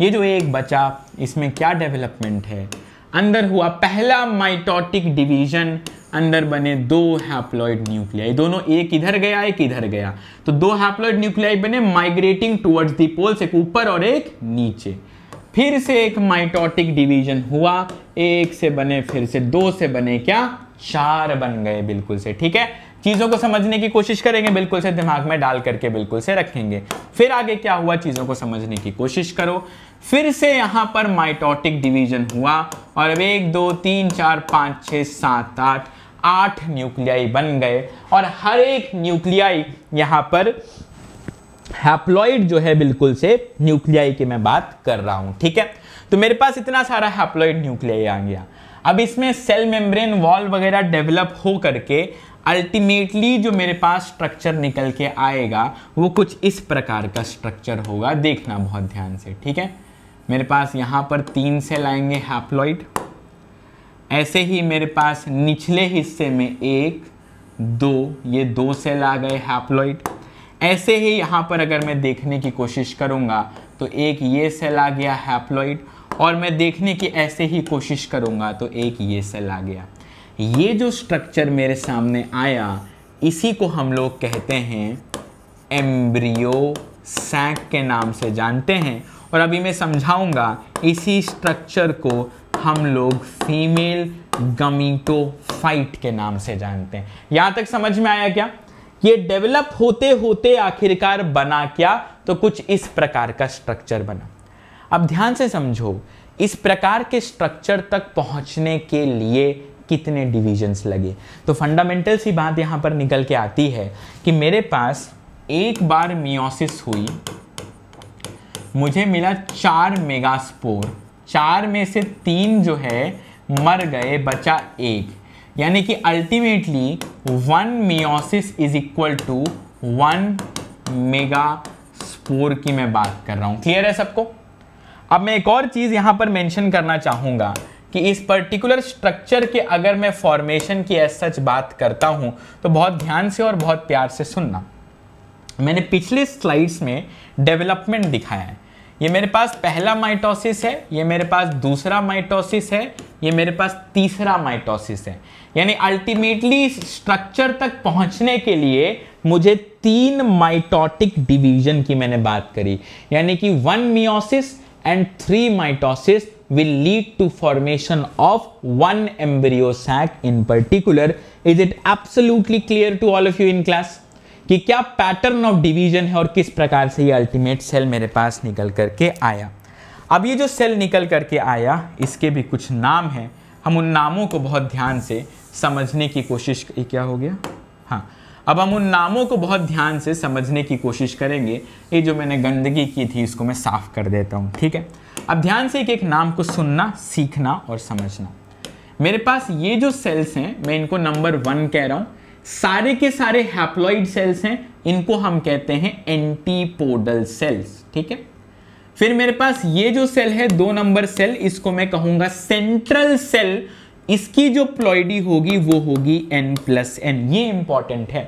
ये जो एक बचा इसमें क्या डेवलपमेंट है अंदर हुआ पहला माइटोटिक डिवीजन अंदर बने दो हैप्लॉयड न्यूक्लियाई दोनों एक इधर गया एक इधर गया तो दो हैप्लॉयड न्यूक्लियाई बने माइग्रेटिंग टुवर्ड्स दी पोल्स एक ऊपर और एक नीचे फिर से एक माइटोटिक डिवीजन हुआ एक से बने फिर से दो से बने क्या चार बन गए बिल्कुल से ठीक है चीज़ों को समझने की कोशिश करेंगे बिल्कुल से दिमाग में डाल करके बिल्कुल से रखेंगे फिर आगे क्या हुआ चीज़ों को समझने की कोशिश करो फिर से यहां पर माइटोटिक डिवीजन हुआ और अब एक दो तीन चार पांच छः सात आठ आठ न्यूक्लियाई बन गए और हर एक न्यूक्लियाई यहां पर हैप्लॉइड जो है बिल्कुल से न्यूक्लियाई की मैं बात कर रहा हूं ठीक है तो मेरे पास इतना सारा हैप्लॉइड न्यूक्लियाई आ गया अब इसमें सेल मेम्ब्रेन वॉल वगैरह डेवलप हो करके अल्टीमेटली जो मेरे पास स्ट्रक्चर निकल के आएगा वो कुछ इस प्रकार का स्ट्रक्चर होगा देखना बहुत ध्यान से ठीक है मेरे पास यहाँ पर तीन सेल आएंगे हैप्लॉइड ऐसे ही मेरे पास निचले हिस्से में एक दो ये दो सेल आ गए हैप्लॉइड ऐसे ही यहाँ पर अगर मैं देखने की कोशिश करूँगा तो एक ये सेल आ गया हैप्लॉइड और मैं देखने की ऐसे ही कोशिश करूँगा तो एक ये सेल आ गया ये जो स्ट्रक्चर मेरे सामने आया इसी को हम लोग कहते हैं एम्ब्रियो सैक के नाम से जानते हैं और अभी मैं समझाऊंगा इसी स्ट्रक्चर को हम लोग फीमेल गमीटो फाइट के नाम से जानते हैं यहाँ तक समझ में आया क्या ये डेवलप होते होते आखिरकार बना क्या तो कुछ इस प्रकार का स्ट्रक्चर बना अब ध्यान से समझो इस प्रकार के स्ट्रक्चर तक पहुंचने के लिए कितने डिविजन्स लगे तो फंडामेंटल सी बात यहाँ पर निकल के आती है कि मेरे पास एक बार मियोसिस हुई मुझे मिला चार मेगास्पोर चार में से तीन जो है मर गए बचा एक यानी कि ultimately one meiosis is equal to one megaspore की मैं बात कर रहा हूँ क्लियर है सबको अब मैं एक और चीज़ यहाँ पर मेंशन करना चाहूँगा कि इस पर्टिकुलर स्ट्रक्चर के अगर मैं फॉर्मेशन की एज सच बात करता हूँ तो बहुत ध्यान से और बहुत प्यार से सुनना मैंने पिछले स्लाइड्स में डेवलपमेंट दिखाया है ये मेरे पास पहला माइटोसिस है ये मेरे पास दूसरा माइटोसिस है ये मेरे पास तीसरा माइटोसिस है यानी अल्टीमेटली स्ट्रक्चर तक पहुंचने के लिए मुझे तीन माइटोटिक डिवीजन की मैंने बात करी यानी कि one meiosis and three mitosis will lead to formation of one embryo sac in particular is it absolutely clear to all of you in class कि क्या पैटर्न ऑफ डिवीजन है और किस प्रकार से ये अल्टीमेट सेल मेरे पास निकल करके आया अब ये जो सेल निकल करके आया इसके भी कुछ नाम हैं हम उन नामों को बहुत ध्यान से समझने की कोशिश क्या हो गया हाँ अब हम उन नामों को बहुत ध्यान से समझने की कोशिश करेंगे ये जो मैंने गंदगी की थी इसको मैं साफ़ कर देता हूँ ठीक है अब ध्यान से एक एक नाम को सुनना सीखना और समझना मेरे पास ये जो सेल्स हैं मैं इनको नंबर वन कह रहा हूं सारे के सारे हैप्लॉइड सेल्स हैं इनको हम कहते हैं एंटीपोडल सेल्स ठीक है फिर मेरे पास ये जो सेल है दो नंबर सेल इसको मैं कहूंगा सेंट्रल सेल इसकी जो प्लॉइडी होगी वो होगी एन प्लस एन ये इंपॉर्टेंट है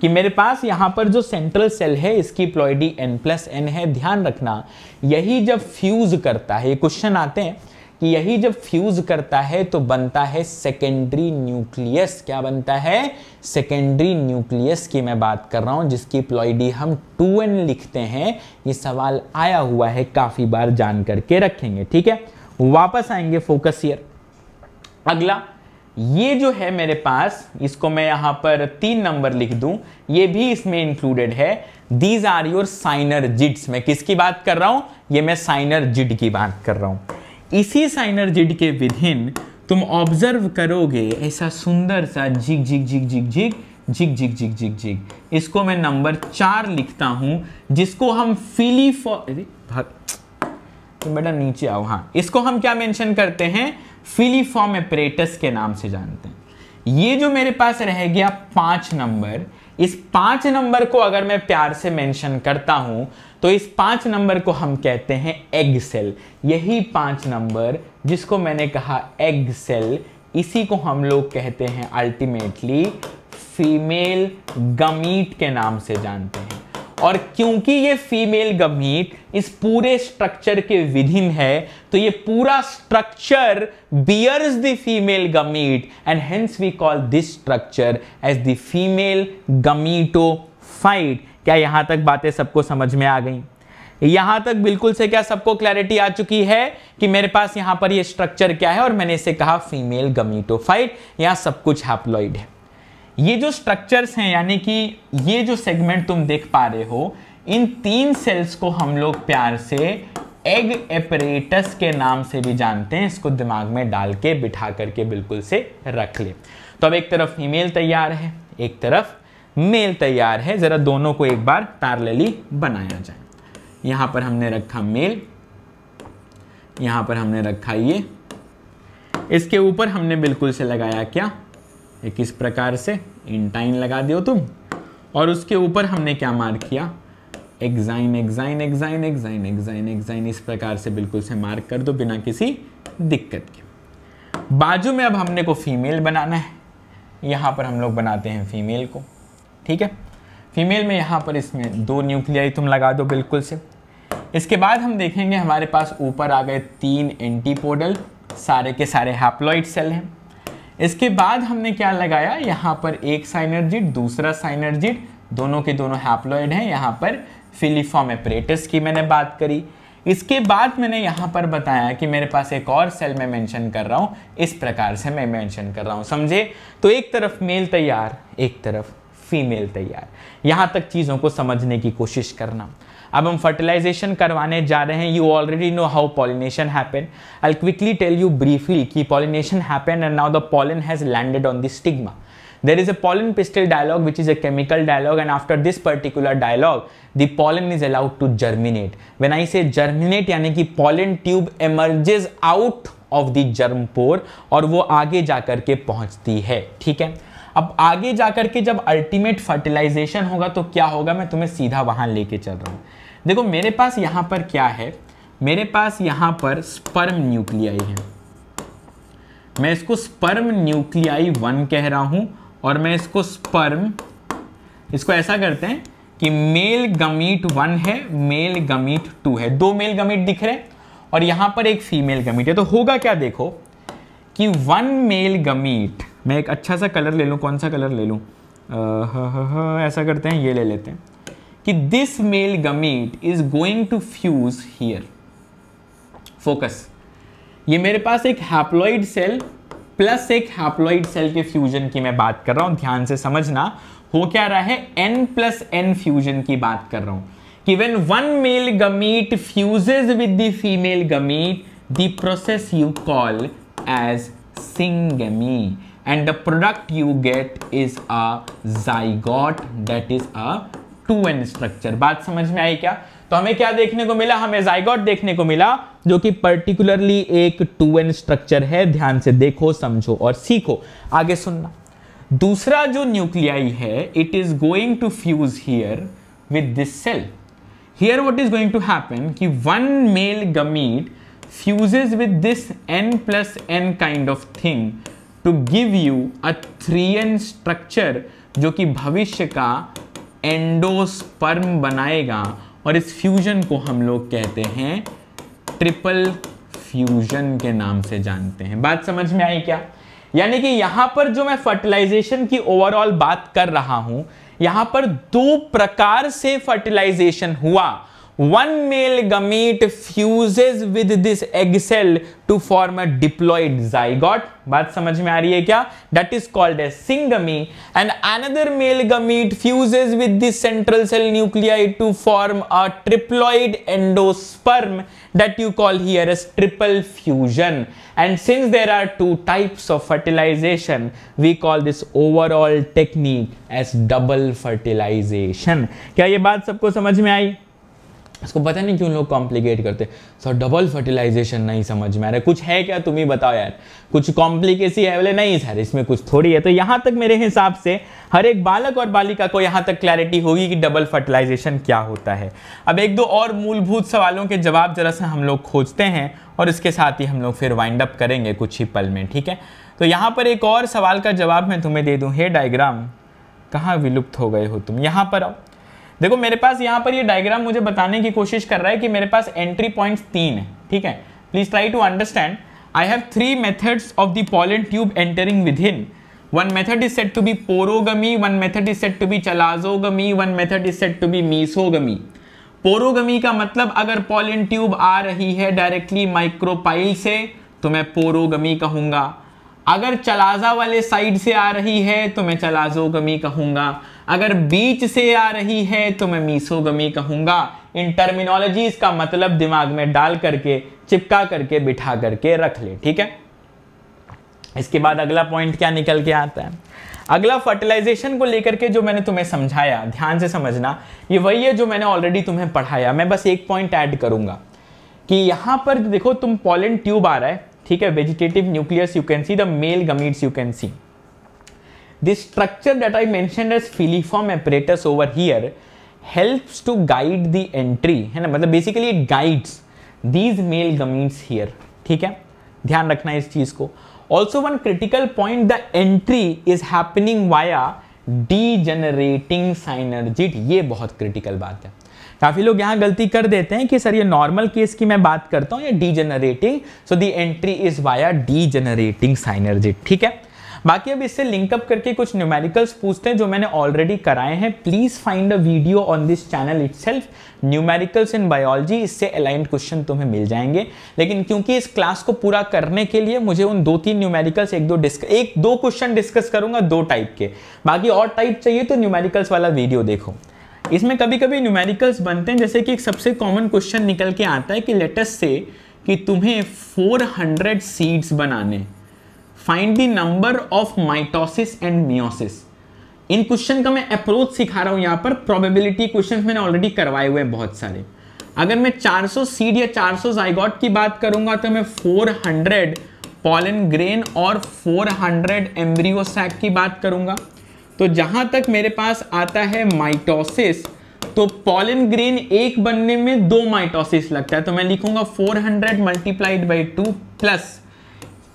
कि मेरे पास यहाँ पर जो सेंट्रल सेल है इसकी प्लॉइडी एन प्लस एन है ध्यान रखना यही जब फ्यूज करता है क्वेश्चन आते हैं कि यही जब फ्यूज करता है तो बनता है सेकेंडरी न्यूक्लियस क्या बनता है सेकेंडरी न्यूक्लियस की मैं बात कर रहा हूँ जिसकी प्लॉइडी हम टू एन लिखते हैं ये सवाल आया हुआ है काफ़ी बार जान करके रखेंगे ठीक है वापस आएंगे फोकस ईयर अगला ये जो है मेरे पास इसको मैं यहाँ पर तीन नंबर लिख दूँ ये भी इसमें इंक्लूडेड है these are your synergids मैं किसकी बात कर रहा हूँ ये मैं साइनर जिड की बात कर रहा हूँ इसी साइनर जिड के विधिन तुम ऑब्जर्व करोगे ऐसा सुंदर सा झिक झिक झिक झिक झिक झिक झिक झिक झिक झिक इसको मैं नंबर चार लिखता हूँ जिसको हम फिली फॉर तो बेटा नीचे आओ हाँ इसको हम क्या मेंशन करते हैं फिलीफॉर्म एपरेटस के नाम से जानते हैं ये जो मेरे पास रह गया पांच नंबर इस पांच नंबर को अगर मैं प्यार से मेंशन करता हूं तो इस पांच नंबर को हम कहते हैं एग सेल यही पांच नंबर जिसको मैंने कहा एग सेल इसी को हम लोग कहते हैं अल्टीमेटली फीमेल गमीट के नाम से जानते हैं और क्योंकि ये फीमेल गमीट इस पूरे स्ट्रक्चर के विधिन है तो ये पूरा structure bears the female gamete and hence we call this structure as the female gametophyte क्या यहां तक बातें सबको समझ में आ गई यहां तक बिल्कुल से क्या सबको क्लैरिटी आ चुकी है कि मेरे पास यहां पर ये स्ट्रक्चर क्या है और मैंने इसे कहा फीमेल गमीटोफाइट यहां सब कुछ हैप्लॉइड है ये जो स्ट्रक्चर्स हैं यानी कि ये जो सेगमेंट तुम देख पा रहे हो इन तीन सेल्स को हम लोग प्यार से एग एपरेटस के नाम से भी जानते हैं इसको दिमाग में डाल के बिठा करके बिल्कुल से रख ले तो अब एक तरफ फीमेल तैयार है एक तरफ मेल तैयार है ज़रा दोनों को एक बार पैरेलली बनाया जाए यहां पर हमने रखा मेल यहां पर हमने रखा ये इसके ऊपर हमने बिल्कुल से लगाया क्या एक इस प्रकार से इंटाइन लगा दियो तुम और उसके ऊपर हमने क्या मार्क किया exine exine exine exine exine exine इस प्रकार से बिल्कुल से मार्क कर दो बिना किसी दिक्कत के बाजू में अब हमने को फीमेल बनाना है यहाँ पर हम लोग बनाते हैं फीमेल को ठीक है फीमेल में यहाँ पर इसमें दो न्यूक्लियाई तुम लगा दो बिल्कुल से इसके बाद हम देखेंगे हमारे पास ऊपर आ गए तीन एंटीपोडल सारे के सारे हैप्लॉइड सेल हैं इसके बाद हमने क्या लगाया यहाँ पर एक साइनर्जिट दूसरा साइनर्जिट दोनों के दोनों हैप्लॉइड हैं यहाँ पर फिलीफॉर्म एपरेटस की मैंने बात करी इसके बाद मैंने यहाँ पर बताया कि मेरे पास एक और सेल में मेंशन कर रहा हूँ इस प्रकार से मैं मेंशन कर रहा हूँ समझे तो एक तरफ मेल तैयार एक तरफ फीमेल तैयार यहाँ तक चीज़ों को समझने की कोशिश करना अब हम फर्टिलाइजेशन करवाने जा रहे हैं you already know how pollination happen I quickly tell you briefly कि pollination happen and now the pollen has landed on the stigma there is a pollen pistil dialogue which is a chemical dialogue and after this particular dialogue the pollen is allowed to germinate when i say germinate यानी कि pollen tube emerges out of the germ pore और वो आगे जा कर के पहुंचती है ठीक है अब आगे जा कर के जब अल्टीमेट फर्टिलाइजेशन होगा तो क्या होगा मैं तुम्हें सीधा वहां लेके चल रहा हूँ देखो मेरे पास यहाँ पर क्या है मेरे पास यहां पर स्पर्म न्यूक्लियाई है मैं इसको स्पर्म न्यूक्लियाई वन कह रहा हूं और मैं इसको स्पर्म इसको ऐसा करते हैं कि मेल गमीट वन है मेल गमीट टू है दो मेल गमीट दिख रहे हैं और यहाँ पर एक फीमेल गमीट है तो होगा क्या देखो कि वन मेल गमीट मैं एक अच्छा सा कलर ले लू कौन सा कलर ले हा, ऐसा करते हैं ये ले लेते हैं कि this male gamete is going to fuse here focus ये मेरे पास एक हैप्लॉइड सेल प्लस एक हैप्लॉइड सेल के फ्यूजन की मैं बात कर रहा हूँ ध्यान से समझना हो क्या रहा है एन प्लस एन फ्यूजन की बात कर रहा हूं कि when one male gamete fuses with the female gamete the process you call as syngamy and the product you get is a that is a two n structure बात समझ में आई क्या तो हमें क्या देखने को मिला हमें जाइगॉट देखने को मिला जो कि पर्टिकुलरली एक टू एन स्ट्रक्चर है ध्यान से देखो समझो और सीखो आगे सुनना दूसरा जो न्यूक्लियाई है it is going to fuse here with this cell here what is going to happen कि one male gamete fuses with this n plus n kind of thing to give you a three n structure जो कि भविष्य का endosperm बनाएगा और इस fusion को हम लोग कहते हैं ट्रिपल फ्यूजन के नाम से जानते हैं बात समझ में आई क्या यानी कि यहां पर जो मैं फर्टिलाइजेशन की ओवरऑल बात कर रहा हूं यहां पर दो प्रकार से फर्टिलाइजेशन हुआ one male gamete fuses with this egg cell to form a diploid zygote बात समझ में आ रही है क्या that is called a syngamy and another male gamete fuses with this central cell nuclei to form a triploid endosperm that you call here as triple fusion and since there are two types of fertilization we call this overall technique as double fertilization क्या ये बात सबको समझ में आई इसको पता नहीं क्यों लोग कॉम्प्लिकेट करते सर डबल फर्टिलाइजेशन नहीं समझ में आ रहा कुछ है क्या तुम ही बताओ यार कुछ कॉम्प्लिकेसी है बोले नहीं सर इसमें कुछ थोड़ी है तो यहाँ तक मेरे हिसाब से हर एक बालक और बालिका को यहाँ तक क्लैरिटी होगी कि डबल फर्टिलाइजेशन क्या होता है अब एक दो और मूलभूत सवालों के जवाब जरा सा हम लोग खोजते हैं और इसके साथ ही हम लोग फिर वाइंड अप करेंगे कुछ ही पल में ठीक है तो यहाँ पर एक और सवाल का जवाब मैं तुम्हें दे दूँ हे डायग्राम कहाँ विलुप्त हो गए हो तुम यहाँ पर आओ देखो मेरे पास यहाँ पर ये डायग्राम मुझे बताने की कोशिश कर रहा है कि मेरे पास एंट्री पॉइंट तीन है ठीक है please try to understand I have three methods of the pollen tube entering within one method is said to be porogamy one method is said to be chalazogamy one method is said to be mesogamy porogamy का मतलब अगर pollen tube आ रही है directly micropyle से तो मैं पोरोगमी कहूंगा अगर चलाजा वाले साइड से आ रही है तो मैं चलाजोगमी कहूंगा अगर बीच से आ रही है तो मैं मीसोगमी कहूंगा इन टर्मिनोलॉजीज का मतलब दिमाग में डाल करके चिपका करके बिठा करके रख ले ठीक है इसके बाद अगला पॉइंट क्या निकल के आता है अगला फर्टिलाइजेशन को लेकर के जो मैंने तुम्हें समझाया ध्यान से समझना ये वही है जो मैंने ऑलरेडी तुम्हें पढ़ाया मैं बस एक पॉइंट ऐड करूंगा कि यहाँ पर देखो तुम पॉलिन ट्यूब आ रहा है ठीक है vegetative nucleus you can see the male gametes you can see this structure that I mention as filiform apparatus over here helps to guide the entry है ना मतलब basically it guides these male gametes here ठीक है ध्यान रखना है इस चीज को also one critical point the entry is happening via degenerating synergid ये बहुत क्रिटिकल बात है काफ़ी लोग यहाँ गलती कर देते हैं कि सर ये नॉर्मल केस की मैं बात करता हूँ या degenerating so the entry is via degenerating synergid ठीक है बाकी अब इससे लिंकअप करके कुछ न्यूमेरिकल्स पूछते हैं जो मैंने ऑलरेडी कराए हैं please find a video on this channel itself numericals in biology इससे अलाइंड क्वेश्चन तुम्हें मिल जाएंगे लेकिन क्योंकि इस क्लास को पूरा करने के लिए मुझे उन दो तीन न्यूमेरिकल्स एक दो डिस्क एक दो क्वेश्चन डिस्कस करूंगा दो टाइप के बाकी और टाइप चाहिए तो न्यूमेरिकल्स वाला वीडियो देखो इसमें कभी कभी न्यूमेरिकल्स बनते हैं जैसे कि एक सबसे कॉमन क्वेश्चन निकल के आता है कि लेटेस्ट से कि तुम्हें 400 सीड्स बनाने find the number of mitosis and meiosis in question का मैं अप्रोच सिखा रहा हूँ यहाँ पर प्रोबेबिलिटी क्वेश्चन मैंने ऑलरेडी करवाए हुए हैं बहुत सारे अगर मैं 400 सीड या 400 जाइगॉट की बात करूंगा तो मैं 400 पॉलन ग्रेन और 400 हंड्रेड एम्ब्रियोसैक की बात करूंगा तो जहां तक मेरे पास आता है माइटोसिस तो पॉलन ग्रेन एक बनने में दो माइटोसिस लगता है तो मैं लिखूंगा 400 hundred multiplied by two plus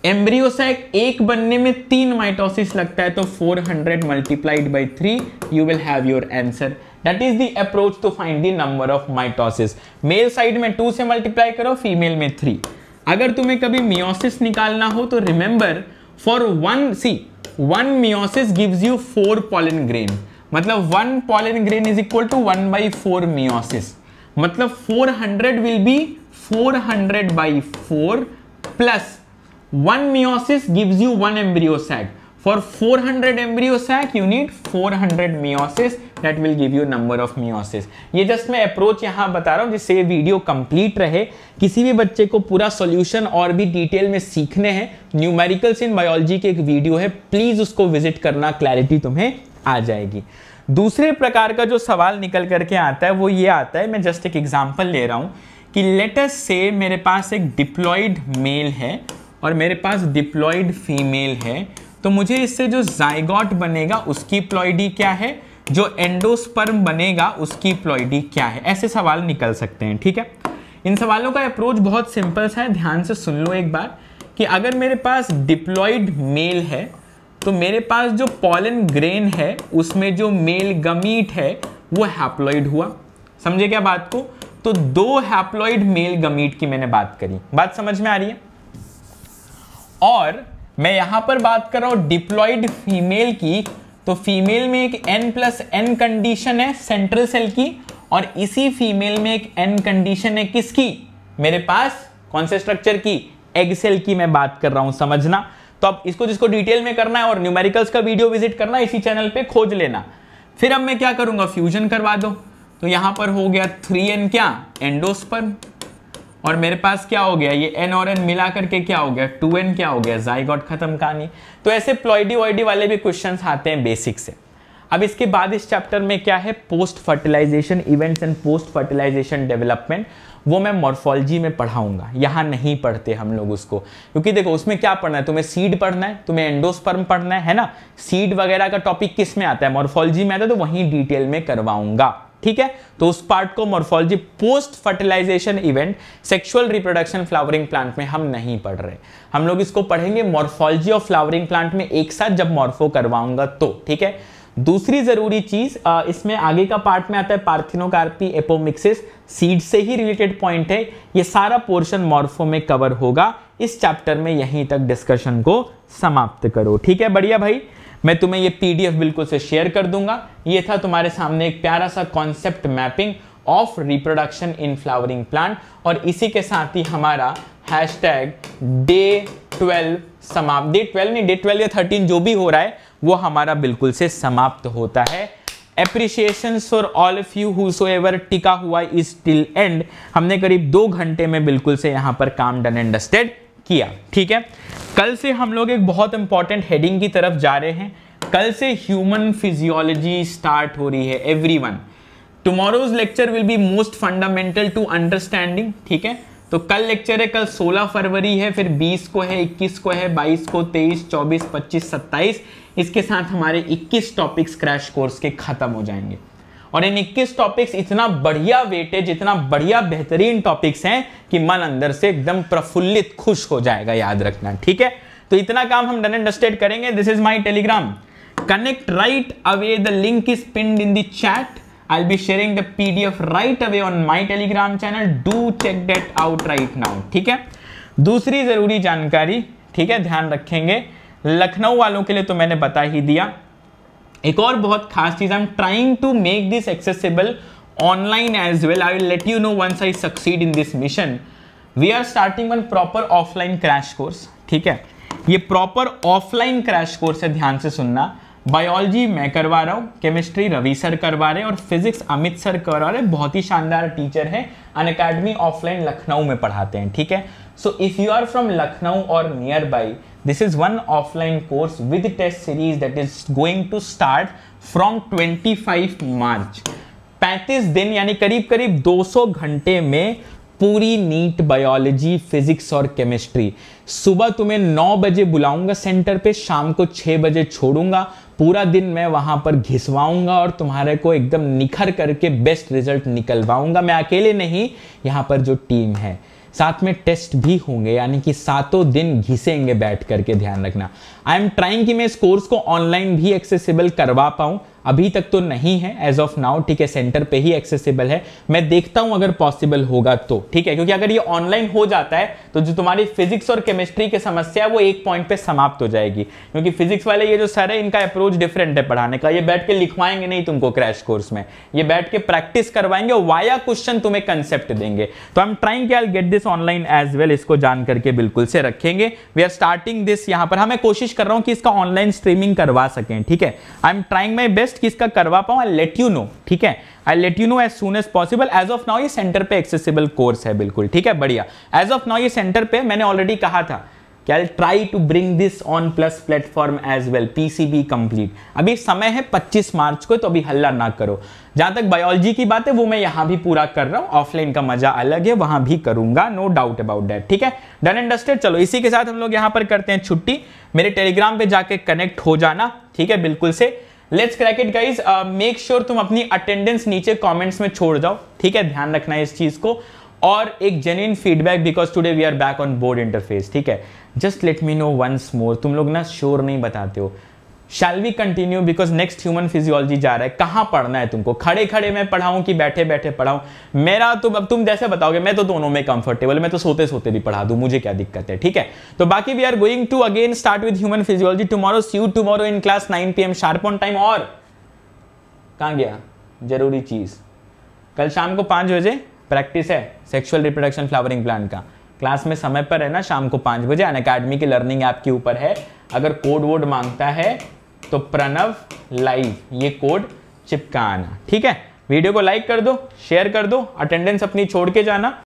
embryo sac एक बनने में तीन माइटोसिस लगता है तो 400 hundred multiplied by three you will have your answer that is the approach to find the number of mitosis male side में टू से मल्टीप्लाई करो फीमेल में थ्री अगर तुम्हें कभी मियोसिस निकालना हो तो remember for one see one meiosis gives you four pollen grain मतलब one pollen grain is equal to one by four meiosis मतलब 400 will be 400 by 4 plus 1 meiosis gives you 1 embryo sac. For 400 embryo sac, you need 400 meiosis that will give you number of meiosis ये just मैं approach यहाँ बता रहा हूँ जिससे ये video complete रहे किसी भी बच्चे को पूरा सॉल्यूशन और भी डिटेल में सीखने हैं न्यूमेरिकल्स इन बायोलॉजी की एक वीडियो है प्लीज़ उसको विजिट करना क्लैरिटी तुम्हें आ जाएगी दूसरे प्रकार का जो सवाल निकल करके आता है वो ये आता है मैं जस्ट एक एग्जाम्पल ले रहा हूँ कि लेटस से मेरे पास एक डिप्लॉयड मेल है और मेरे पास डिप्लॉइड फीमेल है तो मुझे इससे जो जाइगॉट बनेगा उसकी प्लॉयडी क्या है जो एंडोस्पर्म बनेगा उसकी प्लॉइडी क्या है ऐसे सवाल निकल सकते हैं ठीक है इन सवालों का अप्रोच बहुत सिंपल सा है ध्यान से सुन लो एक बार कि अगर मेरे पास डिप्लॉइड मेल है तो मेरे पास जो पॉलन ग्रेन है उसमें जो मेल गमीट है वो हैप्लॉइड हुआ समझे क्या बात को तो दो हैप्लॉइड मेल गमीट की मैंने बात करी बात समझ में आ रही है और मैं यहां पर बात कर रहा हूं डिप्लॉइड फीमेल की तो फीमेल में एक एन प्लस एन कंडीशन है सेंट्रल सेल की और इसी फीमेल में एक एन कंडीशन है किसकी मेरे पास कौन से स्ट्रक्चर की एग सेल की मैं बात कर रहा हूं समझना तो अब इसको जिसको डिटेल में करना है और न्यूमेरिकल्स का वीडियो विजिट करना इसी चैनल पे खोज लेना फिर अब मैं क्या करूंगा फ्यूजन करवा दो तो यहां पर हो गया थ्री एन क्या एंडोस्पर्म और मेरे पास क्या हो गया ये एन और एन मिला करके क्या हो गया टू एन क्या हो गया जाइगॉट खत्म कहानी तो ऐसे प्लॉइडी वॉइडी वाले भी क्वेश्चन आते हैं बेसिक से अब इसके बाद इस चैप्टर में क्या है post fertilization events and post fertilization development वो मैं मॉर्फोलॉजी में पढ़ाऊंगा यहाँ नहीं पढ़ते हम लोग उसको क्योंकि देखो उसमें क्या पढ़ना है तुम्हें सीड पढ़ना है तुम्हें एंडोस्पर्म पढ़ना है है ना सीड वगैरह का टॉपिक किस में आता है मॉर्फोलॉजी में आता है तो वहीं डिटेल में करवाऊंगा ठीक है तो उस पार्ट को morphology post fertilization event sexual reproduction flowering plant में हम नहीं पढ़ रहे हम लोग इसको पढ़ेंगे मोर्फोलॉजी ऑफ फ्लावरिंग प्लांट में एक साथ जब मॉर्फो करवाऊंगा तो ठीक है दूसरी जरूरी चीज इसमें आगे का पार्ट में आता है पार्थिनोकार्पी एपोमिक्सिस सीड से ही रिलेटेड पॉइंट है ये सारा पोर्शन मॉर्फो में कवर होगा इस चैप्टर में यहीं तक डिस्कशन को समाप्त करो ठीक है बढ़िया भाई मैं तुम्हें ये पीडीएफ बिल्कुल से शेयर कर दूंगा ये था तुम्हारे सामने एक प्यारा सा concept mapping of reproduction in flowering plant और इसी के साथ ही हमारा हैश टैग डे ट्वेल्व समाप्त डे ट्वेल्व नहीं डे ट्वेल्व या थर्टीन जो भी हो रहा है वो हमारा बिल्कुल से समाप्त होता है appreciation for all of you whosoever टिका हुआ इज टिल एंड हमने करीब दो घंटे में बिल्कुल से यहाँ पर काम डन एंड डस्टेड किया ठीक है कल से हम लोग एक बहुत इंपॉर्टेंट हेडिंग की तरफ जा रहे हैं कल से ह्यूमन फिजियोलॉजी स्टार्ट हो रही है every one tomorrow's lecture will be most fundamental to understanding ठीक है तो कल लेक्चर है कल 16 फरवरी है फिर 20 को है 21 को है 22 को 23 24 25 27 इसके साथ हमारे 21 टॉपिक्स क्रैश कोर्स के खत्म हो जाएंगे और इन 21 टॉपिक्स इतना बढ़िया वेटेज इतना बढ़िया बेहतरीन टॉपिक्स हैं कि मन अंदर से एकदम प्रफुल्लित खुश हो जाएगा याद रखना ठीक है तो इतना काम हम डन एंड करेंगे this is my Telegram connect right away the link is pinned in that I i'll be sharing the pdf right away on my telegram channel do check that out right now ठीक है दूसरी जरूरी जानकारी ठीक है ध्यान रखेंगे लखनऊ वालों के लिए तो मैंने बता ही दिया एक और बहुत खास चीज I am trying to make this accessible online as well I will let you know once I succeed in this mission we are starting one proper offline crash course ठीक है ये प्रॉपर ऑफलाइन क्रैश कोर्स है ध्यान से सुनना biology मैं करवा रहा हूँ केमिस्ट्री रवि सर करवा रहे हैं और फिजिक्स अमित सर करवा रहे हैं बहुत ही शानदार टीचर है अन अकेडमी ऑफलाइन लखनऊ में पढ़ाते हैं ठीक है So if you are from Lucknow or nearby, this is one offline course with test series that is going to start from 25 मार्च 35 दिन यानी करीब करीब 200 घंटे में पूरी नीट बायोलॉजी फिजिक्स और केमिस्ट्री सुबह तुम्हें 9 बजे बुलाऊंगा सेंटर पे शाम को 6 बजे छोड़ूंगा पूरा दिन मैं वहां पर घिसवाऊंगा और तुम्हारे को एकदम निखर करके बेस्ट रिजल्ट निकलवाऊंगा मैं अकेले नहीं यहां पर जो टीम है साथ में टेस्ट भी होंगे यानी कि सातों दिन घिसेंगे बैठ करके ध्यान रखना आई एम ट्राइंग कि मैं इस कोर्स को ऑनलाइन भी एक्सेसिबल करवा पाऊं अभी तक तो नहीं है एज ऑफ नाउ ठीक है सेंटर पे ही एक्सेसिबल है मैं देखता हूं अगर पॉसिबल होगा तो ठीक है क्योंकि अगर ये ऑनलाइन हो जाता है तो जो तुम्हारी फिजिक्स और केमिस्ट्री की के समस्या है वो एक पॉइंट पे समाप्त हो जाएगी क्योंकि फिजिक्स वाले ये जो सर है इनका अप्रोच डिफरेंट है पढ़ाने का ये बैठ के लिखवाएंगे नहीं तुमको क्रैश कोर्स में ये बैठ के प्रैक्टिस करवाएंगे वाया क्वेश्चन तुम्हें कंसेप्ट देंगे तो आई एम ट्राइंग के all get this online as well इसको जान करके बिल्कुल से रखेंगे वी आर स्टार्टिंग दिस यहां पर हमें हाँ, कोशिश कर रहा हूं कि इसका ऑनलाइन स्ट्रीमिंग करवा सकें ठीक है I am trying my best test किसका करवा पाऊँ आई लेट यू नो ठीक है I let you know as soon as possible as of now ये सेंटर पे एक्सेसिबल कोर्स है बिल्कुल ठीक है बढ़िया एज ऑफ नाउ ये सेंटर पे मैंने ऑलरेडी कहा था क्या I try to bring this on plus platform as well PCB complete अभी समय है 25 मार्च को तो अभी हल्ला ना करो जहां तक बायोलॉजी की बात है वो मैं यहां भी पूरा कर रहा हूँ ऑफलाइन का मजा अलग है वहां भी करूंगा नो डाउट अबाउट डैट ठीक है डन एंडस्टेड चलो इसी के साथ हम लोग यहाँ पर करते हैं छुट्टी मेरे टेलीग्राम पे जाके कनेक्ट हो जाना ठीक है बिल्कुल से let's crack it guys make sure तुम अपनी अटेंडेंस नीचे कॉमेंट्स में छोड़ जाओ ठीक है ध्यान रखना है इस चीज को और एक genuine feedback because today we are back on board interface ठीक है just let me know once more तुम लोग ना श्योर नहीं बताते हो shall we continue because next human physiology जा रहा है कहां पढ़ना है तुमको खड़े खड़े मैं पढ़ाऊं कि बैठे बैठे पढ़ाऊं मेरा तो अब तुम जैसे बताओगे मैं तो दोनों में कंफर्टेबल मैं तो सोते सोते भी पढ़ा दू मुझे क्या दिक्कत है ठीक है तो बाकी we are going to again start with human physiology tomorrow see tomorrow in class nine P M sharp on time और कहा गया जरूरी चीज़ कल शाम को पांच बजे प्रैक्टिस है सेक्सुअल रिप्रोडक्शन फ्लावरिंग प्लांट का क्लास में समय पर है ना शाम को पांच बजे अन अकेडमी की लर्निंग ऐप के ऊपर है अगर कोड वोड मांगता है तो प्रणव लाइव ये कोड चिपकाना ठीक है वीडियो को लाइक कर दो शेयर कर दो अटेंडेंस अपनी छोड़ के जाना